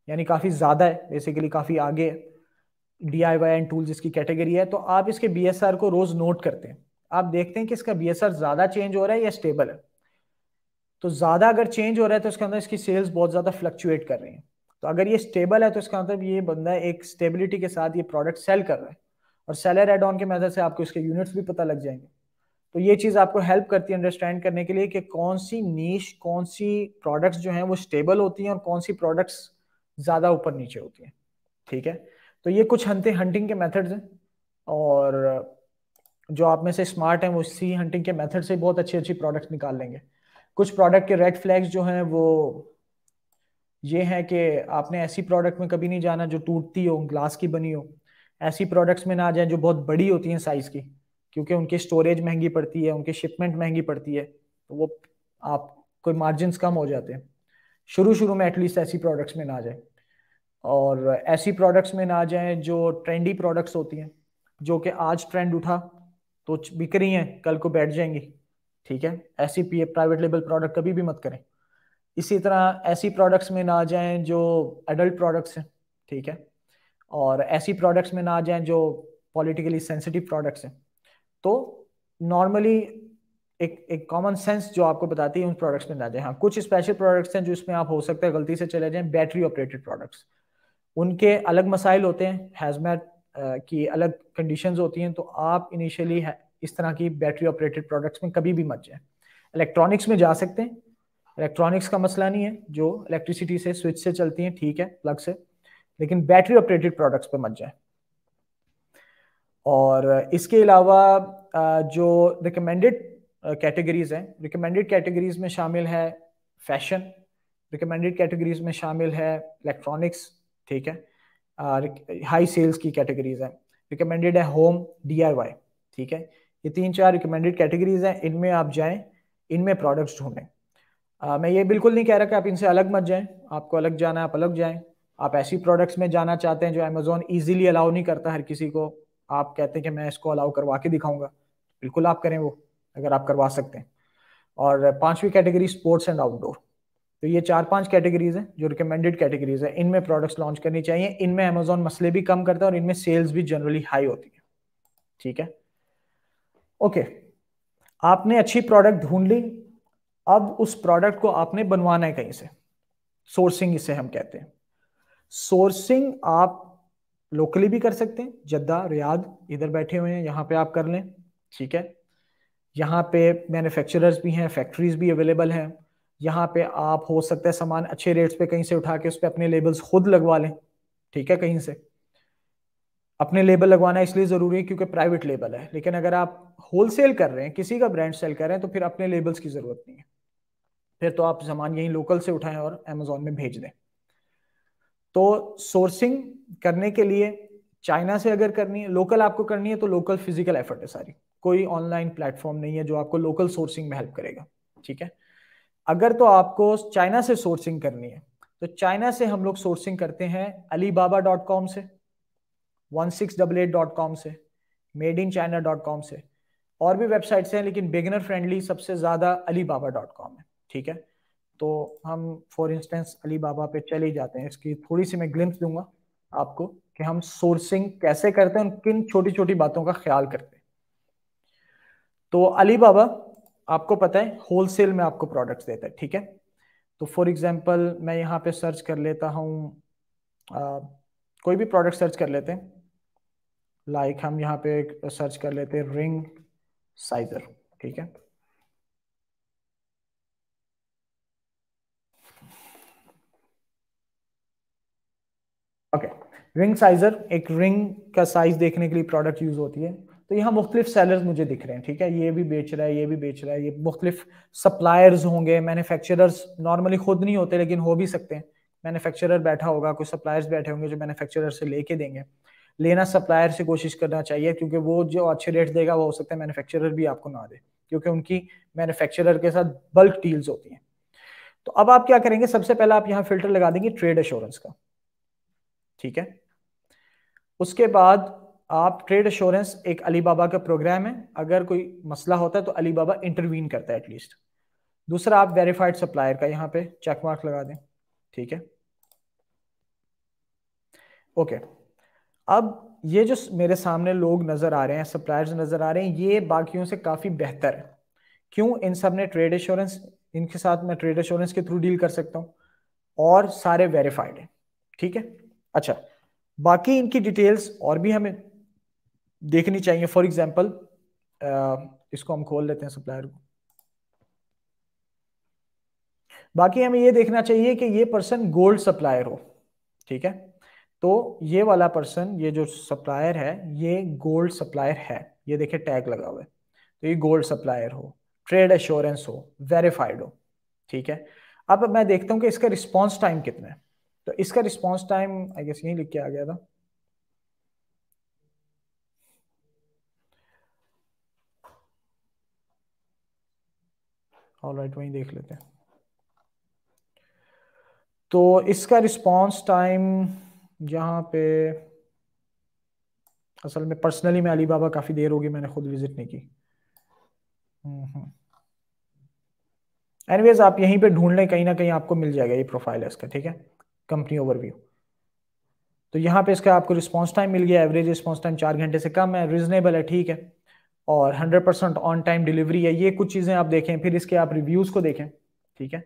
यानी काफ़ी ज़्यादा है बेसिकली काफ़ी आगे है D I Y and tool जिसकी कैटेगरी है तो आप इसके बी को रोज़ नोट करते हैं आप देखते हैं कि इसका बी ज़्यादा चेंज हो रहा है या स्टेबल है तो ज़्यादा अगर चेंज हो रहा है तो इसके अंदर इसकी सेल्स बहुत ज़्यादा फ्लक्चुएट कर रही हैं तो अगर ये स्टेबल है तो इसका मतलब ये बंदा एक स्टेबिलिटी के साथ ये प्रोडक्ट सेल कर रहा है और सेलर एड ऑन के मेथड से आपको इसके यूनिट्स भी पता लग जाएंगे तो ये चीज़ आपको हेल्प करती है अंडरस्टैंड करने के लिए कि कौन सी नीच कौन सी प्रोडक्ट्स जो हैं वो स्टेबल होती हैं और कौन सी प्रोडक्ट्स ज़्यादा ऊपर नीचे होती हैं ठीक है तो ये कुछ हंते हंटिंग के मेथड्स हैं और जो आप में से स्मार्ट हैं वो इसी हंटिंग के मेथड से बहुत अच्छी अच्छी प्रोडक्ट निकाल लेंगे कुछ प्रोडक्ट के रेड फ्लैग्स जो हैं वो ये हैं कि आपने ऐसी प्रोडक्ट में कभी नहीं जाना जो टूटती हो ग्लास की बनी हो ऐसी प्रोडक्ट्स में ना आ जाए जो बहुत बड़ी होती हैं साइज की क्योंकि उनकी स्टोरेज महंगी पड़ती है उनकी शिपमेंट महंगी पड़ती है तो वो आप कोई मार्जिन कम हो जाते हैं शुरू शुरू में एटलीस्ट ऐसी प्रोडक्ट्स में ना जाए और ऐसी प्रोडक्ट्स में ना जाए जो ट्रेंडी प्रोडक्ट्स होती हैं जो कि आज ट्रेंड उठा तो बिक रही हैं कल को बैठ जाएंगी ठीक है ऐसी प्राइवेट लेबल प्रोडक्ट कभी भी मत करें इसी तरह ऐसी प्रोडक्ट्स में ना जाएं जो एडल्ट प्रोडक्ट्स हैं ठीक है और ऐसी प्रोडक्ट्स में ना जाएं जो पॉलिटिकली सेंसिटिव प्रोडक्ट्स हैं तो नॉर्मली एक एक कॉमन सेंस जो आपको बताती है उन प्रोडक्ट्स में ना जाए हाँ कुछ स्पेशल प्रोडक्ट्स हैं जो इसमें आप हो सकते हैं गलती से चले जाएं बैटरी ऑपरेटेड प्रोडक्ट्स उनके अलग मसाइल होते हैं हैजमैट की अलग कंडीशन होती हैं तो आप इनिशियली इस तरह की बैटरी ऑपरेटेड प्रोडक्ट्स में कभी भी मत जाएं इलेक्ट्रॉनिक्स में जा सकते हैं इलेक्ट्रॉनिक्स का मसला नहीं है जो इलेक्ट्रिसिटी से स्विच से चलती हैं ठीक है प्लग से लेकिन बैटरी ऑपरेटेड प्रोडक्ट्स पे मत जाए और इसके अलावा जो रिकमेंडेड कैटेगरीज हैं रिकमेंडेड कैटेगरीज में शामिल है फैशन रिकमेंडेड कैटेगरीज में शामिल है इलेक्ट्रॉनिक्स ठीक है हाई सेल्स की कैटेगरीज हैं रिकमेंडेड है होम डी ठीक है ये तीन चार रिकमेंडेड कैटेगरीज हैं इनमें आप जाएं इनमें प्रोडक्ट्स ढूंढें मैं ये बिल्कुल नहीं कह रहा कि आप इनसे अलग मत जाएं आपको अलग जाना है आप अलग जाएं आप ऐसी प्रोडक्ट्स में जाना चाहते हैं जो अमेजोन ईजिली अलाउ नहीं करता हर किसी को आप कहते हैं कि मैं इसको अलाउ करवा के दिखाऊंगा बिल्कुल आप करें वो अगर आप करवा सकते हैं और पांचवी कैटेगरी स्पोर्ट्स एंड आउटडोर तो ये चार पांच कैटेगरीज हैं जो रिकमेंडेड कैटेगरीज हैं इनमें प्रोडक्ट्स लॉन्च करनी चाहिए इनमें अमेजोन मसले भी कम करता है और इनमें सेल्स भी जनरली हाई होती है ठीक है ओके आपने अच्छी प्रोडक्ट ढूंढ ली अब उस प्रोडक्ट को आपने बनवाना है कहीं से सोर्सिंग इसे हम कहते हैं सोर्सिंग आप लोकली भी कर सकते हैं जद्दा रियाद इधर बैठे हुए हैं यहाँ पे आप कर लें ठीक है यहाँ पे मैन्युफैक्चरर्स भी हैं फैक्ट्रीज भी अवेलेबल हैं यहाँ पे आप हो सकता है सामान अच्छे रेट्स पे कहीं से उठा के उस पर अपने लेबल्स खुद लगवा लें ठीक है कहीं से अपने लेबल लगवाना इसलिए ज़रूरी है क्योंकि प्राइवेट लेबल है लेकिन अगर आप होलसेल कर रहे हैं किसी का ब्रांड सेल कर रहे हैं तो फिर अपने लेबल्स की ज़रूरत नहीं है फिर तो आप सामान यहीं लोकल से उठाएं और अमेजोन में भेज दें तो सोर्सिंग करने के लिए चाइना से अगर करनी है लोकल आपको करनी है तो लोकल फिजिकल एफर्ट है सारी कोई ऑनलाइन प्लेटफॉर्म नहीं है जो आपको लोकल सोर्सिंग में हेल्प करेगा ठीक है अगर तो आपको चाइना से सोर्सिंग करनी है तो चाइना से हम लोग सोर्सिंग करते हैं अली बाबा डॉट कॉम से one six double eight dot com से made in China dot com से और भी वेबसाइट्स हैं लेकिन बिगिनर फ्रेंडली सबसे ज़्यादा अली बाबा डॉट कॉम है ठीक है तो हम फॉर इंस्टेंस अली बाबा पे चले जाते हैं इसकी थोड़ी सी मैं ग्लिम्स दूंगा आपको कि हम सोर्सिंग कैसे करते हैं और किन छोटी छोटी बातों का ख्याल करते हैं तो अली बाबा आपको पता है होलसेल में आपको प्रोडक्ट्स देता है ठीक है तो फॉर एग्जांपल मैं यहाँ पे सर्च कर लेता हूँ कोई भी प्रोडक्ट सर्च कर लेते हैं लाइक like हम यहाँ पे सर्च कर लेते हैं रिंग साइजर ठीक है ओके रिंग साइजर एक रिंग का साइज देखने के लिए प्रोडक्ट यूज होती है तो यहाँ मुख्तलिफ सेलर्स मुझे दिख रहे हैं ठीक है ये भी बेच रहा है ये भी बेच रहा है ये मुख्तलिफ सप्लायर्स होंगे मैन्युफैक्चरर्स नॉर्मली खुद नहीं होते लेकिन हो भी सकते हैं मैन्युफैक्चरर बैठा होगा कुछ सप्लायर्स बैठे होंगे जो मैन्युफैक्चरर से लेके देंगे लेना सप्लायर से कोशिश करना चाहिए क्योंकि वो जो अच्छे रेट देगा वो हो सकता है मैन्युफैक्चरर भी आपको ना दे क्योंकि उनकी मैन्युफैक्चरर के साथ बल्क डील्स होती हैं तो अब आप क्या करेंगे सबसे पहले आप यहाँ फिल्टर लगा देंगे ट्रेड एश्योरेंस का ठीक है उसके बाद आप ट्रेड एश्योरेंस एक अलीबाबा का प्रोग्राम है अगर कोई मसला होता है तो अलीबाबा इंटरवीन करता है एटलीस्ट दूसरा आप वेरीफाइड सप्लायर का यहाँ पे चेक मार्क लगा दें ठीक है ओके अब ये जो मेरे सामने लोग नज़र आ रहे हैं सप्लायर्स नज़र आ रहे हैं ये बाकियों से काफ़ी बेहतर है क्यों इन सब ने ट्रेड एश्योरेंस इनके साथ मैं ट्रेड एश्योरेंस के थ्रू डील कर सकता हूं और सारे वेरीफाइड है ठीक है अच्छा बाकी इनकी डिटेल्स और भी हमें देखनी चाहिए फॉर एग्जाम्पल इसको हम खोल लेते हैं सप्लायर को बाकी हमें ये देखना चाहिए कि ये पर्सन गोल्ड सप्लायर हो ठीक है तो ये वाला पर्सन ये जो सप्लायर है ये गोल्ड सप्लायर है ये देखिए टैग लगा हुआ है तो ये गोल्ड सप्लायर हो ट्रेड एश्योरेंस हो वेरीफाइड हो ठीक है अब मैं देखता हूँ कि इसका रिस्पॉन्स टाइम कितना है तो इसका रिस्पॉन्स टाइम आई गेस यही लिख के आ गया था ऑल राइट वहीं देख लेते हैं तो इसका रिस्पॉन्स टाइम यहां पे असल में पर्सनली मैं अली बाबा काफ़ी देर होगी मैंने खुद विज़िट नहीं की एनीवेज आप यहीं पे ढूंढ लें कहीं ना कहीं आपको मिल जाएगा ये प्रोफाइल है इसका ठीक है कंपनी ओवरव्यू तो यहाँ पे इसका आपको रिस्पॉन्स टाइम मिल गया एवरेज रिस्पॉन्स टाइम चार घंटे से कम है रिजनेबल है ठीक है और hundred percent on time delivery है ये कुछ चीज़ें आप देखें फिर इसके आप रिव्यूज़ को देखें ठीक है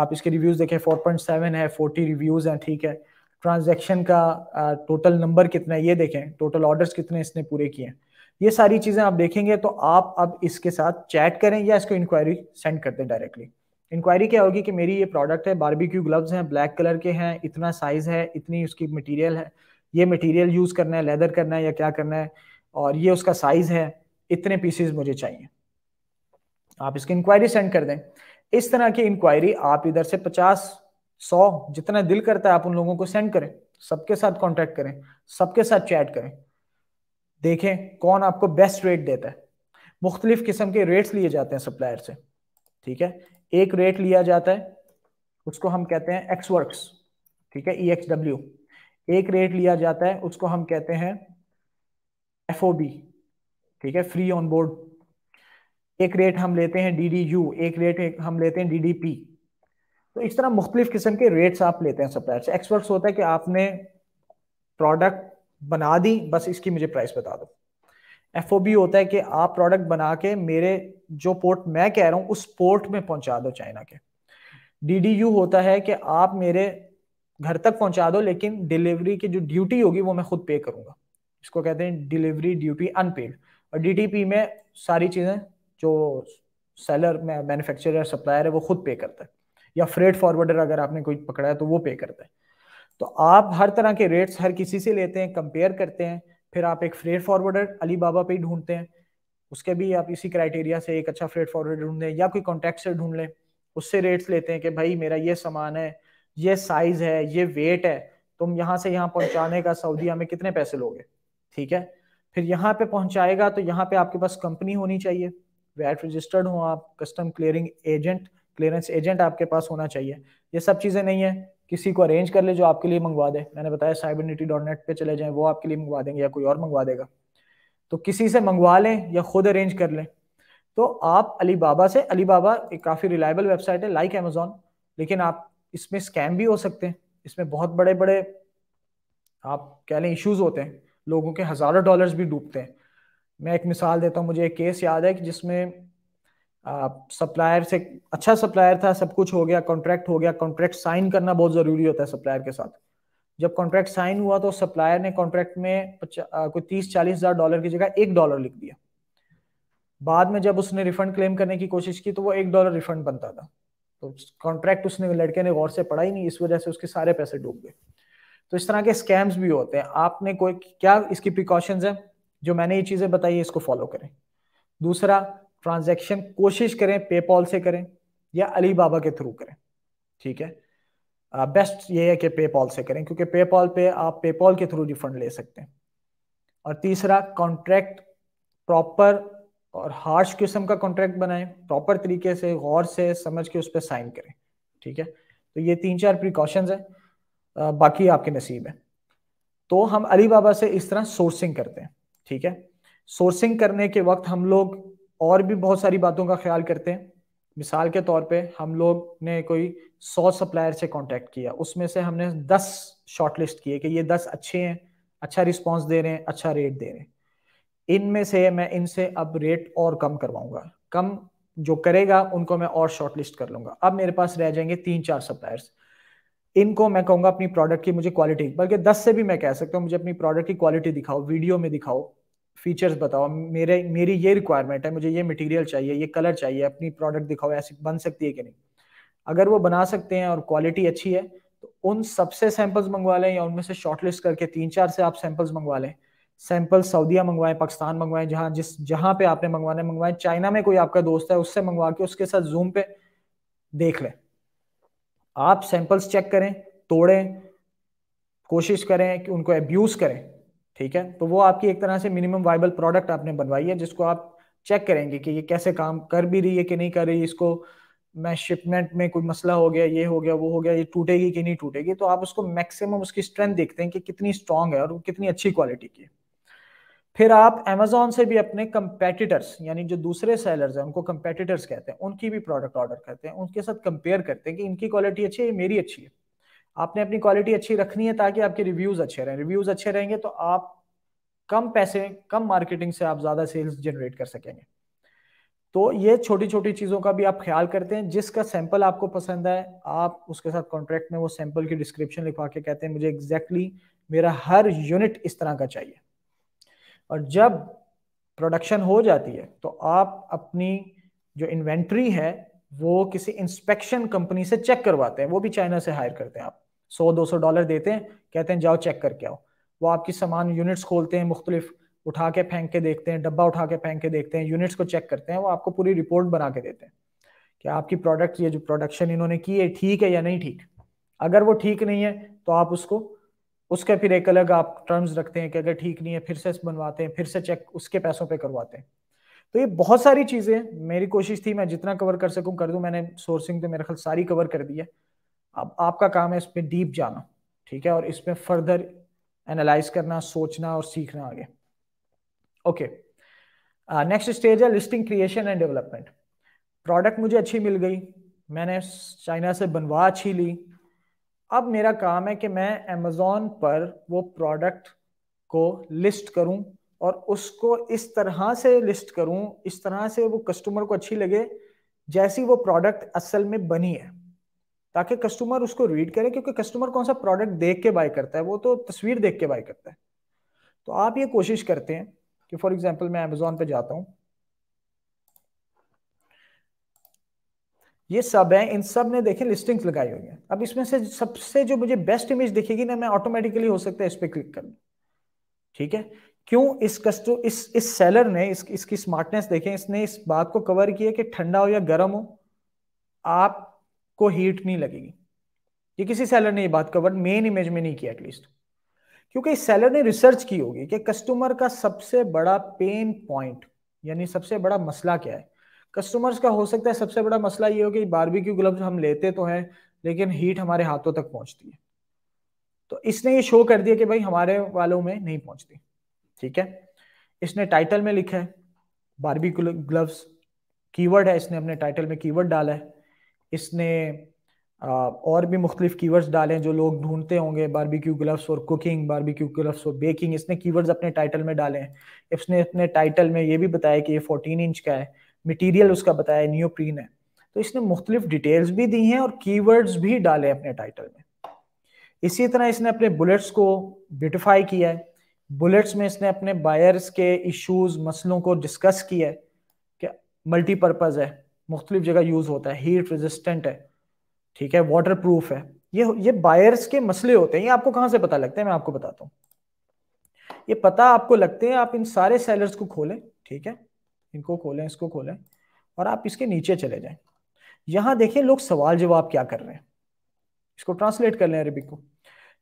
आप इसके रिव्यूज़ देखें फोर पॉइंट सेवन है फोर्टी रिव्यूज़ हैं ठीक है ट्रांजेक्शन का टोटल नंबर कितना है ये देखें टोटल ऑर्डर्स कितने इसने पूरे किए हैं ये सारी चीज़ें आप देखेंगे तो आप अब इसके साथ चैट करें या इसको इंक्वायरी सेंड कर दें डायरेक्टली इंक्वायरी क्या होगी कि मेरी ये प्रोडक्ट है बारबेक्यू ग्लव्स हैं ब्लैक कलर के हैं इतना साइज है इतनी उसकी मटेरियल है ये मटेरियल यूज करना है लेदर करना है या क्या करना है और ये उसका साइज है इतने पीसेस मुझे चाहिए आप इसकी इंक्वायरी सेंड कर दें इस तरह की इंक्वायरी आप इधर से पचास सौ जितना दिल करता है आप उन लोगों को सेंड करें सबके साथ कॉन्टेक्ट करें सबके साथ चैट करें देखें कौन आपको बेस्ट रेट देता है मुख्तलिफ किस्म के रेट्स लिए जाते हैं सप्लायर से ठीक है एक रेट लिया जाता है उसको हम कहते हैं एक्स वर्क्स ठीक है ई एक्स डब्ल्यू एक रेट लिया जाता है उसको हम कहते हैं एफ ओ बी ठीक है फ्री ऑन बोर्ड एक रेट हम लेते हैं डी डी यू एक रेट हम लेते हैं डी डी पी तो इस तरह मुख्तलिफ किस्म के रेट्स आप लेते हैं सप्लायर से एक्सवर्ट्स होता है कि आपने प्रोडक्ट बना दी बस इसकी मुझे प्राइस बता दो एफ होता है कि आप प्रोडक्ट बना के मेरे जो पोर्ट मैं कह रहा हूँ उस पोर्ट में पहुंचा दो चाइना के डी होता है कि आप मेरे घर तक पहुंचा दो लेकिन डिलीवरी की जो ड्यूटी होगी वो मैं खुद पे करूंगा इसको कहते हैं डिलीवरी ड्यूटी अनपेड और पी में सारी चीजें जो सेलर में मैन्युफैक्चरर सप्लायर है वो खुद पे करता है या फ्रेट फॉरवर्डर अगर आपने कोई पकड़ा है तो वो पे करता है तो आप हर तरह के रेट्स हर किसी से लेते हैं कंपेयर करते हैं फिर आप एक फ्रेट फॉरवर्डर अली बाबा पे ही ढूंढते हैं उसके भी आप इसी क्राइटेरिया से एक अच्छा फ्रेट फॉरवर्डर ढूंढ लें या कोई कॉन्टेक्ट से ढूंढ लें उससे रेट्स लेते हैं कि भाई मेरा ये सामान है ये साइज है ये वेट है तुम यहाँ से यहाँ पहुंचाने का सऊदीया में कितने पैसे लोगे ठीक है फिर यहाँ पे पहुंचाएगा तो यहाँ पे आपके पास कंपनी होनी चाहिए वैट रजिस्टर्ड हो आप custom clearing agent clearance agent आपके पास होना चाहिए ये सब चीज़ें नहीं है किसी को अरेंज कर ले जो आपके लिए मंगवा दे मैंने बताया साइबरनिटी डॉट नेट पर चले जाएं वो आपके लिए मंगवा देंगे या कोई और मंगवा देगा तो किसी से मंगवा लें या खुद अरेंज कर लें तो आप अली बाबा से अली बाबा एक काफ़ी रिलायबल वेबसाइट है लाइक अमेजोन लेकिन आप इसमें स्कैम भी हो सकते हैं इसमें बहुत बड़े बड़े आप कह लें इश्यूज होते हैं लोगों के हज़ारों डॉलर्स भी डूबते हैं मैं एक मिसाल देता हूँ मुझे एक केस याद है कि जिसमें सप्लायर से अच्छा सप्लायर था सब कुछ हो गया कॉन्ट्रैक्ट हो गया कॉन्ट्रैक्ट साइन करना बहुत जरूरी होता है सप्लायर के साथ जब कॉन्ट्रैक्ट साइन हुआ तो सप्लायर ने कॉन्ट्रैक्ट में कोई तीस चालीस हजार डॉलर की जगह एक डॉलर लिख दिया बाद में जब उसने रिफंड क्लेम करने की कोशिश की तो वो एक डॉलर रिफंड बनता था तो कॉन्ट्रैक्ट उसने लड़के ने गौर से पढ़ा ही नहीं इस वजह से उसके सारे पैसे डूब गए तो इस तरह के स्कैम्स भी होते हैं आपने कोई क्या इसकी प्रिकॉशंस है जो मैंने ये चीजें बताई है इसको फॉलो करें दूसरा ट्रांजैक्शन कोशिश करें पेपॉल से करें या अली बाबा के थ्रू करें ठीक है बेस्ट ये है कि पेपॉल से करें क्योंकि पेपॉल पे आप पेपॉल के थ्रू रिफंड ले सकते हैं और तीसरा कॉन्ट्रैक्ट प्रॉपर और हार्श किस्म का कॉन्ट्रैक्ट बनाएं प्रॉपर तरीके से गौर से समझ के उस पर साइन करें ठीक है तो ये तीन चार प्रिकॉशंस हैं बाकी आपके नसीब है तो हम अली बाबा से इस तरह सोर्सिंग करते हैं ठीक है सोर्सिंग करने के वक्त हम लोग और भी बहुत सारी बातों का ख्याल करते हैं मिसाल के तौर पे हम लोग ने कोई सौ सप्लायर से कांटेक्ट किया उसमें से हमने दस शॉर्टलिस्ट किए कि ये दस अच्छे हैं अच्छा रिस्पॉन्स दे रहे हैं अच्छा रेट दे रहे हैं इनमें से मैं इनसे अब रेट और कम करवाऊंगा कम जो करेगा उनको मैं और शॉर्टलिस्ट कर लूंगा अब मेरे पास रह जाएंगे तीन चार सप्लायर्स इनको मैं कहूंगा अपनी प्रोडक्ट की मुझे क्वालिटी बल्कि दस से भी मैं कह सकता हूँ मुझे अपनी प्रोडक्ट की क्वालिटी दिखाओ वीडियो में दिखाओ फीचर्स बताओ मेरे मेरी ये रिक्वायरमेंट है मुझे ये मटेरियल चाहिए ये कलर चाहिए अपनी प्रोडक्ट दिखाओ ऐसी बन सकती है कि नहीं अगर वो बना सकते हैं और क्वालिटी अच्छी है तो उन सबसे सैंपल्स मंगवा लें या उनमें से शॉर्टलिस्ट करके तीन चार से आप सैंपल्स मंगवा लें सैंपल सऊदिया मंगवाएं पाकिस्तान मंगवाएं जहाँ जिस जहाँ पे आपने मंगवाने मंगवाएं चाइना में कोई आपका दोस्त है उससे मंगवा के उसके साथ जूम पे देख लें आप सैंपल्स चेक करें तोड़ें कोशिश करें कि उनको एब्यूज करें ठीक है तो वो आपकी एक तरह से मिनिमम वाइबल प्रोडक्ट आपने बनवाई है जिसको आप चेक करेंगे कि ये कैसे काम कर भी रही है कि नहीं कर रही इसको मैं शिपमेंट में कोई मसला हो गया ये हो गया वो हो गया ये टूटेगी कि नहीं टूटेगी तो आप उसको मैक्सिमम उसकी स्ट्रेंथ देखते हैं कि कितनी स्ट्रांग है और कितनी अच्छी क्वालिटी की है फिर आप अमेजोन से भी अपने कंपेटिटर्स यानी जो दूसरे सेलर्स हैं उनको कंपेटिटर्स कहते हैं उनकी भी प्रोडक्ट ऑर्डर करते हैं उनके साथ कंपेयर करते हैं कि इनकी क्वालिटी अच्छी है ये मेरी अच्छी है आपने अपनी क्वालिटी अच्छी रखनी है ताकि आपके रिव्यूज अच्छे रहें रिव्यूज अच्छे रहेंगे तो आप कम पैसे कम मार्केटिंग से आप ज्यादा सेल्स जनरेट कर सकेंगे तो ये छोटी छोटी चीजों का भी आप ख्याल करते हैं जिसका सैंपल आपको पसंद है आप उसके साथ कॉन्ट्रैक्ट में वो सैंपल की डिस्क्रिप्शन लिखवा के कहते हैं मुझे एग्जैक्टली exactly मेरा हर यूनिट इस तरह का चाहिए और जब प्रोडक्शन हो जाती है तो आप अपनी जो इन्वेंट्री है वो किसी इंस्पेक्शन कंपनी से चेक करवाते हैं वो भी चाइना से हायर करते हैं आप सौ दो सौ डॉलर देते हैं कहते हैं जाओ चेक करके आओ वो आपकी सामान यूनिट्स खोलते हैं मुख्तलिफ उठा के फेंक के देखते हैं डब्बा उठा के फेंक के देखते हैं यूनिट्स को चेक करते हैं वो आपको पूरी रिपोर्ट बना के देते हैं कि आपकी प्रोडक्ट ये जो प्रोडक्शन इन्होंने की है ठीक है या नहीं ठीक अगर वो ठीक नहीं है तो आप उसको उसके फिर एक अलग आप टर्म्स रखते हैं कि अगर ठीक नहीं है फिर से बनवाते हैं फिर से चेक उसके पैसों पे करवाते हैं तो ये बहुत सारी चीज़ें मेरी कोशिश थी मैं जितना कवर कर सकूं कर दूं मैंने सोर्सिंग तो मेरे ख्याल सारी कवर कर दी है अब आपका काम है इसमें डीप जाना ठीक है और इसमें फर्दर एनालाइज करना सोचना और सीखना आगे ओके नेक्स्ट स्टेज है listing creation and development product मुझे अच्छी मिल गई मैंने चाइना से बनवा अच्छी ली अब मेरा काम है कि मैं अमेजोन पर वो प्रोडक्ट को लिस्ट करूं और उसको इस तरह से लिस्ट करूं इस तरह से वो कस्टमर को अच्छी लगे जैसी वो प्रोडक्ट असल में बनी है ताकि कस्टमर उसको रीड करे क्योंकि कस्टमर कौन सा प्रोडक्ट देख के बाय करता है वो तो तस्वीर देख के बाय करता है तो आप ये कोशिश करते हैं कि फॉर एग्जाम्पल मैं अमेजोन पे जाता हूं ये सब है इन सब ने देखे लिस्टिंग्स लगाई हुई है अब इसमें से सबसे जो मुझे बेस्ट इमेज दिखेगी ना मैं ऑटोमेटिकली हो सकता है इस पर क्लिक कर ठीक है क्यों इस कस्टो इस इस सेलर ने इस, इसकी स्मार्टनेस देखें इसने इस बात को कवर किया कि ठंडा हो या गर्म हो आप को हीट नहीं लगेगी ये किसी सेलर ने ये बात कवर मेन इमेज में नहीं किया एटलीस्ट क्योंकि इस सेलर ने रिसर्च की होगी कि कस्टमर का सबसे बड़ा पेन पॉइंट यानी सबसे बड़ा मसला क्या है कस्टमर्स का हो सकता है सबसे बड़ा मसला ये हो कि बारबेक्यू ग्लव्स हम लेते तो हैं लेकिन हीट हमारे हाथों तक पहुंचती है तो इसने ये शो कर दिया कि भाई हमारे वालों में नहीं पहुंचती ठीक है इसने टाइटल में लिखा है बारबी ग्लव्स कीवर्ड है इसने अपने टाइटल में कीवर्ड डाला है इसने और भी मुख्तलिफ कीवर्ड्स हैं जो लोग ढूंढते होंगे बारबेक्यू ग्लव्स और कुकिंग बारबेक्यू ग्लव्स और बेकिंग इसने कीवर्ड्स अपने टाइटल में डाले हैं इसने अपने टाइटल में ये भी बताया कि ये फोर्टीन इंच का है मटीरियल उसका बताया न्यूप्रीन है तो इसने मुख्तलिफ डिटेल्स भी दी हैं और कीवर्ड्स भी डाले अपने टाइटल में इसी तरह इसने अपने बुलेट्स को ब्यूटिफाई किया है बुलेट्स में इसने अपने बायर्स के इश्यूज मसलों को डिस्कस किया है कि मल्टीपर्पज़ है मुख्तलिफ जगह यूज होता है हीट रेजिस्टेंट है ठीक है वाटर प्रूफ है ये ये बायर्स के मसले होते हैं ये आपको कहाँ से पता लगता है मैं आपको बताता हूँ ये पता आपको लगते हैं आप इन सारे सेलर्स को खोलें ठीक है इनको खोलें इसको खोलें और आप इसके नीचे चले जाएं यहाँ देखें लोग सवाल जवाब क्या कर रहे हैं इसको ट्रांसलेट कर लें अरेबिक को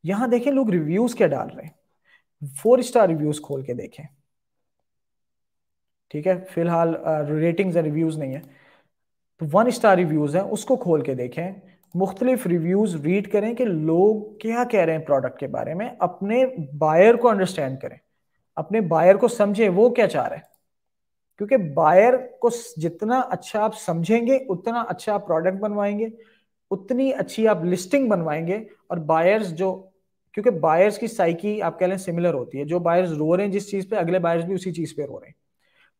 यहाँ देखें लोग रिव्यूज क्या डाल रहे हैं फोर स्टार रिव्यूज खोल के देखें ठीक है फिलहाल रेटिंग्स एंड रिव्यूज नहीं है तो वन स्टार रिव्यूज़ हैं उसको खोल के देखें मुख्तलिफ रिव्यूज़ रीड करें कि लोग क्या कह रहे हैं प्रोडक्ट के बारे में अपने बायर को अंडरस्टैंड करें अपने बायर को समझें वो क्या चाह रहे हैं क्योंकि बायर को जितना अच्छा आप समझेंगे उतना अच्छा आप प्रोडक्ट बनवाएंगे उतनी अच्छी आप लिस्टिंग बनवाएंगे और बायर्स जो क्योंकि बायर्स की साइकी आप कह लें सिमिलर होती है जो बायर्स रो रहे हैं जिस चीज़ पे अगले बायर्स भी उसी चीज़ पे रो रहे हैं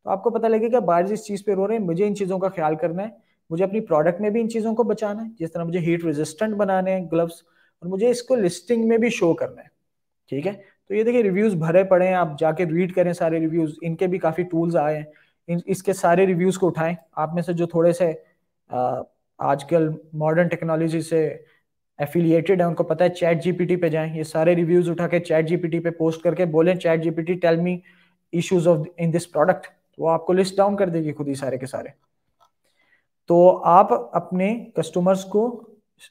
तो आपको पता लगेगा बायर्स इस चीज़ पे रो रहे हैं मुझे इन चीज़ों का ख्याल करना है मुझे अपनी प्रोडक्ट में भी इन चीज़ों को बचाना है जिस तरह मुझे हीट रेजिस्टेंट बनाने हैं ग्लव्स और मुझे इसको लिस्टिंग में भी शो करना है ठीक है तो ये देखिए रिव्यूज़ भरे पड़े हैं आप जाके रीड करें सारे रिव्यूज़ इनके भी काफ़ी टूल्स आए हैं इन इसके सारे रिव्यूज़ को उठाएं आप में से जो थोड़े से आजकल मॉडर्न टेक्नोलॉजी से एफिलिएटेड है उनको पता है चैट जीपीटी पे जाएं ये सारे रिव्यूज़ उठा के चैट जीपीटी पे पोस्ट करके बोलें chat GPT tell me issues of in this product वो आपको लिस्ट डाउन कर देगी खुद ही सारे के सारे तो आप अपने कस्टमर्स को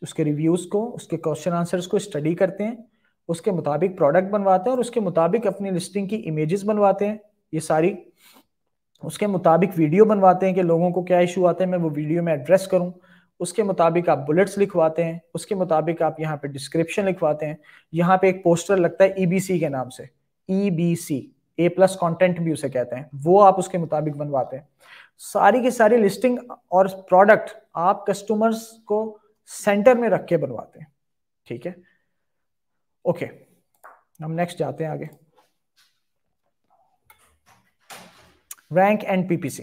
उसके रिव्यूज़ को उसके क्वेश्चन आंसर्स को स्टडी करते हैं उसके मुताबिक प्रोडक्ट बनवाते हैं और उसके मुताबिक अपनी लिस्टिंग की इमेजेस बनवाते हैं ये सारी उसके मुताबिक वीडियो बनवाते हैं कि लोगों को क्या इशू आते हैं मैं वो वीडियो में एड्रेस करूं उसके मुताबिक आप बुलेट्स लिखवाते हैं उसके मुताबिक आप यहाँ पे डिस्क्रिप्शन लिखवाते हैं यहाँ पे एक पोस्टर लगता है ईबीसी e के नाम से ईबीसी ए प्लस कॉन्टेंट भी उसे कहते हैं वो आप उसके मुताबिक बनवाते हैं सारी की सारी लिस्टिंग और प्रोडक्ट आप कस्टमर्स को सेंटर में रख के बनवाते हैं ठीक है ओके हम नेक्स्ट जाते हैं आगे rank and PPC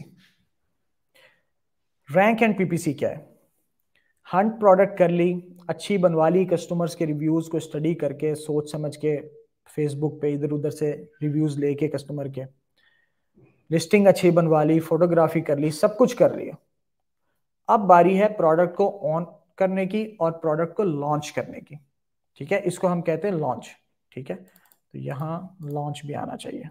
rank and PPC क्या है हंट प्रोडक्ट कर ली अच्छी बनवा ली कस्टमर्स के रिव्यूज को स्टडी करके सोच समझ के फेसबुक पे इधर उधर से रिव्यूज लेके कस्टमर के लिस्टिंग अच्छी बनवा ली फोटोग्राफी कर ली सब कुछ कर लिया अब बारी है प्रोडक्ट को ऑन करने की और प्रोडक्ट को लॉन्च करने की ठीक है इसको हम कहते हैं लॉन्च ठीक है तो यहाँ लॉन्च भी आना चाहिए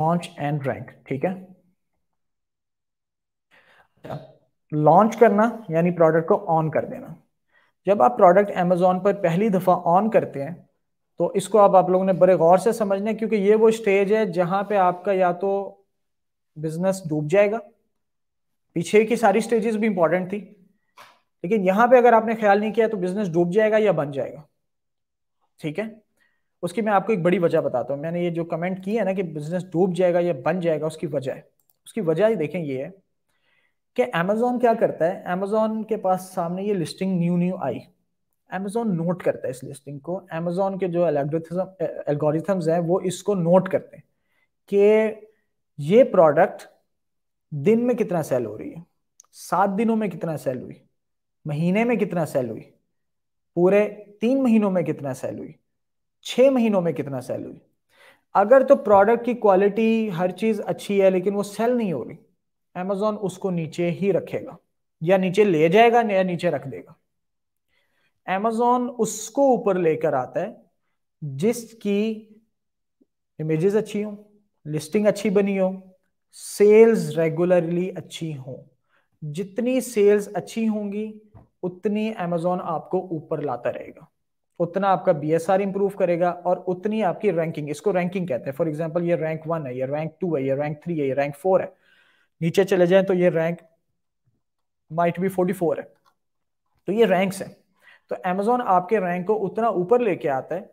लॉन्च एंड रैंक ठीक है लॉन्च अच्छा, करना यानी प्रोडक्ट को ऑन कर देना जब आप प्रोडक्ट एमेजॉन पर पहली दफा ऑन करते हैं तो इसको अब आप लोगों ने बड़े गौर से समझना क्योंकि ये वो स्टेज है जहां पे आपका या तो बिजनेस डूब जाएगा पीछे की सारी स्टेजेस भी इंपॉर्टेंट थी लेकिन यहाँ पे अगर आपने ख्याल नहीं किया तो बिजनेस डूब जाएगा या बन जाएगा ठीक है उसकी मैं आपको एक बड़ी वजह बताता हूँ मैंने ये जो कमेंट की है ना कि बिजनेस डूब जाएगा या बन जाएगा उसकी वजह उसकी वजह देखें ये है कि अमेजोन क्या करता है अमेजोन के पास सामने ये listing new new I Amazon note करता है इस लिस्टिंग को अमेजोन के जो एल्गोरिथम्स हैं वो इसको नोट करते हैं कि ये प्रोडक्ट दिन में कितना सेल हो रही है सात दिनों में कितना सेल हुई महीने में कितना सेल हुई पूरे तीन महीनों में कितना सेल हुई छः महीनों में कितना सेल हुई अगर तो प्रोडक्ट की क्वालिटी हर चीज़ अच्छी है लेकिन वो सेल नहीं हो रही अमेजोन उसको नीचे ही रखेगा या नीचे ले जाएगा या नीचे रख देगा एमेजॉन उसको ऊपर लेकर आता है जिसकी इमेजेस अच्छी हो लिस्टिंग अच्छी बनी हो सेल्स रेगुलरली अच्छी हो जितनी सेल्स अच्छी होंगी उतनी एमेजॉन आपको ऊपर लाता रहेगा उतना आपका बी एस आर इंप्रूव करेगा और उतनी आपकी रैंकिंग इसको रैंकिंग कहते हैं फॉर एग्जाम्पल ये रैंक वन है ये रैंक टू है ये रैंक थ्री है ये रैंक फोर है नीचे चले जाए तो ये rank might be forty four है तो ये रैंक्स है तो एमेजोन आपके रैंक को उतना ऊपर लेके आता है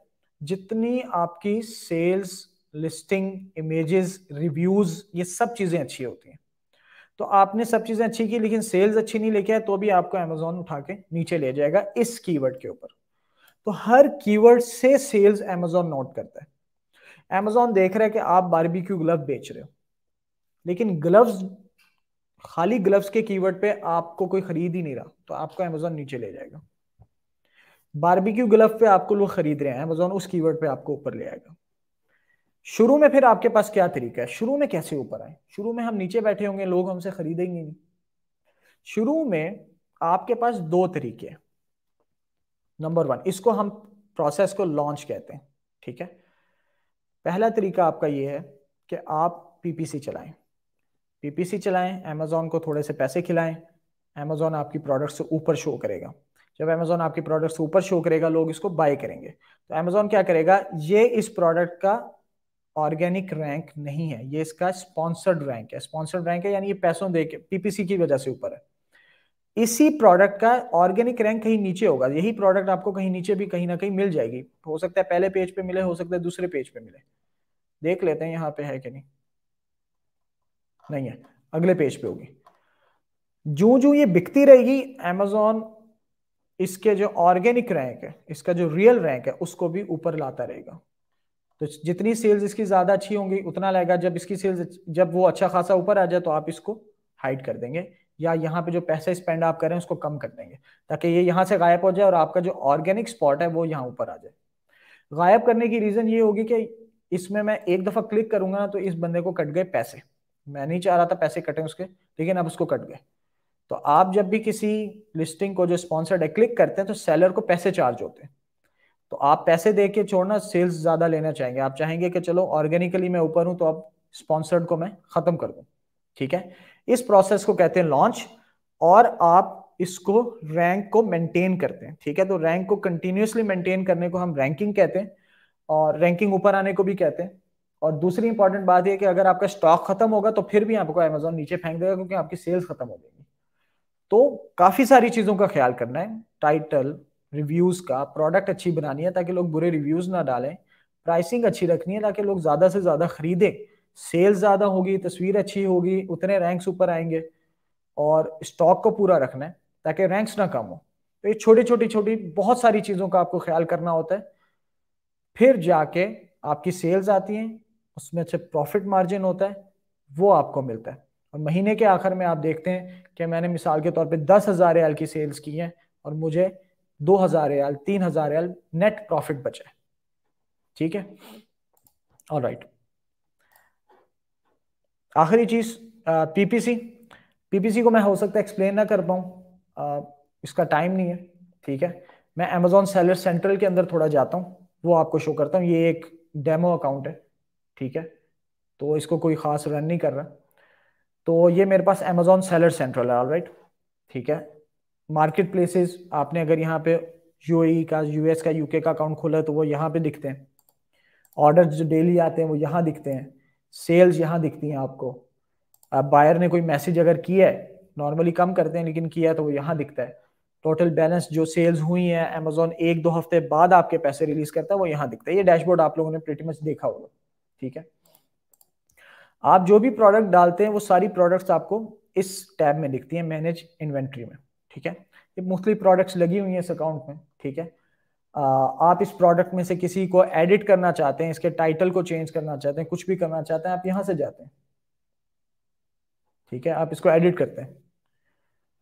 जितनी आपकी सेल्स लिस्टिंग इमेजेस रिव्यूज ये सब चीजें अच्छी होती हैं तो आपने सब चीजें अच्छी की लेकिन सेल्स अच्छी नहीं लेके आए तो भी आपको अमेजोन उठा के नीचे ले जाएगा इस कीवर्ड के ऊपर तो हर कीवर्ड से सेल्स एमेजोन नोट करता है अमेजोन देख रहा है कि आप बारबेक्यू ग्लव बेच रहे हो लेकिन ग्लव्स खाली ग्लव्स के कीवर्ड पे आपको कोई खरीद ही नहीं रहा तो आपको अमेजोन नीचे ले जाएगा बारबेक्यू ग्लव पे आपको लोग खरीद रहे हैं अमेजोन उस कीवर्ड पे आपको ऊपर ले आएगा शुरू में फिर आपके पास क्या तरीका है शुरू में कैसे ऊपर आए शुरू में हम नीचे बैठे होंगे लोग हमसे खरीदेंगे नहीं शुरू में आपके पास दो तरीके नंबर वन इसको हम प्रोसेस को लॉन्च कहते हैं ठीक है पहला तरीका आपका यह है कि आप पीपीसी चलाएं पीपीसी चलाएं अमेजोन को थोड़े से पैसे खिलाएं अमेजोन आपकी प्रोडक्ट से ऊपर शो करेगा जब अमेजोन आपके प्रोडक्ट्स ऊपर शो करेगा लोग इसको बाय करेंगे तो अमेजोन क्या करेगा ये इस प्रोडक्ट का ऑर्गेनिक रैंक नहीं है ये इसका स्पॉन्सर्ड रैंक है स्पॉन्सर्ड रैंक है यानी ये पैसों दे के पीपीसी की वजह से ऊपर है इसी प्रोडक्ट का ऑर्गेनिक रैंक कहीं नीचे होगा यही प्रोडक्ट आपको कहीं नीचे भी कहीं ना कहीं मिल जाएगी हो सकता है पहले पेज पे मिले हो सकता है दूसरे पेज पे मिले देख लेते हैं यहाँ पे है कि नहीं नहीं है अगले पेज पे होगी जो जो ये बिकती रहेगी अमेजोन इसके जो ऑर्गेनिक रैंक है इसका जो रियल रैंक है उसको भी ऊपर लाता रहेगा तो जितनी सेल्स इसकी ज्यादा अच्छी होंगी उतना लगेगा जब इसकी सेल्स जब वो अच्छा खासा ऊपर आ जाए तो आप इसको हाइड कर देंगे या यहाँ पे जो पैसा स्पेंड आप करें उसको कम कर देंगे ताकि ये यहाँ से गायब हो जाए और आपका जो ऑर्गेनिक स्पॉट है वो यहाँ ऊपर आ जाए गायब करने की रीजन ये होगी कि इसमें मैं एक दफा क्लिक करूंगा ना तो इस बंदे को कट गए पैसे मैं नहीं चाह रहा था पैसे कटे उसके लेकिन अब उसको कट गए तो आप जब भी किसी लिस्टिंग को जो स्पॉन्सर्ड है क्लिक करते हैं तो सेलर को पैसे चार्ज होते हैं तो आप पैसे दे के छोड़ना सेल्स ज्यादा लेना चाहेंगे आप चाहेंगे कि चलो ऑर्गेनिकली मैं ऊपर हूं तो आप स्पॉन्सर्ड को मैं खत्म कर दू ठीक है इस प्रोसेस को कहते हैं लॉन्च और आप इसको रैंक को मेंटेन करते हैं ठीक है तो रैंक को कंटिन्यूसली मेंटेन करने को हम रैंकिंग कहते हैं और रैंकिंग ऊपर आने को भी कहते हैं और दूसरी इंपॉर्टेंट बात यह कि अगर आपका स्टॉक खत्म होगा तो फिर भी आपको अमेजोन नीचे फेंक देगा क्योंकि आपकी सेल्स खत्म हो गई तो काफी सारी चीजों का ख्याल करना है टाइटल रिव्यूज का प्रोडक्ट अच्छी बनानी है ताकि लोग बुरे रिव्यूज ना डालें प्राइसिंग अच्छी रखनी है ताकि लोग ज्यादा से ज्यादा खरीदें सेल ज्यादा होगी तस्वीर अच्छी होगी उतने रैंक्स ऊपर आएंगे और स्टॉक को पूरा रखना है ताकि रैंक्स ना कम हो तो ये छोटी छोटी छोटी बहुत सारी चीजों का आपको ख्याल करना होता है फिर जाके आपकी सेल्स आती हैं उसमें अच्छे प्रॉफिट मार्जिन होता है वो आपको मिलता है और महीने के आखिर में आप देखते हैं कि मैंने मिसाल के तौर पे दस हज़ार एल की सेल्स की हैं और मुझे दो हज़ार एल तीन हज़ार एल नेट प्रॉफिट बचा है ठीक है और राइट आखिरी चीज़ पीपीसी पीपीसी को मैं हो सकता है एक्सप्लेन ना कर पाऊं इसका टाइम नहीं है ठीक है मैं अमेजोन सेलर सेंट्रल के अंदर थोड़ा जाता हूँ वो आपको शो करता हूँ ये एक डेमो अकाउंट है ठीक है तो इसको कोई खास रन नहीं कर रहा तो ये मेरे पास अमेजोन सेलर सेंट्रल है ऑलराइट ठीक है मार्केट प्लेसेस आपने अगर यहाँ पे यू e का यूएस का यूके का अकाउंट खोला तो वो यहाँ पे दिखते हैं ऑर्डर जो डेली आते हैं वो यहाँ दिखते हैं सेल्स यहाँ दिखती हैं आपको अब बायर ने कोई मैसेज अगर किया है नॉर्मली कम करते हैं लेकिन किया तो वो यहाँ दिखता है टोटल बैलेंस जो सेल्स हुई है अमेजोन एक दो हफ्ते बाद आपके पैसे रिलीज करता है वो यहाँ दिखता है ये डैशबोर्ड आप लोगों ने प्रीटी मच देखा होगा ठीक है आप जो भी प्रोडक्ट डालते हैं वो सारी प्रोडक्ट्स आपको इस टैब में दिखती है मैनेज इन्वेंट्री में ठीक है ये मुख्तलि प्रोडक्ट्स लगी हुई हैं इस अकाउंट में ठीक है आ, आप इस प्रोडक्ट में से किसी को एडिट करना चाहते हैं इसके टाइटल को चेंज करना चाहते हैं कुछ भी करना चाहते हैं आप यहां से जाते हैं ठीक है आप इसको एडिट करते हैं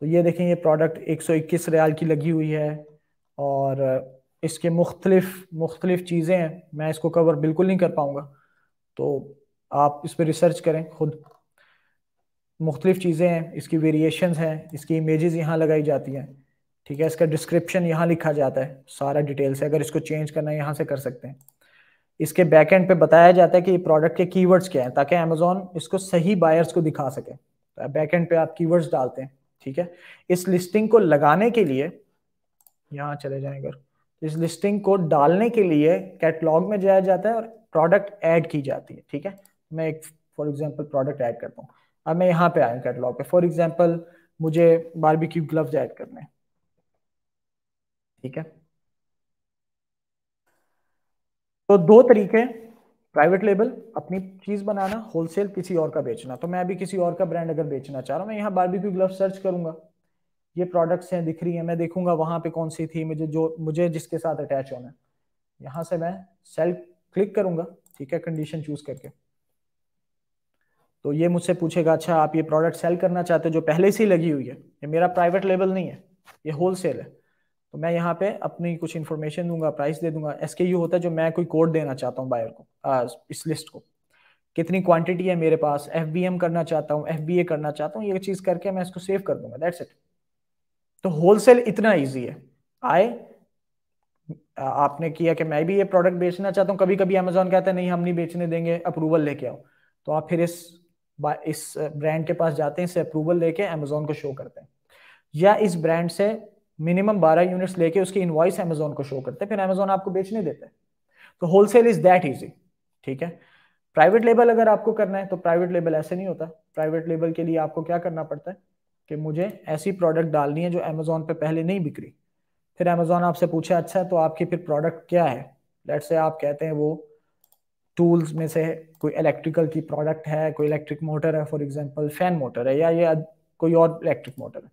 तो ये देखें ये प्रोडक्ट 121 रियाल की लगी हुई है और इसके मुख्तलिफ मुख्तलिफ चीज़ें हैं मैं इसको कवर बिल्कुल नहीं कर पाऊंगा तो आप इस पर रिसर्च करें खुद मुख्तलिफ चीज़ें हैं इसकी वेरिएशन हैं इसकी इमेजेस यहाँ लगाई जाती हैं ठीक है इसका डिस्क्रिप्शन यहाँ लिखा जाता है सारा डिटेल्स है अगर इसको चेंज करना है यहाँ से कर सकते हैं इसके बैक एंड पे बताया जाता है कि प्रोडक्ट के कीवर्ड्स क्या हैं ताकि अमेजोन इसको सही बायर्स को दिखा सके तो बैक एंड पे आप कीवर्ड्स डालते हैं ठीक है इस लिस्टिंग को लगाने के लिए यहाँ चले जाए अगर इस लिस्टिंग को डालने के लिए कैटलॉग में जाया जाता है और प्रोडक्ट ऐड की जाती है ठीक है मैं एक फॉर एग्जाम्पल प्रोडक्ट ऐड करता हूँ अब मैं यहाँ पे आया कैटलॉग पे फॉर एग्जाम्पल मुझे बारबेक्यू ग्लव्स ऐड करने ठीक है तो दो तरीके प्राइवेट लेबल अपनी चीज बनाना होलसेल किसी और का बेचना तो मैं अभी किसी और का ब्रांड अगर बेचना चाह रहा हूँ मैं यहाँ बारबेक्यू ग्लव सर्च करूंगा ये प्रोडक्ट्स हैं दिख रही हैं मैं देखूंगा वहां पे कौन सी थी मुझे जो मुझे जिसके साथ अटैच होना है यहाँ से मैं सेल क्लिक करूंगा ठीक है कंडीशन चूज करके तो ये मुझसे पूछेगा अच्छा आप ये प्रोडक्ट सेल करना चाहते हो जो पहले से ही लगी हुई है ये मेरा प्राइवेट लेबल नहीं है ये होल सेल है तो मैं यहाँ पे अपनी कुछ इन्फॉर्मेशन दूंगा प्राइस दे दूंगा एस होता है जो मैं कोई कोड देना चाहता हूँ बायर को आ, इस लिस्ट को कितनी क्वांटिटी है मेरे पास एफ करना चाहता हूँ एफ करना चाहता हूँ ये चीज़ करके मैं इसको सेव कर दूंगा दैट्स इट तो होलसेल इतना ईजी है आए आपने किया कि मैं भी ये प्रोडक्ट बेचना चाहता हूँ कभी कभी अमेजोन कहता है नहीं हम नहीं बेचने देंगे अप्रूवल लेके आओ तो आप फिर इस इस ब्रांड के पास जाते हैं इसे अप्रूवल लेके अमेजोन को शो करते हैं या इस ब्रांड से मिनिमम 12 यूनिट्स लेके उसकी इनवॉइस अमेजोन को शो करते हैं फिर अमेजोन आपको बेचने देते हैं तो होलसेल इज दैट इजी ठीक है प्राइवेट लेबल अगर आपको करना है तो प्राइवेट लेबल ऐसे नहीं होता प्राइवेट लेबल के लिए आपको क्या करना पड़ता है कि मुझे ऐसी प्रोडक्ट डालनी है जो अमेजोन पे पहले नहीं बिक्री फिर अमेजोन आपसे पूछे अच्छा तो आपकी फिर प्रोडक्ट क्या है लेट से आप कहते हैं वो टूल्स में से कोई इलेक्ट्रिकल की प्रोडक्ट है कोई इलेक्ट्रिक मोटर है फॉर एग्जांपल फैन मोटर है या ये कोई और इलेक्ट्रिक मोटर है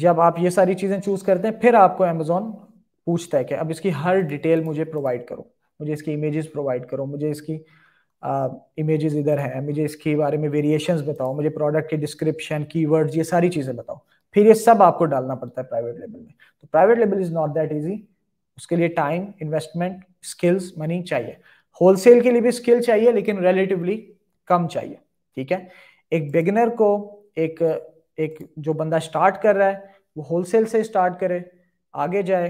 जब आप ये सारी चीजें चूज करते हैं फिर आपको अमेजोन पूछता है कि अब इसकी हर डिटेल मुझे प्रोवाइड करो मुझे इसकी इमेजेस प्रोवाइड करो मुझे इसकी इमेजेस इधर है मुझे इसके बारे में वेरिएशन बताओ मुझे प्रोडक्ट के डिस्क्रिप्शन की ये सारी चीजें बताओ फिर ये सब आपको डालना पड़ता है प्राइवेट लेबल में तो private label is not that easy उसके लिए टाइम इन्वेस्टमेंट स्किल्स मनी चाहिए होलसेल के लिए भी स्किल चाहिए लेकिन रिलेटिवली कम चाहिए ठीक है एक बिगिनर को एक एक जो बंदा स्टार्ट कर रहा है वो होलसेल से स्टार्ट करे आगे जाए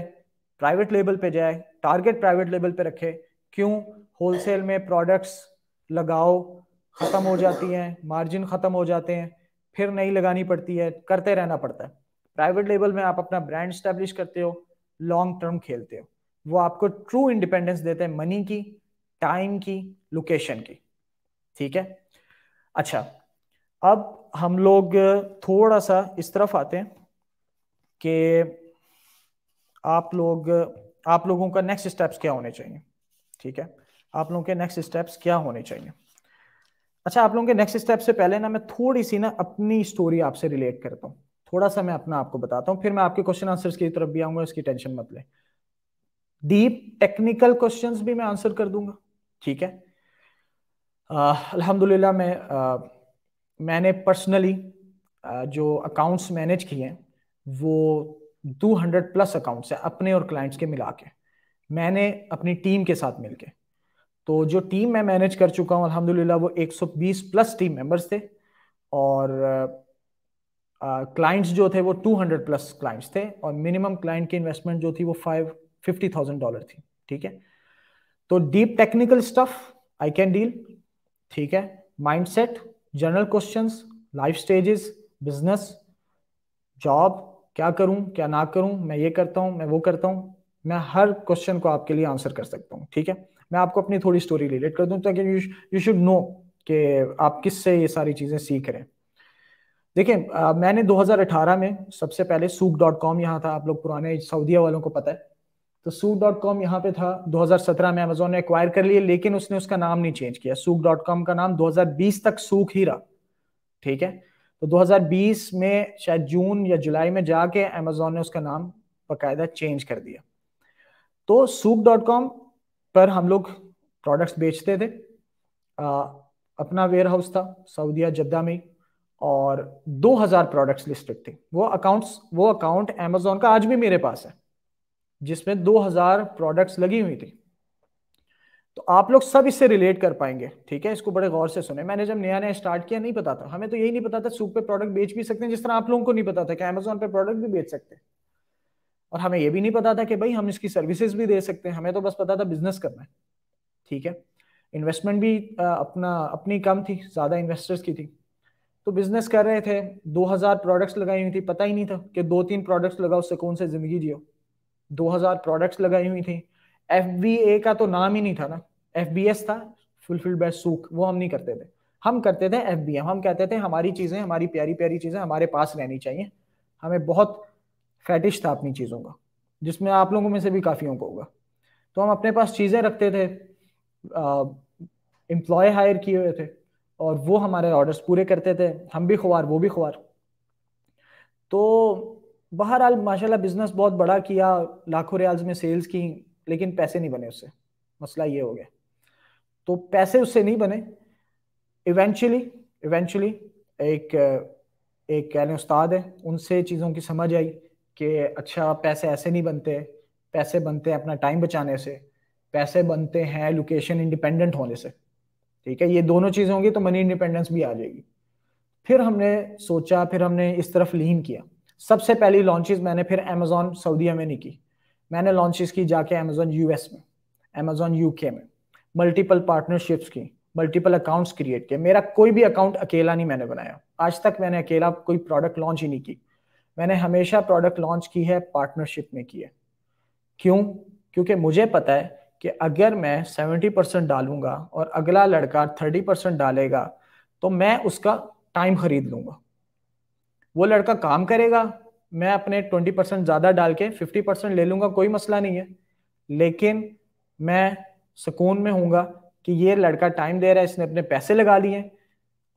प्राइवेट लेवल पे जाए टारगेट प्राइवेट लेवल पे रखे क्यों होलसेल में प्रोडक्ट्स लगाओ ख़त्म हो जाती हैं मार्जिन ख़त्म हो जाते हैं फिर नहीं लगानी पड़ती है करते रहना पड़ता है प्राइवेट लेवल में आप अपना ब्रांड स्टैब्लिश करते हो लॉन्ग टर्म खेलते हो वो आपको ट्रू इंडिपेंडेंस देते हैं मनी की टाइम की लोकेशन की ठीक है अच्छा अब हम लोग थोड़ा सा इस तरफ आते हैं कि आप लोग आप लोगों का नेक्स्ट स्टेप्स क्या होने चाहिए ठीक है आप लोगों के नेक्स्ट स्टेप्स क्या होने चाहिए अच्छा आप लोगों के नेक्स्ट स्टेप से पहले ना मैं थोड़ी सी ना अपनी स्टोरी आपसे रिलेट करता हूँ थोड़ा सा मैं अपना आपको बताता हूँ फिर मैं आपके क्वेश्चन आंसर्स की तरफ भी आऊंगा इसकी टेंशन मत लें डीप टेक्निकल क्वेश्चन भी मैं आंसर कर दूंगा ठीक है अल्हम्दुलिल्लाह मैं आ, मैंने पर्सनली जो अकाउंट्स मैनेज किए हैं वो 200 प्लस अकाउंट्स हैं अपने और क्लाइंट्स के मिला के मैंने अपनी टीम के साथ मिलके तो जो टीम मैं मैनेज कर चुका हूँ अलहमदुल्ला वो 120 प्लस टीम मेंबर्स थे और क्लाइंट्स जो थे वो 200 प्लस क्लाइंट्स थे और मिनिमम क्लाइंट की इन्वेस्टमेंट जो थी वो फाइव फिफ्टी थाउजेंड डॉलर थी ठीक है तो deep technical stuff I can deal ठीक है mindset general questions life stages business job क्या करूं क्या ना करूं मैं ये करता हूं मैं वो करता हूं मैं हर क्वेश्चन को आपके लिए आंसर कर सकता हूं ठीक है मैं आपको अपनी थोड़ी स्टोरी रिलेट कर दूं ताकि यू शुड नो कि आप किससे ये सारी चीजें सीख रहे हैं देखिए मैंने 2018 में सबसे पहले सूक डॉट कॉम यहाँ था आप लोग पुराने सऊदिया वालों को पता है तो सूक डॉट कॉम यहाँ पे था 2017 में अमेजोन ने एक्वायर कर लिए लेकिन उसने उसका नाम नहीं चेंज किया सूक डॉट कॉम का नाम 2020 तक सूख ही रहा ठीक है तो 2020 में शायद जून या जुलाई में जाके अमेजोन ने उसका नाम बाकायदा चेंज कर दिया तो सूक डॉट कॉम पर हम लोग प्रोडक्ट्स बेचते थे आ, अपना वेयर हाउस था सऊदिया जद्दा में और 2000 प्रोडक्ट्स लिस्टेड थे वो अकाउंट्स वो अकाउंट अमेजोन का आज भी मेरे पास है जिसमें 2000 प्रोडक्ट्स लगी हुई थी तो आप लोग सब इससे रिलेट कर पाएंगे ठीक है इसको बड़े गौर से सुने मैंने जब नया नया स्टार्ट किया नहीं पता था हमें तो यही नहीं पता था सूप पे प्रोडक्ट बेच भी सकते हैं जिस तरह आप लोगों को नहीं पता था कि अमेजोन पे प्रोडक्ट भी बेच सकते हैं और हमें यह भी नहीं पता था कि भाई हम इसकी सर्विसेज भी दे सकते हैं हमें तो बस पता था बिजनेस करना है ठीक है इन्वेस्टमेंट भी अपना अपनी कम थी ज्यादा इन्वेस्टर्स की थी तो बिजनेस कर रहे थे 2000 प्रोडक्ट्स लगाई हुई थी पता ही नहीं था कि दो तीन प्रोडक्ट्स लगाओ उससे कौन से जिंदगी जियो 2000 प्रोडक्ट्स लगाई हुई थी एफ का तो नाम ही नहीं था ना एफ था फुलफिल बाय सूख वो हम नहीं करते थे हम करते थे एफ हम कहते थे हमारी चीज़ें हमारी प्यारी प्यारी चीज़ें हमारे पास रहनी चाहिए हमें बहुत फैटिश था अपनी चीज़ों का जिसमें आप लोगों में से भी काफ़ियों को होगा तो हम अपने पास चीज़ें रखते थे एम्प्लॉय हायर किए हुए थे और वो हमारे ऑर्डर्स पूरे करते थे हम भी खुआर वो भी खुआर तो बहरहाल माशाल्लाह बिजनेस बहुत बड़ा किया लाखों रियाल्स में सेल्स की लेकिन पैसे नहीं बने उससे मसला ये हो गया तो पैसे उससे नहीं बने इवेंचुअली इवेंचुअली एक एक कहने उस्ताद है उनसे चीज़ों की समझ आई कि अच्छा पैसे ऐसे नहीं बनते पैसे बनते हैं अपना टाइम बचाने से पैसे बनते हैं लोकेशन इंडिपेंडेंट होने से ठीक है ये दोनों चीजें होंगी तो मनी इंडिपेंडेंस भी आ जाएगी फिर हमने सोचा फिर हमने इस तरफ लीन किया सबसे पहली लॉन्चेस मैंने फिर अमेजोन सऊदीया में नहीं की मैंने लॉन्चेस की जाके अमेजोन यूएस में अमेजोन यूके में मल्टीपल पार्टनरशिप्स की मल्टीपल अकाउंट्स क्रिएट किए मेरा कोई भी अकाउंट अकेला नहीं मैंने बनाया आज तक मैंने अकेला कोई प्रोडक्ट लॉन्च ही नहीं की मैंने हमेशा प्रोडक्ट लॉन्च की है पार्टनरशिप में की है क्यों क्योंकि मुझे पता है कि अगर मैं सेवेंटी परसेंट डालूंगा और अगला लड़का थर्टी परसेंट डालेगा तो मैं उसका टाइम खरीद लूंगा वो लड़का काम करेगा मैं अपने ट्वेंटी परसेंट ज़्यादा डाल के फिफ्टी परसेंट ले लूंगा कोई मसला नहीं है लेकिन मैं सुकून में हूँगा कि ये लड़का टाइम दे रहा है इसने अपने पैसे लगा लिए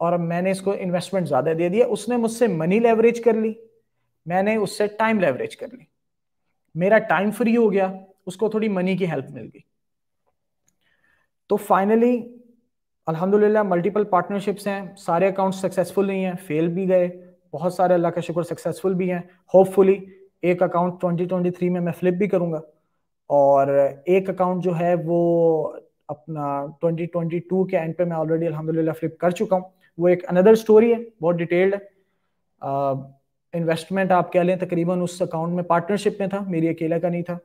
और मैंने इसको इन्वेस्टमेंट ज़्यादा दे दिया उसने मुझसे मनी लेवरेज कर ली मैंने उससे टाइम लेवरेज कर ली मेरा टाइम फ्री हो गया उसको थोड़ी मनी की हेल्प मिल गई तो फाइनली अल्हम्दुलिल्लाह मल्टीपल पार्टनरशिप्स हैं सारे अकाउंट्स सक्सेसफुल नहीं हैं फेल भी गए बहुत सारे अल्लाह का शुक्र सक्सेसफुल भी हैं होपफुली एक अकाउंट 2023 में मैं फ्लिप भी करूँगा और एक अकाउंट जो है वो अपना 2022 के एंड पे मैं ऑलरेडी अल्हम्दुलिल्लाह फ्लिप कर चुका हूँ वो एक अनदर स्टोरी है बहुत डिटेल्ड है इन्वेस्टमेंट uh, आप कह लें तकरीबन उस अकाउंट में पार्टनरशिप में था मेरी अकेला का नहीं था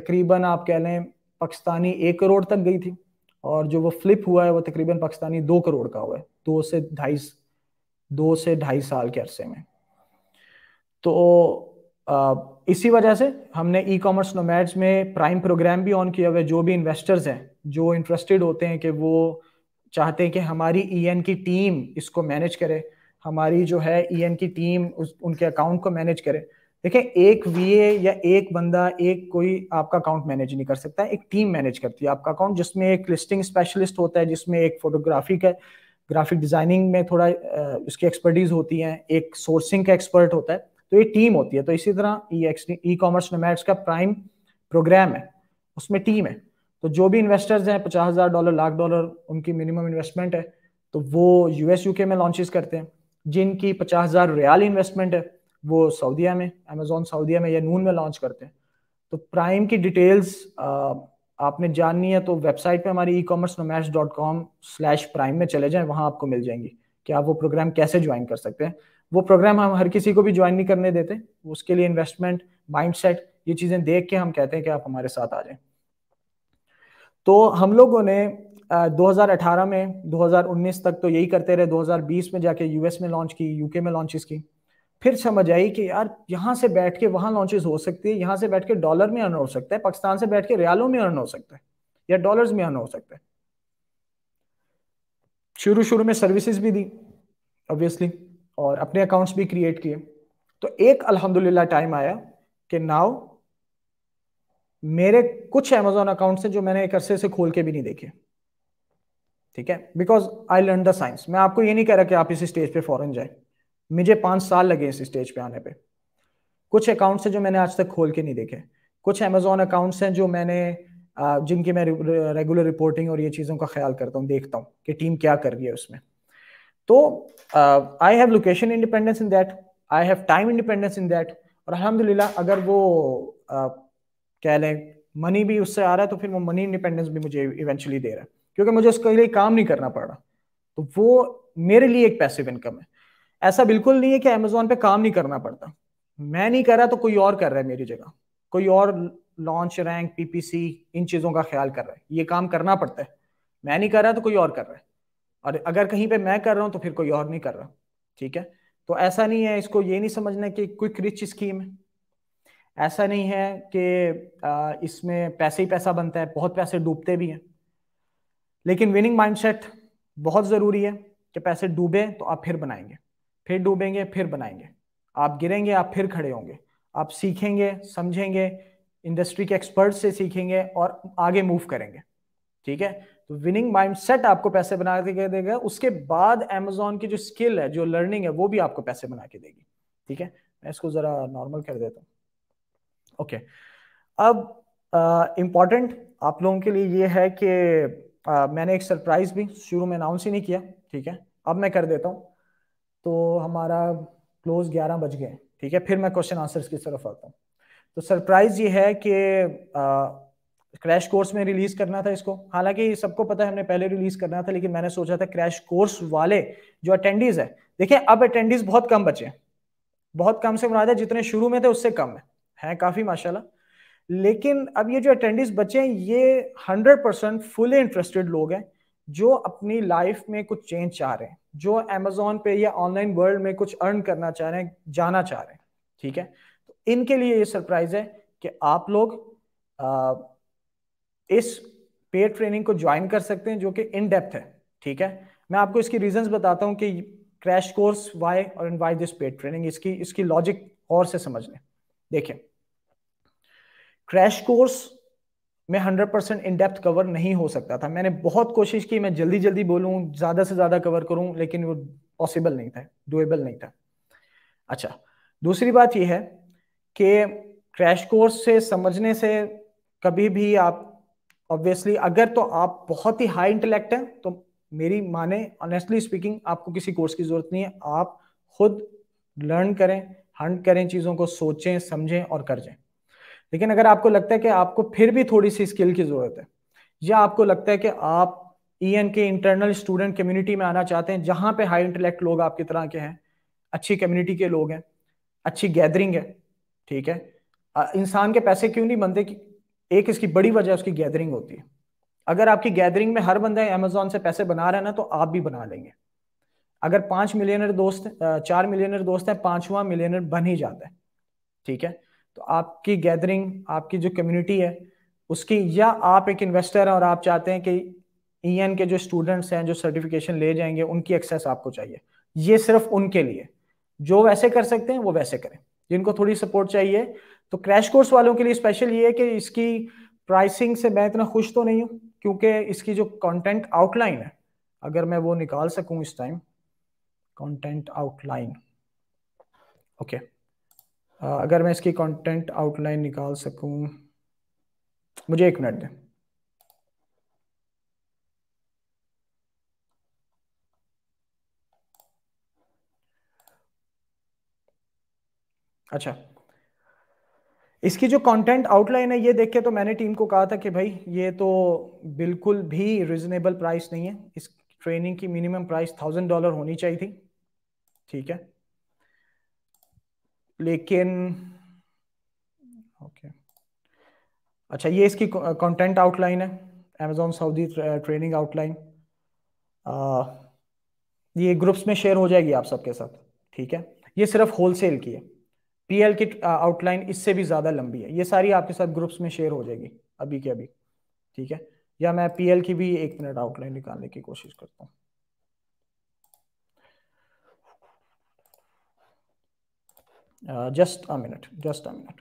तकरीबन आप कह लें पाकिस्तानी एक करोड़ तक गई थी और जो वो फ्लिप हुआ है वो तकरीबन पाकिस्तानी दो करोड़ का हुआ है दो से ढाई दो से ढाई साल के अरसे में तो आ, इसी वजह से हमने ई कॉमर्स नोमैड्स में प्राइम प्रोग्राम भी ऑन किया हुआ है जो भी इन्वेस्टर्स हैं जो इंटरेस्टेड होते हैं कि वो चाहते हैं कि हमारी ई e की टीम इसको मैनेज करे हमारी जो है ई e की टीम उस, उनके अकाउंट को मैनेज करे देखिए एक वीए या एक बंदा एक कोई आपका अकाउंट मैनेज नहीं कर सकता एक टीम मैनेज करती है आपका अकाउंट जिसमें एक लिस्टिंग स्पेशलिस्ट होता है जिसमें एक फोटोग्राफी का ग्राफिक डिजाइनिंग में थोड़ा उसकी एक्सपर्टीज होती है एक सोर्सिंग का एक्सपर्ट होता है तो ये टीम होती है तो इसी तरह ई कॉमर्स मैट्स का प्राइम प्रोग्राम है उसमें टीम है तो जो भी इन्वेस्टर्स हैं पचास हजार डॉलर लाख डॉलर उनकी मिनिमम इन्वेस्टमेंट है तो वो यूएस यूके में लॉन्चेस करते हैं जिनकी पचास हजार रियाल इन्वेस्टमेंट है वो सऊदीया में अमेजोन सऊदीया में या नून में लॉन्च करते हैं तो प्राइम की डिटेल्स आपने जाननी है तो वेबसाइट पे हमारी e commerce nomads dot com slash prime में चले जाएं वहाँ आपको मिल जाएंगी कि आप वो प्रोग्राम कैसे ज्वाइन कर सकते हैं वो प्रोग्राम हम हर किसी को भी ज्वाइन नहीं करने देते उसके लिए इन्वेस्टमेंट माइंडसेट ये चीज़ें देख के हम कहते हैं कि आप हमारे साथ आ जाएं तो हम लोगों ने 2018 में 2019 तक तो यही करते रहे 2020 में जाके यूएस में लॉन्च की यूके में लॉन्चेस की फिर समझ आई कि यार यहाँ से बैठ के वहां लॉन्चेस हो सकती है यहाँ से बैठ के डॉलर में अर्न हो सकता है पाकिस्तान से बैठ के रियालों में अर्न हो सकता है या डॉलर्स में अर्न हो सकता है शुरू शुरू में सर्विसेज भी दी ऑब्वियसली और अपने अकाउंट्स भी क्रिएट किए तो एक अल्हम्दुलिल्लाह टाइम आया कि नाउ मेरे कुछ अमेजोन अकाउंट्स हैं जो मैंने एक अरसे से खोल के भी नहीं देखे ठीक है because I learn the science मैं आपको ये नहीं कह रहा कि आप इसी स्टेज पे फॉरन जाए मुझे पांच साल लगे इस स्टेज पे आने पे कुछ अकाउंट्स हैं जो मैंने आज तक खोल के नहीं देखे कुछ अमेजोन अकाउंट्स हैं जो मैंने जिनकी मैं रेगुलर रिपोर्टिंग और ये चीज़ों का ख्याल करता हूँ देखता हूँ कि टीम क्या कर रही है उसमें तो I have location independence in that I have time independence in that और अलहमदिल्ला अगर वो uh, कह लें मनी भी उससे आ रहा है तो फिर वो मनी इंडिपेंडेंस भी मुझे इवेंचुअली दे रहा है क्योंकि मुझे उसके लिए काम नहीं करना पड़ रहा तो वो मेरे लिए एक पैसिव इनकम है ऐसा बिल्कुल नहीं है कि अमेजोन पे काम नहीं करना पड़ता मैं नहीं कर रहा तो कोई और कर रहा है मेरी जगह कोई और लॉन्च रैंक पीपीसी इन चीजों का ख्याल कर रहा है ये काम करना पड़ता है मैं नहीं कर रहा तो कोई और कर रहा है और अगर कहीं पे मैं कर रहा हूं तो फिर कोई और नहीं कर रहा ठीक है तो ऐसा नहीं है इसको ये नहीं समझना कि क्विक रिच स्कीम है ऐसा नहीं है कि इसमें पैसे ही पैसा बनता है बहुत पैसे डूबते भी हैं लेकिन विनिंग माइंडसेट बहुत ज़रूरी है कि पैसे डूबे तो आप फिर बनाएंगे फिर डूबेंगे फिर बनाएंगे आप गिरेंगे आप फिर खड़े होंगे आप सीखेंगे समझेंगे इंडस्ट्री के एक्सपर्ट से सीखेंगे और आगे मूव करेंगे ठीक है तो विनिंग माइंड सेट आपको पैसे बना के देगा उसके बाद एमेजोन की जो स्किल है जो लर्निंग है वो भी आपको पैसे बना के देगी ठीक है मैं इसको जरा नॉर्मल कर देता हूँ ओके अब इम्पॉर्टेंट uh, आप लोगों के लिए ये है कि uh, मैंने एक सरप्राइज भी शुरू में अनाउंस ही नहीं किया ठीक है अब मैं कर देता हूँ तो हमारा क्लोज ग्यारह बज गए ठीक है फिर मैं क्वेश्चन आंसर्स की तरफ आता हूँ तो सरप्राइज ये है कि क्रैश कोर्स में रिलीज करना था इसको हालांकि सबको पता है हमने पहले रिलीज करना था लेकिन मैंने सोचा था क्रैश कोर्स वाले जो अटेंडीज है देखिए अब अटेंडीज बहुत कम बचे हैं बहुत कम से मुराद है जितने शुरू में थे उससे कम है हैं काफी माशाल्लाह लेकिन अब ये जो अटेंडीज बचे हैं ये हंड्रेड परसेंट फुली इंटरेस्टेड लोग हैं जो अपनी लाइफ में कुछ चेंज चाह रहे हैं जो अमेजोन पे या ऑनलाइन वर्ल्ड में कुछ अर्न करना चाह रहे हैं जाना चाह रहे हैं ठीक है तो इनके लिए ये सरप्राइज है कि आप लोग आ, इस पेड ट्रेनिंग को ज्वाइन कर सकते हैं जो कि इन डेप्थ है ठीक है मैं आपको इसकी रीजन बताता हूं कि क्रैश कोर्स वाई और इन वाई दिस पेड ट्रेनिंग इसकी इसकी लॉजिक और से समझ लें देखिए क्रैश कोर्स मैं hundred percent in depth cover नहीं हो सकता था मैंने बहुत कोशिश की मैं जल्दी जल्दी बोलूँ ज़्यादा से ज़्यादा कवर करूँ लेकिन वो पॉसिबल नहीं था डुएबल नहीं था अच्छा दूसरी बात यह है कि क्रैश कोर्स से समझने से कभी भी आप ऑब्वियसली अगर तो आप बहुत ही हाई इंटेलेक्ट हैं तो मेरी माने ऑनेस्टली स्पीकिंग आपको किसी कोर्स की ज़रूरत नहीं है आप खुद लर्न करें हंट करें चीज़ों को सोचें समझें और कर जाएं लेकिन अगर आपको लगता है कि आपको फिर भी थोड़ी सी स्किल की जरूरत है या आपको लगता है कि आप ई एन के इंटरनल स्टूडेंट कम्युनिटी में आना चाहते हैं जहां पे हाई इंटेलेक्ट लोग आपकी तरह के हैं अच्छी कम्युनिटी के लोग हैं अच्छी गैदरिंग है ठीक है इंसान के पैसे क्यों नहीं बनते कि एक इसकी बड़ी वजह उसकी गैदरिंग होती है अगर आपकी गैदरिंग में हर बंदा अमेजोन से पैसे बना रहा है ना तो आप भी बना लेंगे अगर पांच मिलियनर दोस्त चार मिलियनर दोस्त हैं पांचवा मिलियनर बन ही जाता है ठीक है तो आपकी गैदरिंग आपकी जो कम्युनिटी है उसकी या आप एक इन्वेस्टर हैं और आप चाहते हैं कि ई e के जो स्टूडेंट्स हैं जो सर्टिफिकेशन ले जाएंगे उनकी एक्सेस आपको चाहिए ये सिर्फ उनके लिए जो वैसे कर सकते हैं वो वैसे करें जिनको थोड़ी सपोर्ट चाहिए तो क्रैश कोर्स वालों के लिए स्पेशल ये है कि इसकी प्राइसिंग से मैं इतना खुश तो नहीं हूँ क्योंकि इसकी जो कंटेंट आउटलाइन है अगर मैं वो निकाल सकूँ इस time content outline okay okay. हाँ, अगर मैं इसकी कंटेंट आउटलाइन निकाल सकूं मुझे एक मिनट दें अच्छा इसकी जो कंटेंट आउटलाइन है ये देख के तो मैंने टीम को कहा था कि भाई ये तो बिल्कुल भी रिजनेबल प्राइस नहीं है इस ट्रेनिंग की मिनिमम प्राइस थाउजेंड डॉलर होनी चाहिए थी ठीक है लेकिन ओके okay. अच्छा ये इसकी कंटेंट आउटलाइन है अमेजोन सऊदी ट्रेनिंग आउटलाइन ये ग्रुप्स में शेयर हो जाएगी आप सबके साथ ठीक है ये सिर्फ होलसेल की है पीएल की आउटलाइन इससे भी ज़्यादा लंबी है ये सारी आपके साथ ग्रुप्स में शेयर हो जाएगी अभी के अभी ठीक है या मैं पीएल की भी एक मिनट आउटलाइन निकालने की कोशिश करता हूँ Uh, just a minute, just a minute.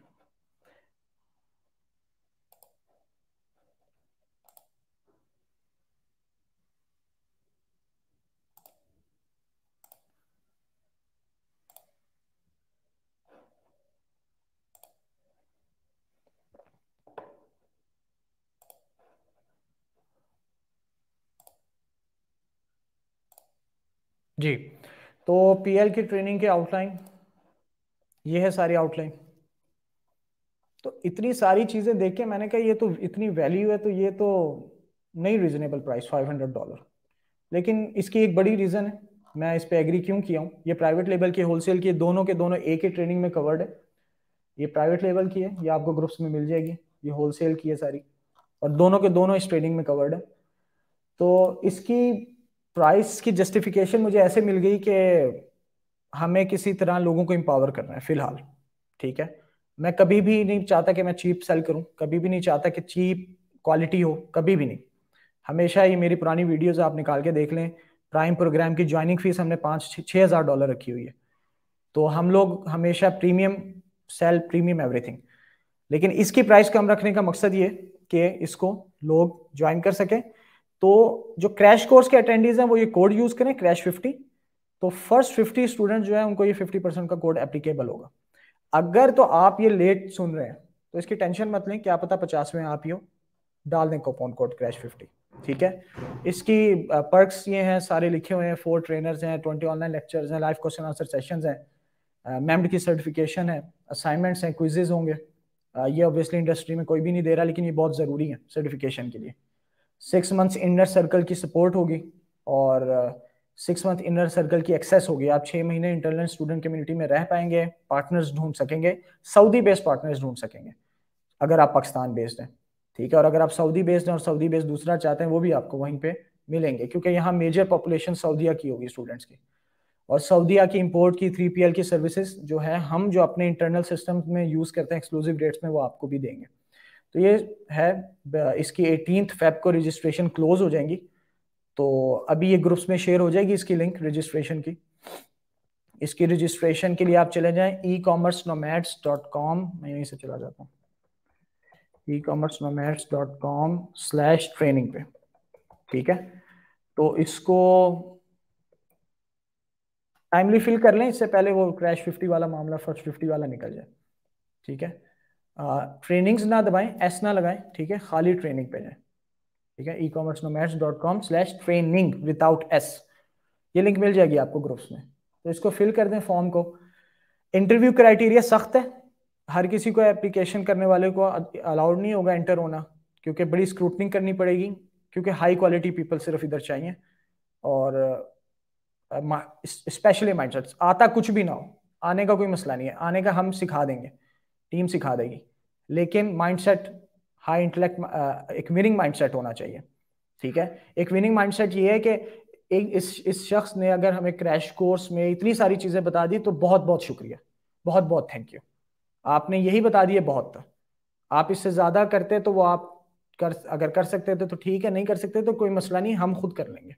जी तो पीएल की ट्रेनिंग के आउटलाइन ये है सारी आउटलाइन तो इतनी सारी चीजें देख के मैंने कहा ये तो इतनी वैल्यू है तो ये तो नहीं रीजनेबल प्राइस 500 डॉलर लेकिन इसकी एक बड़ी रीजन है मैं इस पर एग्री क्यों किया हूँ ये प्राइवेट लेवल की होलसेल की दोनों के दोनों एक ही ट्रेनिंग में कवर्ड है ये प्राइवेट लेवल की है ये आपको ग्रुप्स में मिल जाएगी ये होलसेल की है सारी और दोनों के दोनों इस ट्रेनिंग में कवर्ड है तो इसकी प्राइस की जस्टिफिकेशन मुझे ऐसे मिल गई कि हमें किसी तरह लोगों को एम्पावर करना है फिलहाल ठीक है मैं कभी भी नहीं चाहता कि मैं चीप सेल करूं कभी भी नहीं चाहता कि चीप क्वालिटी हो कभी भी नहीं हमेशा ही मेरी पुरानी वीडियोस आप निकाल के देख लें प्राइम प्रोग्राम की ज्वाइनिंग फीस हमने पाँच छः हज़ार डॉलर रखी हुई है तो हम लोग हमेशा प्रीमियम सेल प्रीमियम एवरीथिंग लेकिन इसकी प्राइस कम रखने का मकसद ये कि इसको लोग ज्वाइन कर सकें तो जो क्रैश कोर्स के अटेंडीज हैं वो ये कोड यूज़ करें क्रैश फिफ्टी तो फर्स्ट फिफ्टी स्टूडेंट जो है उनको ये फिफ्टी परसेंट का कोड एप्लीकेबल होगा अगर तो आप ये लेट सुन रहे हैं तो इसकी टेंशन मत लें क्या पता पचासवें आप ही हो डाल दें कोपोन कोड क्रैश फिफ्टी ठीक है इसकी पर्क्स ये हैं सारे लिखे हुए हैं फोर ट्रेनर्स हैं ट्वेंटी ऑनलाइन लेक्चर्स हैं लाइव क्वेश्चन आंसर सेशन हैं मेम्ड की सर्टिफिकेशन है असाइनमेंट्स हैं क्विजेज होंगे ये ऑब्वियसली इंडस्ट्री में कोई भी नहीं दे रहा लेकिन ये बहुत ज़रूरी है सर्टिफिकेशन के लिए सिक्स मंथ्स इनर सर्कल की सपोर्ट होगी और सिक्स मंथ इनर सर्कल की एक्सेस होगी आप छह महीने इंटरनल स्टूडेंट कम्युनिटी में रह पाएंगे पार्टनर्स ढूंढ सकेंगे सऊदी बेस्ड पार्टनर्स ढूंढ सकेंगे अगर आप पाकिस्तान बेस्ड हैं ठीक है और अगर आप सऊदी बेस्ड हैं और सऊदी बेस्ड दूसरा चाहते हैं वो भी आपको वहीं पे मिलेंगे क्योंकि यहाँ मेजर पॉपुलेशन सऊदिया की होगी स्टूडेंट्स की और सऊदिया की इम्पोर्ट की थ्री पी की सर्विसेज जो है हम जो अपने इंटरनल सिस्टम में यूज़ करते हैं एक्सक्लूसिव रेट्स में वो आपको भी देंगे तो ये है इसकी एटीन फेब को रजिस्ट्रेशन क्लोज हो जाएंगी तो अभी ये ग्रुप्स में शेयर हो जाएगी इसकी लिंक रजिस्ट्रेशन की इसकी रजिस्ट्रेशन के लिए आप चले जाए e commerce nomads dot com मैं यहीं से चला जाता हूँ e commerce nomads dot com slash training पे ठीक है तो इसको टाइमली फिल कर लें इससे पहले वो क्रैश फिफ्टी वाला मामला फर्स्ट फिफ्टी वाला निकल जाए ठीक है ट्रेनिंग्स ना दबाएं एस ना लगाएं ठीक है खाली ट्रेनिंग पे जाएं ठीक है e commerce nomads dot com slash training without S ये लिंक मिल जाएगी आपको ग्रुप्स में तो इसको फिल कर दें फॉर्म को इंटरव्यू क्राइटेरिया सख्त है हर किसी को एप्लीकेशन करने वाले को अलाउड नहीं होगा एंटर होना क्योंकि बड़ी स्क्रूटनिंग करनी पड़ेगी क्योंकि हाई क्वालिटी पीपल सिर्फ इधर चाहिए और स्पेशली माइंड सेट्स आता कुछ भी ना हो आने का कोई मसला नहीं है आने का हम सिखा देंगे टीम सिखा देगी लेकिन mind set high intellect uh, एक विनिंग माइंडसेट होना चाहिए ठीक है एक विनिंग माइंडसेट ये है कि एक इस इस शख्स ने अगर हमें क्रैश कोर्स में इतनी सारी चीज़ें बता दी तो बहुत बहुत शुक्रिया बहुत बहुत थैंक यू आपने यही बता दिए बहुत था आप इससे ज़्यादा करते तो वो आप कर अगर कर सकते थे तो ठीक है नहीं कर सकते तो कोई मसला नहीं हम खुद कर लेंगे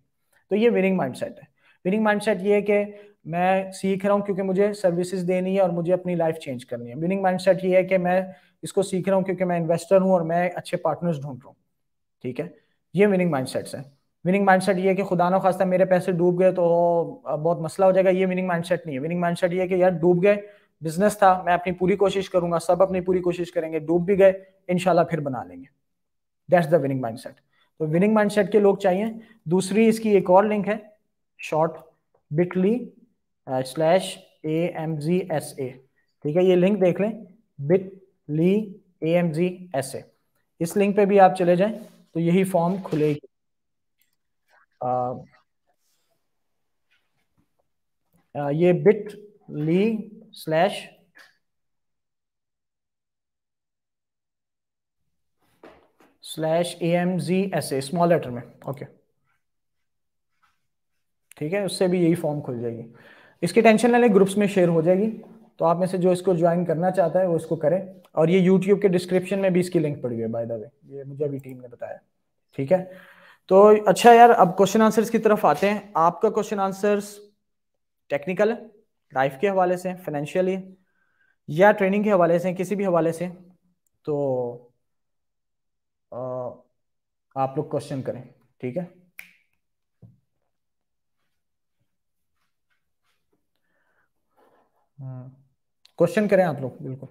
तो ये विनिंग माइंडसेट है विनिंग माइंडसेट ये है कि मैं सीख रहा हूँ क्योंकि मुझे सर्विसेज देनी है और मुझे अपनी लाइफ चेंज करनी है विनिंग माइंडसेट ये है कि मैं इसको सीख रहा हूँ क्योंकि मैं इन्वेस्टर हूँ और मैं अच्छे पार्टनर्स ढूंढ रहा हूँ ठीक है ये विनिंग माइंडसेट्स है विनिंग माइंडसेट ये है कि खुदा ना खास्ता मेरे पैसे डूब गए तो बहुत मसला हो जाएगा ये विनिंग माइंडसेट नहीं है विनिंग माइंडसेट ये है कि यार डूब गए बिजनेस था मैं अपनी पूरी कोशिश करूंगा सब अपनी पूरी कोशिश करेंगे डूब भी गए इनशाला फिर बना लेंगे दैट्स द विनिंग माइंडसेट तो विनिंग माइंडसेट के लोग चाहिए दूसरी इसकी एक और लिंक है short bitly slash A M G S A ठीक है ये लिंक देख लें बिट ली ए एम जी ए इस लिंक पे भी आप चले जाएं तो यही फॉर्म खुलेगी ये bitly slash slash A M G S A small letter में ओके ठीक है उससे भी यही फॉर्म खुल जाएगी इसकी टेंशन ले ग्रुप्स में शेयर हो जाएगी तो आप में से जो इसको ज्वाइन करना चाहता है वो इसको करें और ये यूट्यूब के डिस्क्रिप्शन में भी इसकी लिंक पड़ी हुई है बाय द वे ये मुझे अभी टीम ने बताया ठीक है तो अच्छा यार अब क्वेश्चन आंसर्स की तरफ आते हैं आपका क्वेश्चन आंसर्स टेक्निकल है लाइफ के हवाले से फाइनेंशियली या ट्रेनिंग के हवाले से किसी भी हवाले से तो आ, आप लोग क्वेश्चन करें ठीक है हम्म क्वेश्चन करें आप लोग बिल्कुल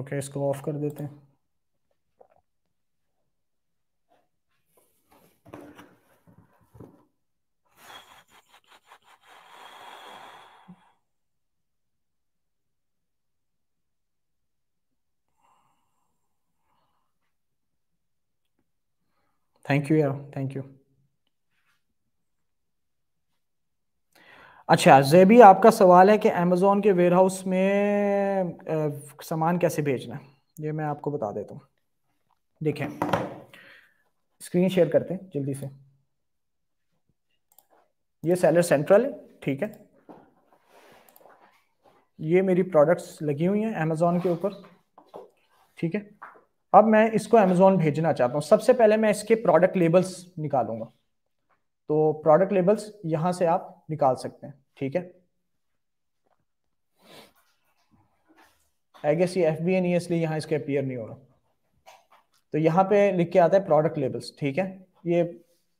ओके इसको ऑफ कर देते हैं थैंक यू यार थैंक यू अच्छा जेबी आपका सवाल है कि अमेजोन के वेयर हाउस में सामान कैसे भेजना है ये मैं आपको बता देता हूँ देखें स्क्रीन शेयर करते हैं जल्दी से ये सेलर सेंट्रल है ठीक है ये मेरी प्रोडक्ट्स लगी हुई हैं अमेजोन के ऊपर ठीक है अब मैं इसको अमेजोन भेजना चाहता हूँ सबसे पहले मैं इसके प्रोडक्ट लेबल्स निकालूंगा तो प्रोडक्ट लेबल्स यहाँ से आप निकाल सकते हैं ठीक है आई गेस ये एफ बी एन इसलिए यहाँ इसके अपियर नहीं हो रहा तो यहाँ पे लिख के आता है प्रोडक्ट लेबल्स ठीक है ये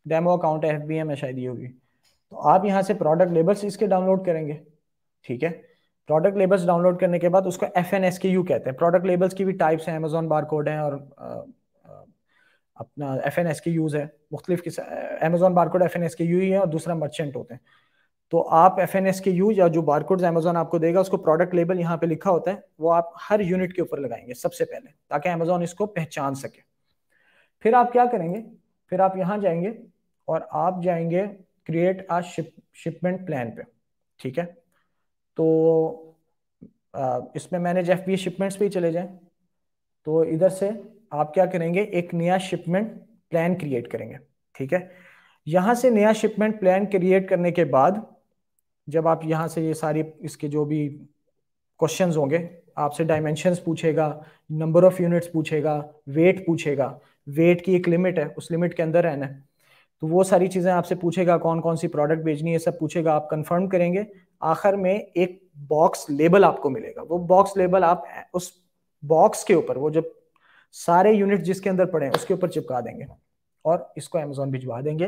डेमो अकाउंट है एफ बी एम है शायद ये होगी तो आप यहाँ से प्रोडक्ट लेबल्स इसके डाउनलोड करेंगे ठीक है प्रोडक्ट लेबल्स डाउनलोड करने के बाद उसको F N S K U कहते हैं प्रोडक्ट लेबल्स की भी टाइप्स हैं अमेजोन बार कोड है और अपना F N S K U है मुख्तलिफ किस Amazon bar code F N S K U ही है और दूसरा मर्चेंट होते हैं तो आप F N S K U या जो बारकोड अमेजोन आपको देगा उसको प्रोडक्ट लेबल यहाँ पे लिखा होता है वो आप हर यूनिट के ऊपर लगाएंगे सबसे पहले ताकि अमेजोन इसको पहचान सके फिर आप क्या करेंगे फिर आप यहाँ जाएंगे और आप जाएंगे create a ship shipment plan पे ठीक है तो इसमें मैनेज एफ बी शिपमेंट्स पे ही चले जाएं तो इधर से आप क्या करेंगे एक नया शिपमेंट प्लान क्रिएट करेंगे ठीक है यहाँ से नया शिपमेंट प्लान क्रिएट करने के बाद जब आप यहाँ से ये सारी इसके जो भी क्वेश्चन होंगे आपसे डायमेंशन पूछेगा नंबर ऑफ यूनिट्स पूछेगा वेट पूछेगा वेट की एक लिमिट है उस लिमिट के अंदर रहना है तो वो सारी चीज़ें आपसे पूछेगा कौन कौन सी प्रोडक्ट भेजनी है सब पूछेगा आप कंफर्म करेंगे आखिर में एक बॉक्स लेबल आपको मिलेगा वो बॉक्स लेबल आप उस बॉक्स के ऊपर वो जब सारे यूनिट जिसके अंदर पड़े हैं उसके ऊपर चिपका देंगे और इसको अमेजोन भिजवा देंगे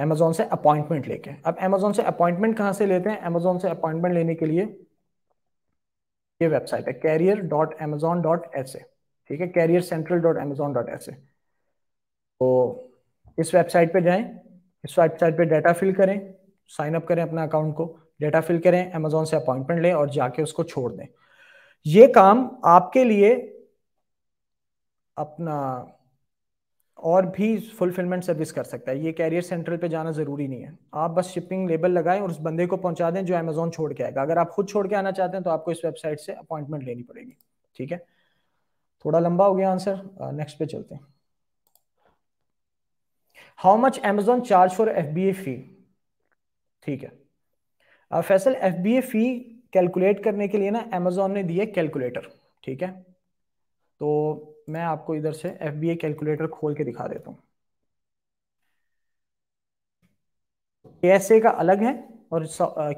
अमेजोन से अपॉइंटमेंट लेके अब अमेजोन से अपॉइंटमेंट कहां से लेते हैं अमेजोन से अपॉइंटमेंट लेने के लिए ये वेबसाइट है carrier dot Amazon dot S ठीक है carrier central dot Amazon dot S तो इस वेबसाइट पे जाएं इस वेबसाइट पे डाटा फिल करें साइन अप करें अपना अकाउंट को डाटा फिल करें अमेजोन से अपॉइंटमेंट लें और जाके उसको छोड़ दें ये काम आपके लिए अपना और भी फुलफिलमेंट सर्विस कर सकता है ये कैरियर सेंट्रल पे जाना ज़रूरी नहीं है आप बस शिपिंग लेबल लगाएं और उस बंदे को पहुंचा दें जो अमेजोन छोड़ के आएगा अगर आप खुद छोड़ के आना चाहते हैं तो आपको इस वेबसाइट से अपॉइंटमेंट लेनी पड़ेगी ठीक है थोड़ा लंबा हो गया आंसर नेक्स्ट पे चलते हैं how much Amazon charge for F B A fee ठीक है Faisal F B A fee calculate करने के लिए ना अमेजोन ने दिया कैलकुलेटर ठीक है तो मैं आपको इधर से एफ बी ए कैलकुलेटर खोल के दिखा देता हूँ के एस ए का अलग है और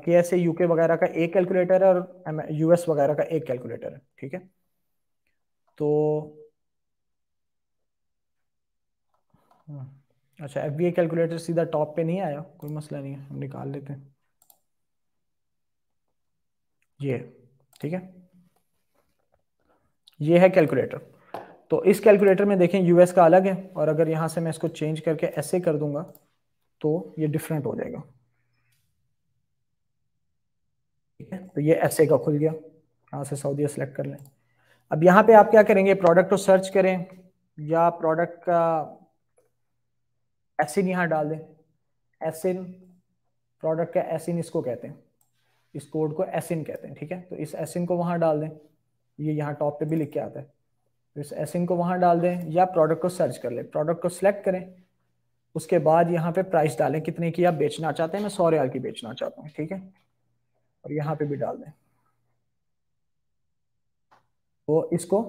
के एस ए यूके वगैरह का एक कैलकुलेटर है और यूएस वगैरह का एक कैलकुलेटर है ठीक है तो हम्म, अच्छा एफ बी ए कैलकुलेटर सीधा टॉप पे नहीं आया कोई मसला नहीं है हम निकाल लेते हैं ये ठीक है ये है कैलकुलेटर तो इस कैलकुलेटर में देखें यूएस का अलग है और अगर यहां से मैं इसको चेंज करके ऐसे कर दूंगा तो ये डिफरेंट हो जाएगा ठीक है तो ये ऐसे का खुल गया यहाँ से सऊदीया सेलेक्ट कर लें अब यहाँ पे आप क्या करेंगे प्रोडक्ट को सर्च करें या प्रोडक्ट का एसिन यहाँ डाल दें एसिन प्रोडक्ट का एसिन इसको कहते हैं इस कोड को एसिन कहते हैं ठीक है तो इस एसिन को वहाँ डाल दें ये यहाँ टॉप पे भी लिख के आता है फिर तो एसिंग को वहाँ डाल दें या प्रोडक्ट को सर्च कर लें प्रोडक्ट को सिलेक्ट करें उसके बाद यहाँ पे प्राइस डालें कितने की आप बेचना चाहते हैं मैं सौ रियाल की बेचना चाहता हूँ ठीक है और यहाँ पे भी डाल दें तो इसको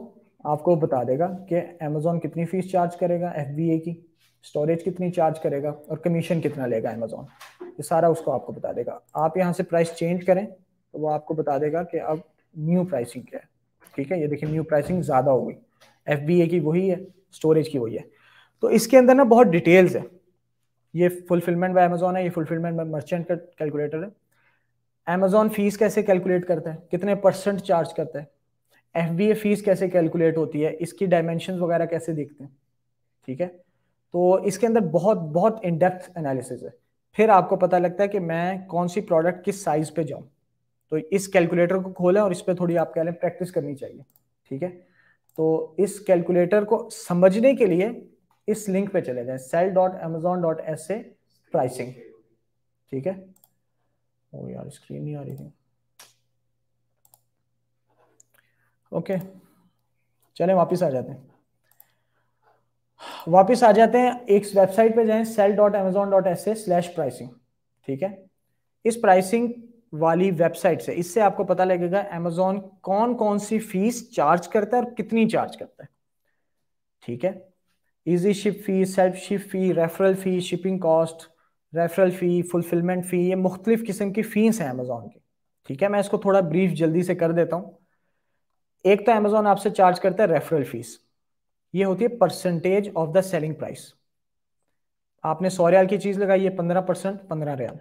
आपको बता देगा कि अमेजोन कितनी फीस चार्ज करेगा एफ की स्टोरेज कितनी चार्ज करेगा और कमीशन कितना लेगा अमेजोन ये सारा उसको आपको बता देगा आप यहाँ से प्राइस चेंज करें तो वो आपको बता देगा कि अब न्यू प्राइसिंग क्या है ठीक है ये देखिए न्यू प्राइसिंग ज़्यादा हो गई एफ की वही है स्टोरेज की वही है तो इसके अंदर ना बहुत डिटेल्स है ये फुलफिलमेंट बाय अमेजोन है ये फुलफिलमेंट बाय मर्चेंट का कैलकुलेटर है अमेजोन फीस कैसे कैलकुलेट करता है कितने परसेंट चार्ज करता है एफ फीस कैसे कैलकुलेट होती है इसकी डायमेंशन वगैरह कैसे देखते हैं ठीक है तो इसके अंदर बहुत बहुत इनडेप्थ एनालिसिस है फिर आपको पता लगता है कि मैं कौन सी प्रोडक्ट किस साइज पे जाऊँ तो इस कैलकुलेटर को खोलें और इस पर थोड़ी आप कह लें प्रैक्टिस करनी चाहिए ठीक है तो इस कैलकुलेटर को समझने के लिए इस लिंक पे चले जाएं sell dot Amazon dot S A pricing ठीक है ओ यार स्क्रीन नहीं आ रही है ओके चले वापिस आ जाते हैं वापिस आ जाते हैं एक वेबसाइट पे जाएं sell dot Amazon dot S A slash pricing ठीक है इस प्राइसिंग वाली वेबसाइट से इससे आपको पता लगेगा एमेजोन कौन कौन सी फीस चार्ज करता है और कितनी चार्ज करता है ठीक है easy ship fee self ship fee referral fee shipping cost referral fee fulfilment fee ये मुख्तलिफ किस्म की फ़ीस है अमेज़ोन की ठीक है मैं इसको थोड़ा ब्रीफ जल्दी से कर देता हूँ एक तो अमेज़ोन आपसे चार्ज करता है रेफरल फ़ीस ये होती है percentage of the selling price आपने सौ रियाल की चीज़ लगाई है पंद्रह परसेंट पंद्रह रियाल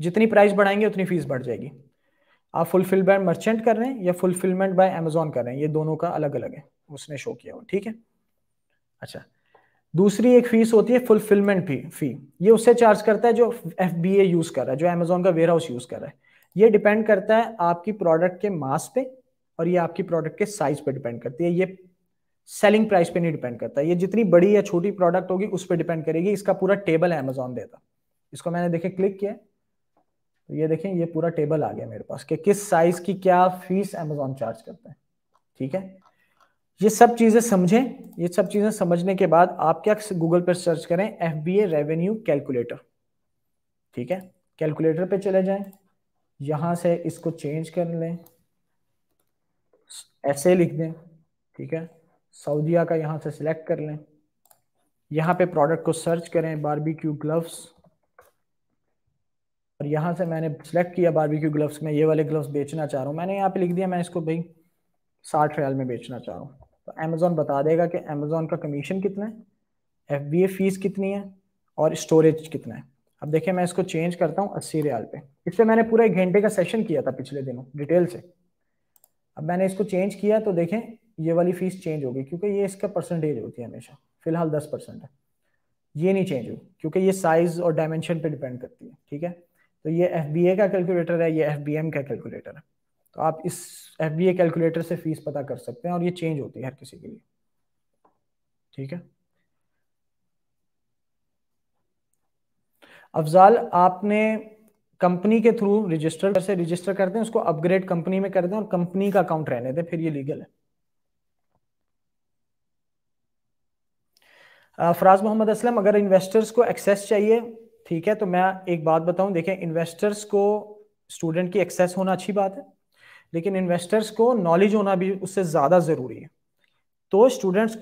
जितनी प्राइस बढ़ाएंगे उतनी फीस बढ़ जाएगी आप फुलफिल बाय मर्चेंट कर रहे हैं या फुलफिलमेंट बाय अमेजोन कर रहे हैं ये दोनों का अलग अलग है उसने शो किया वो ठीक है अच्छा दूसरी एक फीस होती है फुलफिलमेंट फी फी ये उससे चार्ज करता है जो एफ बी ए यूज कर रहा है जो अमेजोन का वेयर हाउस यूज कर रहा है ये डिपेंड करता है आपकी प्रोडक्ट के मास पे और ये आपकी प्रोडक्ट के साइज पे डिपेंड करती है ये सेलिंग प्राइस पे नहीं डिपेंड करता ये जितनी बड़ी या छोटी प्रोडक्ट होगी उस पर डिपेंड करेगी इसका पूरा टेबल अमेजोन देता इसको मैंने देखे क्लिक किया तो ये देखें ये पूरा टेबल आ गया मेरे पास कि किस साइज की क्या फीस अमेजोन चार्ज करता है ठीक है ये सब चीजें समझें ये सब चीजें समझने के बाद आप क्या गूगल पर सर्च करें F B A revenue calculator ठीक है कैलकुलेटर पे चले जाएं यहां से इसको चेंज कर लें ऐसे लिख दें ठीक है सऊदिया का यहां से सिलेक्ट कर लें यहां पे प्रोडक्ट को सर्च करें बारबी क्यू ग्लव्स और यहाँ से मैंने सेलेक्ट किया बारबेक्यू ग्लव्स में ये वाले ग्लव्स बेचना चाह रहा हूँ मैंने यहाँ पे लिख दिया मैं इसको भाई साठ रियाल में बेचना चाह रहा हूँ तो अमेज़ोन बता देगा कि अमेज़ोन का कमीशन कितना है एफ बी ए फीस कितनी है और स्टोरेज कितना है अब देखिए मैं इसको चेंज करता हूँ अस्सी रियाल पे इससे मैंने पूरा एक घंटे का सेशन किया था पिछले दिनों डिटेल से अब मैंने इसको चेंज किया तो देखें ये वाली फीस चेंज होगी क्योंकि ये इसका परसेंटेज होती है हमेशा फिलहाल दस परसेंट है ये नहीं चेंज हुई क्योंकि ये साइज और डायमेंशन पे डिपेंड करती है ठीक है तो ये एफ का कैलकुलेटर है ये एफ का कैलकुलेटर है तो आप इस एफ कैलकुलेटर से फीस पता कर सकते हैं और ये चेंज होती है हर किसी के लिए ठीक है अफजाल आपने कंपनी के थ्रू रजिस्टर से रजिस्टर कर दें उसको अपग्रेड कंपनी में कर दें और कंपनी का अकाउंट रहने दें फिर ये लीगल है फराज मोहम्मद असलम अगर इन्वेस्टर्स को एक्सेस चाहिए ठीक है तो मैं एक बात बताऊं देखें इन्वेस्टर्स को स्टूडेंट की एक्सेस होना अच्छी बात है लेकिन इन्वेस्टर्स को नॉलेज होना भी उससे ज़्यादा ज़रूरी है तो स्टूडेंट्स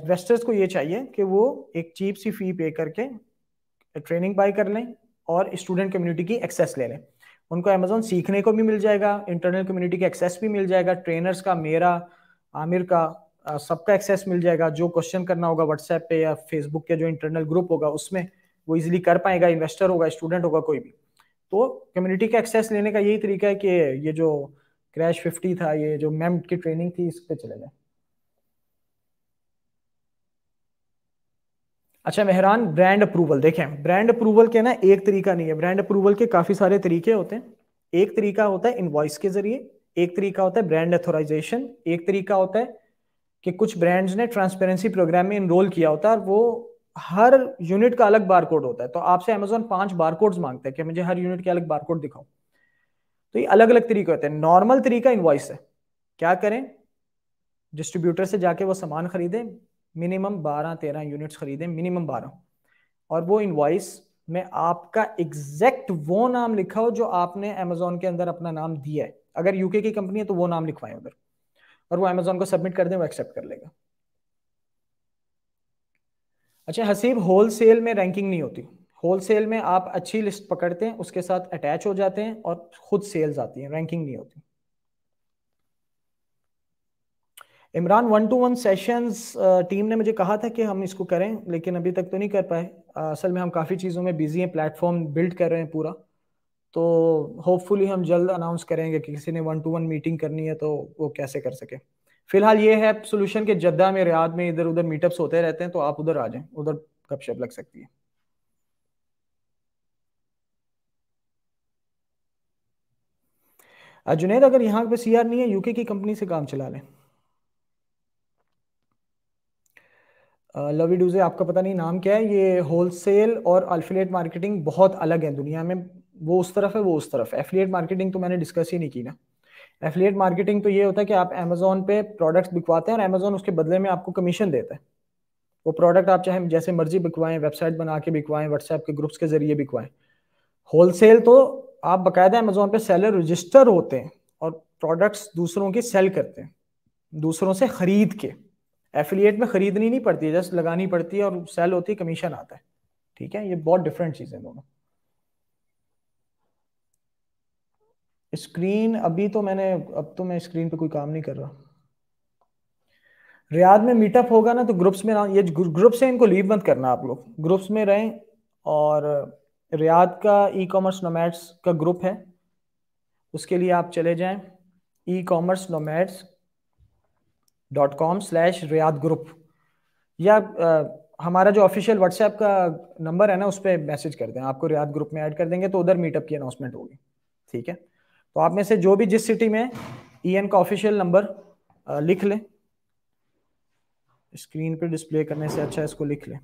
इन्वेस्टर्स को ये चाहिए कि वो एक चीप सी फी पे करके ट्रेनिंग बाई कर लें और स्टूडेंट कम्युनिटी की एक्सेस ले लें उनको अमेजोन सीखने को भी मिल जाएगा इंटरनल कम्युनिटी का एक्सेस भी मिल जाएगा ट्रेनर्स का मेरा आमिर का सबका एक्सेस मिल जाएगा जो क्वेश्चन करना होगा व्हाट्सएप पे या फेसबुक के जो इंटरनल ग्रुप होगा उसमें वो इजिली कर पाएगा इन्वेस्टर होगा स्टूडेंट होगा कोई भी तो कम्युनिटी का एक्सेस लेने का यही तरीका है कि ये जो क्रैश फिफ्टी था ये जो मैम की ट्रेनिंग थी इस पर चले जाए अच्छा मेहरान ब्रांड अप्रूवल देखें ब्रांड अप्रूवल के ना एक तरीका नहीं है ब्रांड अप्रूवल के काफी सारे तरीके होते हैं एक तरीका होता है इनवॉइस के जरिए एक तरीका होता है ब्रांड अथोराइजेशन एक तरीका होता है कि कुछ ब्रांड्स ने ट्रांसपेरेंसी प्रोग्राम में इनरोल किया होता है और वो हर यूनिट का अलग बारकोड होता है तो आपसे अमेजोन पांच बारकोड्स मांगते हैं कि मुझे हर यूनिट के अलग बारकोड दिखाओ तो ये अलग अलग तरीके होते हैं नॉर्मल तरीका इन्वॉइस है क्या करें डिस्ट्रीब्यूटर से जाके वो सामान खरीदें मिनिमम बारह तेरह यूनिट्स खरीदें मिनिमम बारह और वो इन्वॉइस में आपका एग्जैक्ट वो नाम लिखा हो जो आपने अमेजोन के अंदर अपना नाम दिया है अगर यूके की कंपनी है तो वो नाम लिखवाएं उधर और वो अमेजोन को सबमिट कर दें वो एक्सेप्ट कर लेगा अच्छा हसीब होलसेल में रैंकिंग नहीं होती होलसेल में आप अच्छी लिस्ट पकड़ते हैं उसके साथ अटैच हो जाते हैं और खुद सेल्स आती हैं रैंकिंग नहीं होती Imran one two one sessions team ने मुझे कहा था कि हम इसको करें लेकिन अभी तक तो नहीं कर पाए असल में हम काफ़ी चीज़ों में बिजी हैं प्लेटफॉर्म बिल्ड कर रहे हैं पूरा तो होपफुली हम जल्द अनाउंस करेंगे कि किसी ने वन टू वन मीटिंग करनी है तो वो कैसे कर सके फिलहाल ये है सोल्यूशन के जद्दा में रियाद में इधर उधर मीटअप्स होते रहते हैं तो आप उधर आ जाएं उधर गपशप लग सकती है जुनेद अगर यहाँ पे सीआर नहीं है यूके की कंपनी से काम चला लें लवी डूजे आपका पता नहीं नाम क्या है ये होलसेल और अल्फिलेट मार्केटिंग बहुत अलग है दुनिया में वो उस तरफ है वो उस तरफ है एफिलेट मार्केटिंग तो मैंने डिस्कस ही नहीं की ना एफिलिएट मार्केटिंग तो ये होता है कि आप अमेजोन पे प्रोडक्ट्स बिकवाते हैं और अमेजोन उसके बदले में आपको कमीशन देता है वो प्रोडक्ट आप चाहे जैसे मर्जी बिकवाएं वेबसाइट बना के बिकवाएं व्हाट्सएप के ग्रुप्स के जरिए बिकवाएं होलसेल तो आप बाकायदा अमेजोन पे सेलर रजिस्टर होते हैं और प्रोडक्ट्स दूसरों की सेल करते हैं दूसरों से खरीद के एफिलिएट में खरीदनी नहीं पड़ती है जस्ट लगानी पड़ती है और सेल होती है कमीशन आता है ठीक है ये बहुत डिफरेंट चीज़ें दोनों स्क्रीन अभी तो मैंने अब तो मैं स्क्रीन पे कोई काम नहीं कर रहा रियाद में मीटअप होगा ना तो ग्रुप्स में ना ये ग्रुप्स हैं इनको लीव मत करना आप लोग ग्रुप्स में रहें और रियाद का ई कॉमर्स नोमैट्स का ग्रुप है उसके लिए आप चले जाएं e commerce nomads dot com slash Riyadh group या आ, हमारा जो ऑफिशियल व्हाट्सएप का नंबर है ना उस पर मैसेज कर दें आपको रियाद ग्रुप में ऐड कर देंगे तो उधर मीटअप की अनाउंसमेंट होगी ठीक है तो आप में से जो भी जिस सिटी में ई e एन का ऑफिशियल नंबर लिख लें स्क्रीन पे डिस्प्ले करने से अच्छा इसको लिख लें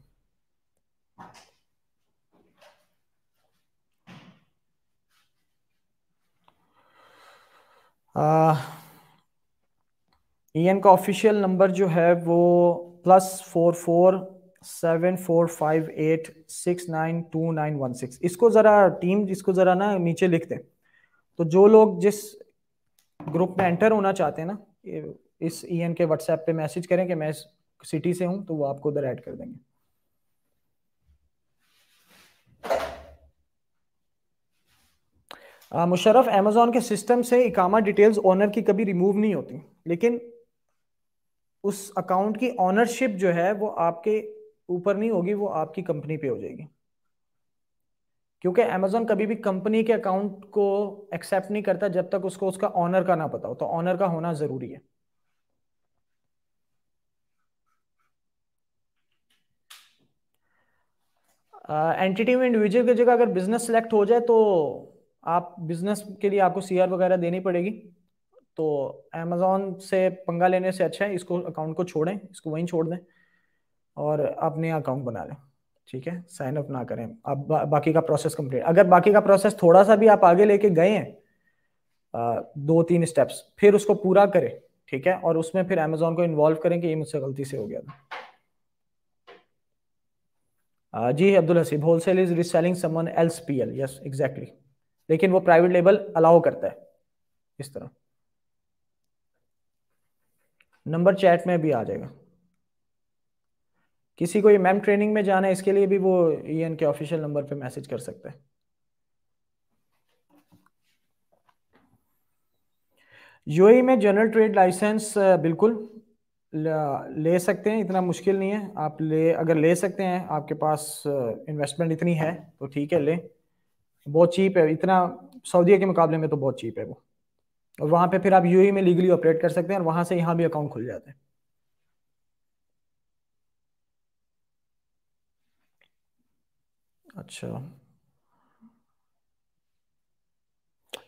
ई एन e का ऑफिशियल नंबर जो है वो plus four four seven four five eight six nine two nine one six इसको ज़रा टीम इसको ज़रा ना नीचे लिख दें तो जो लोग जिस ग्रुप में एंटर होना चाहते हैं ना इस ई के व्हाट्सएप पे मैसेज करें कि मैं सिटी से हूं तो वो आपको उधर ऐड कर देंगे मुशरफ अमेजोन के सिस्टम से इकामा डिटेल्स ओनर की कभी रिमूव नहीं होती लेकिन उस अकाउंट की ऑनरशिप जो है वो आपके ऊपर नहीं होगी वो आपकी कंपनी पे हो जाएगी क्योंकि अमेजोन कभी भी कंपनी के अकाउंट को एक्सेप्ट नहीं करता जब तक उसको उसका ऑनर का ना पता हो तो ऑनर का होना जरूरी है एंटिटी में इंडिविजुअल की जगह अगर बिजनेस सेलेक्ट हो जाए तो आप बिजनेस के लिए आपको सीआर वगैरह देनी पड़ेगी तो अमेजोन से पंगा लेने से अच्छा है इसको अकाउंट को छोड़ें इसको वहीं छोड़ दें और अपने अकाउंट बना लें ठीक है साइन अप ना करें अब बा, बाकी का प्रोसेस कंप्लीट अगर बाकी का प्रोसेस थोड़ा सा भी आप आगे लेके गए हैं दो तीन स्टेप्स फिर उसको पूरा करें ठीक है और उसमें फिर अमेजोन को इन्वॉल्व करें कि ये मुझसे गलती से हो गया था जी Abdul Haseeb wholesale is reselling someone else PL yes exactly लेकिन वो प्राइवेट लेबल अलाउ करता है इस तरह नंबर चैट में भी आ जाएगा किसी को ये मैम ट्रेनिंग में जाना है इसके लिए भी वो ई e के ऑफिशियल नंबर पे मैसेज कर सकते हैं यूएई e में जनरल ट्रेड लाइसेंस बिल्कुल ले सकते हैं इतना मुश्किल नहीं है आप ले अगर ले सकते हैं आपके पास इन्वेस्टमेंट इतनी है तो ठीक है ले बहुत चीप है इतना सऊदी के मुकाबले में तो बहुत चीप है वो और वहाँ पे फिर आप यूएई e में लीगली ऑपरेट कर सकते हैं और वहाँ से यहाँ भी अकाउंट खुल जाते हैं अच्छा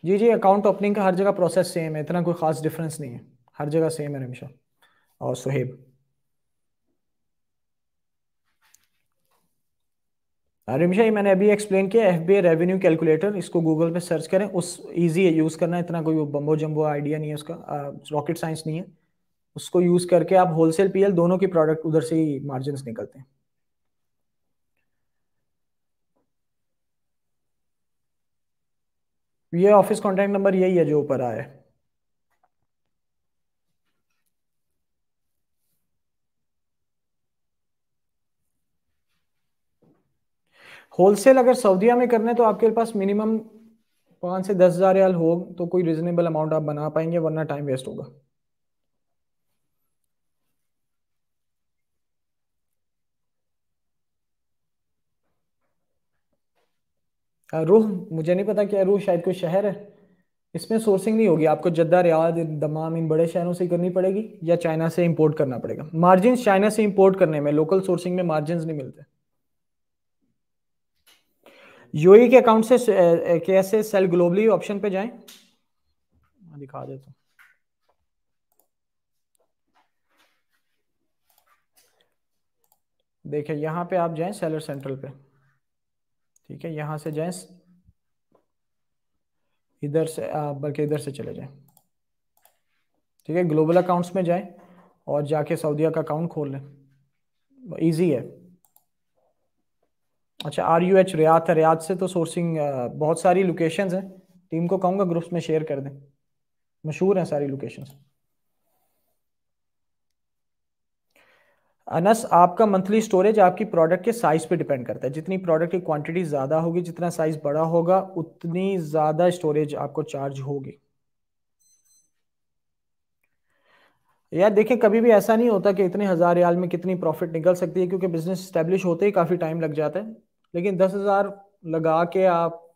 जी जी अकाउंट ओपनिंग का हर जगह प्रोसेस सेम है इतना कोई खास डिफरेंस नहीं है हर जगह सेम है हमेशा और सुहेब हाँ, रिमिशा ये मैंने अभी एक्सप्लेन किया एफ बी रेवेन्यू कैलकुलेटर इसको गूगल पे सर्च करें उस इजी है यूज़ करना इतना कोई बम्बो जम्बो आइडिया नहीं है उसका रॉकेट साइंस नहीं है उसको यूज़ करके आप होलसेल पीएल दोनों की प्रोडक्ट उधर से ही मार्जिन निकलते हैं ये ऑफिस कॉन्टेक्ट नंबर यही है जो ऊपर आया है होलसेल अगर सऊदीया में करना है तो आपके पास मिनिमम पांच से दस हज़ार हो तो कोई रिजनेबल अमाउंट आप बना पाएंगे वरना टाइम वेस्ट होगा रूह मुझे नहीं पता क्या रूह शायद कोई शहर है इसमें सोर्सिंग नहीं होगी आपको जद्दा रियाद दमाम इन बड़े शहरों से करनी पड़ेगी या चाइना से इंपोर्ट करना पड़ेगा मार्जिन चाइना से इंपोर्ट करने में लोकल सोर्सिंग में मार्जिन नहीं मिलते यूई e के अकाउंट से कैसे सेल ग्लोबली ऑप्शन पे जाए दिखा देता हूँ देखिए यहाँ पे आप जाएं सेलर सेंट्रल पे ठीक है यहां से जाए इधर से बल्कि इधर से चले जाए ठीक है ग्लोबल अकाउंट्स में जाए और जाके सऊदीया का अकाउंट खोल लें ईजी है अच्छा आर यू एच रियात है रियात से तो सोर्सिंग बहुत सारी लोकेशंस हैं टीम को कहूँगा ग्रुप्स में शेयर कर दें मशहूर हैं सारी लोकेशंस अनस आपका मंथली स्टोरेज आपकी प्रोडक्ट के साइज पे डिपेंड करता है जितनी प्रोडक्ट की क्वांटिटी ज़्यादा होगी जितना साइज बड़ा होगा उतनी ज़्यादा स्टोरेज आपको चार्ज होगी यार देखिए कभी भी ऐसा नहीं होता कि इतने हज़ार रियाल में कितनी प्रॉफिट निकल सकती है क्योंकि बिजनेस स्टेब्लिश होते ही काफ़ी टाइम लग जाता है लेकिन दस हज़ार लगा के आप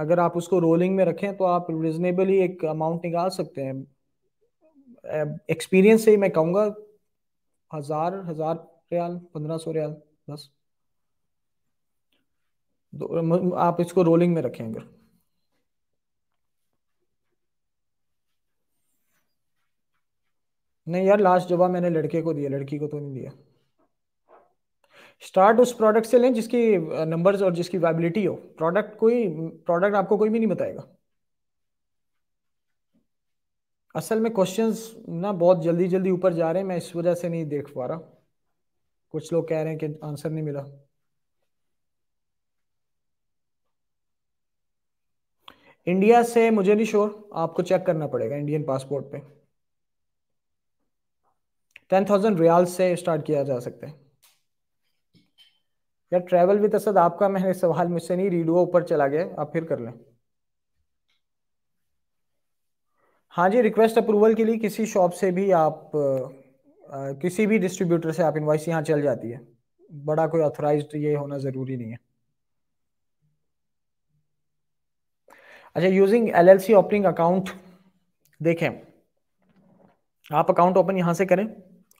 अगर आप उसको रोलिंग में रखें तो आप रिजनेबली एक अमाउंट निकाल सकते हैं एक्सपीरियंस से ही मैं कहूँगा हजार हजार रियाल पंद्रह सौ रियाल बस आप इसको रोलिंग में रखें अगर नहीं यार लास्ट जवाब मैंने लड़के को दिया लड़की को तो नहीं दिया स्टार्ट उस प्रोडक्ट से लें जिसकी नंबर्स uh, और जिसकी वैबिलिटी हो प्रोडक्ट कोई प्रोडक्ट आपको कोई भी नहीं बताएगा असल में क्वेश्चंस ना बहुत जल्दी जल्दी ऊपर जा रहे हैं मैं इस वजह से नहीं देख पा रहा कुछ लोग कह रहे हैं कि आंसर नहीं मिला इंडिया से मुझे नहीं श्योर आपको चेक करना पड़ेगा इंडियन पासपोर्ट पे टेन थाउजेंड रियाल से स्टार्ट किया जा सकता है यार ट्रैवल विद असद आपका मैंने सवाल मुझसे नहीं रीड हुआ ऊपर चला गया आप फिर कर लें हाँ जी रिक्वेस्ट अप्रूवल के लिए किसी शॉप से भी आप आ, किसी भी डिस्ट्रीब्यूटर से आप इनवाइस यहाँ चल जाती है बड़ा कोई ऑथोराइज ये होना ज़रूरी नहीं है अच्छा using L L C opening account देखें आप अकाउंट ओपन यहाँ से करें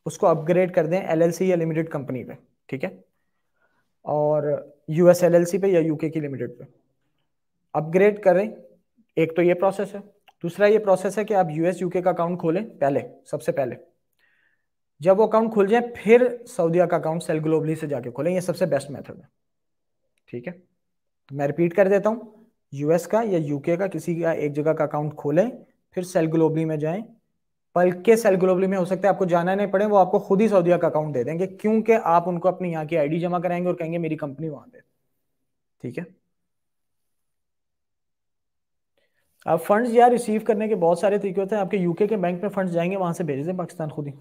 उसको अपग्रेड कर दें एल एल सी या लिमिटेड कंपनी पे ठीक है और यूएस एल एल सी पे या यूके की लिमिटेड पे अपग्रेड करें एक तो ये प्रोसेस है दूसरा ये प्रोसेस है कि आप यूएस यूके का अकाउंट खोलें पहले सबसे पहले जब वो अकाउंट खुल जाए फिर सऊदीया का अकाउंट सेल ग्लोबली से जाके खोलें ये सबसे बेस्ट मेथड है ठीक है तो मैं रिपीट कर देता हूँ यूएस का या यूके का किसी का एक जगह का अकाउंट खोलें फिर सेल ग्लोबली में जाएं बल्कि सेल ग्लोबली में हो सकता है आपको जाना नहीं पड़े वो आपको खुद ही सऊदीया का अकाउंट दे देंगे क्योंकि आप उनको अपनी यहाँ की आईडी जमा कराएंगे और कहेंगे मेरी कंपनी वहां दे ठीक है अब फंड्स यार रिसीव करने के बहुत सारे तरीके होते हैं आपके यूके के बैंक में फंड्स जाएंगे वहां से भेज दें पाकिस्तान खुद ही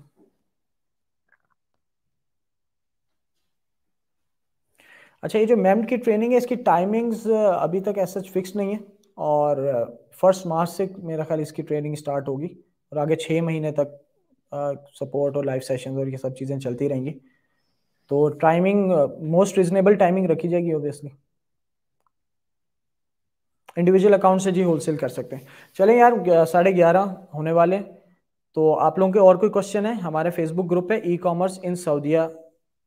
अच्छा ये जो मैम e की ट्रेनिंग है इसकी टाइमिंग्स अभी तक ऐसा फिक्स नहीं है और फर्स्ट मार्च से मेरा ख्याल इसकी ट्रेनिंग स्टार्ट होगी और आगे छः महीने तक सपोर्ट और लाइव सेशन और ये सब चीज़ें चलती रहेंगी तो टाइमिंग मोस्ट रिजनेबल टाइमिंग रखी जाएगी ओबियसली इंडिविजुअल अकाउंट से जी होलसेल कर सकते हैं चलें यार साढ़े ग्यारह होने वाले तो आप लोगों के और कोई क्वेश्चन है हमारे फेसबुक ग्रुप है ई कॉमर्स इन सऊदिया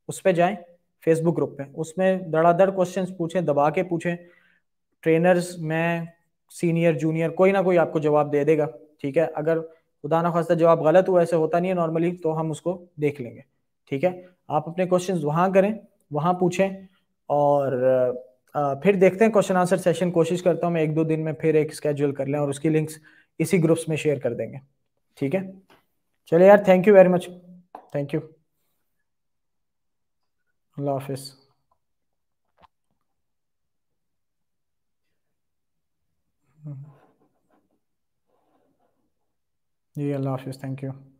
उस पर जाए फेसबुक ग्रुप पे उसमें धड़ाधड़ क्वेश्चन पूछें दबा के पूछें ट्रेनर्स में सीनियर जूनियर कोई ना कोई आपको जवाब दे देगा ठीक है अगर खुदा ना खास्ता जवाब गलत हुआ ऐसे होता नहीं है नॉर्मली तो हम उसको देख लेंगे ठीक है आप अपने क्वेश्चन वहां करें वहां पूछें और फिर देखते हैं क्वेश्चन आंसर सेशन कोशिश करता हूँ मैं एक दो दिन में फिर एक स्केड्यूल कर लें और उसकी लिंक्स इसी ग्रुप्स में शेयर कर देंगे ठीक है चलिए यार thank you very much thank you अल्लाह हाफिज़ जी अल्लाह हाफिज़ थैंक यू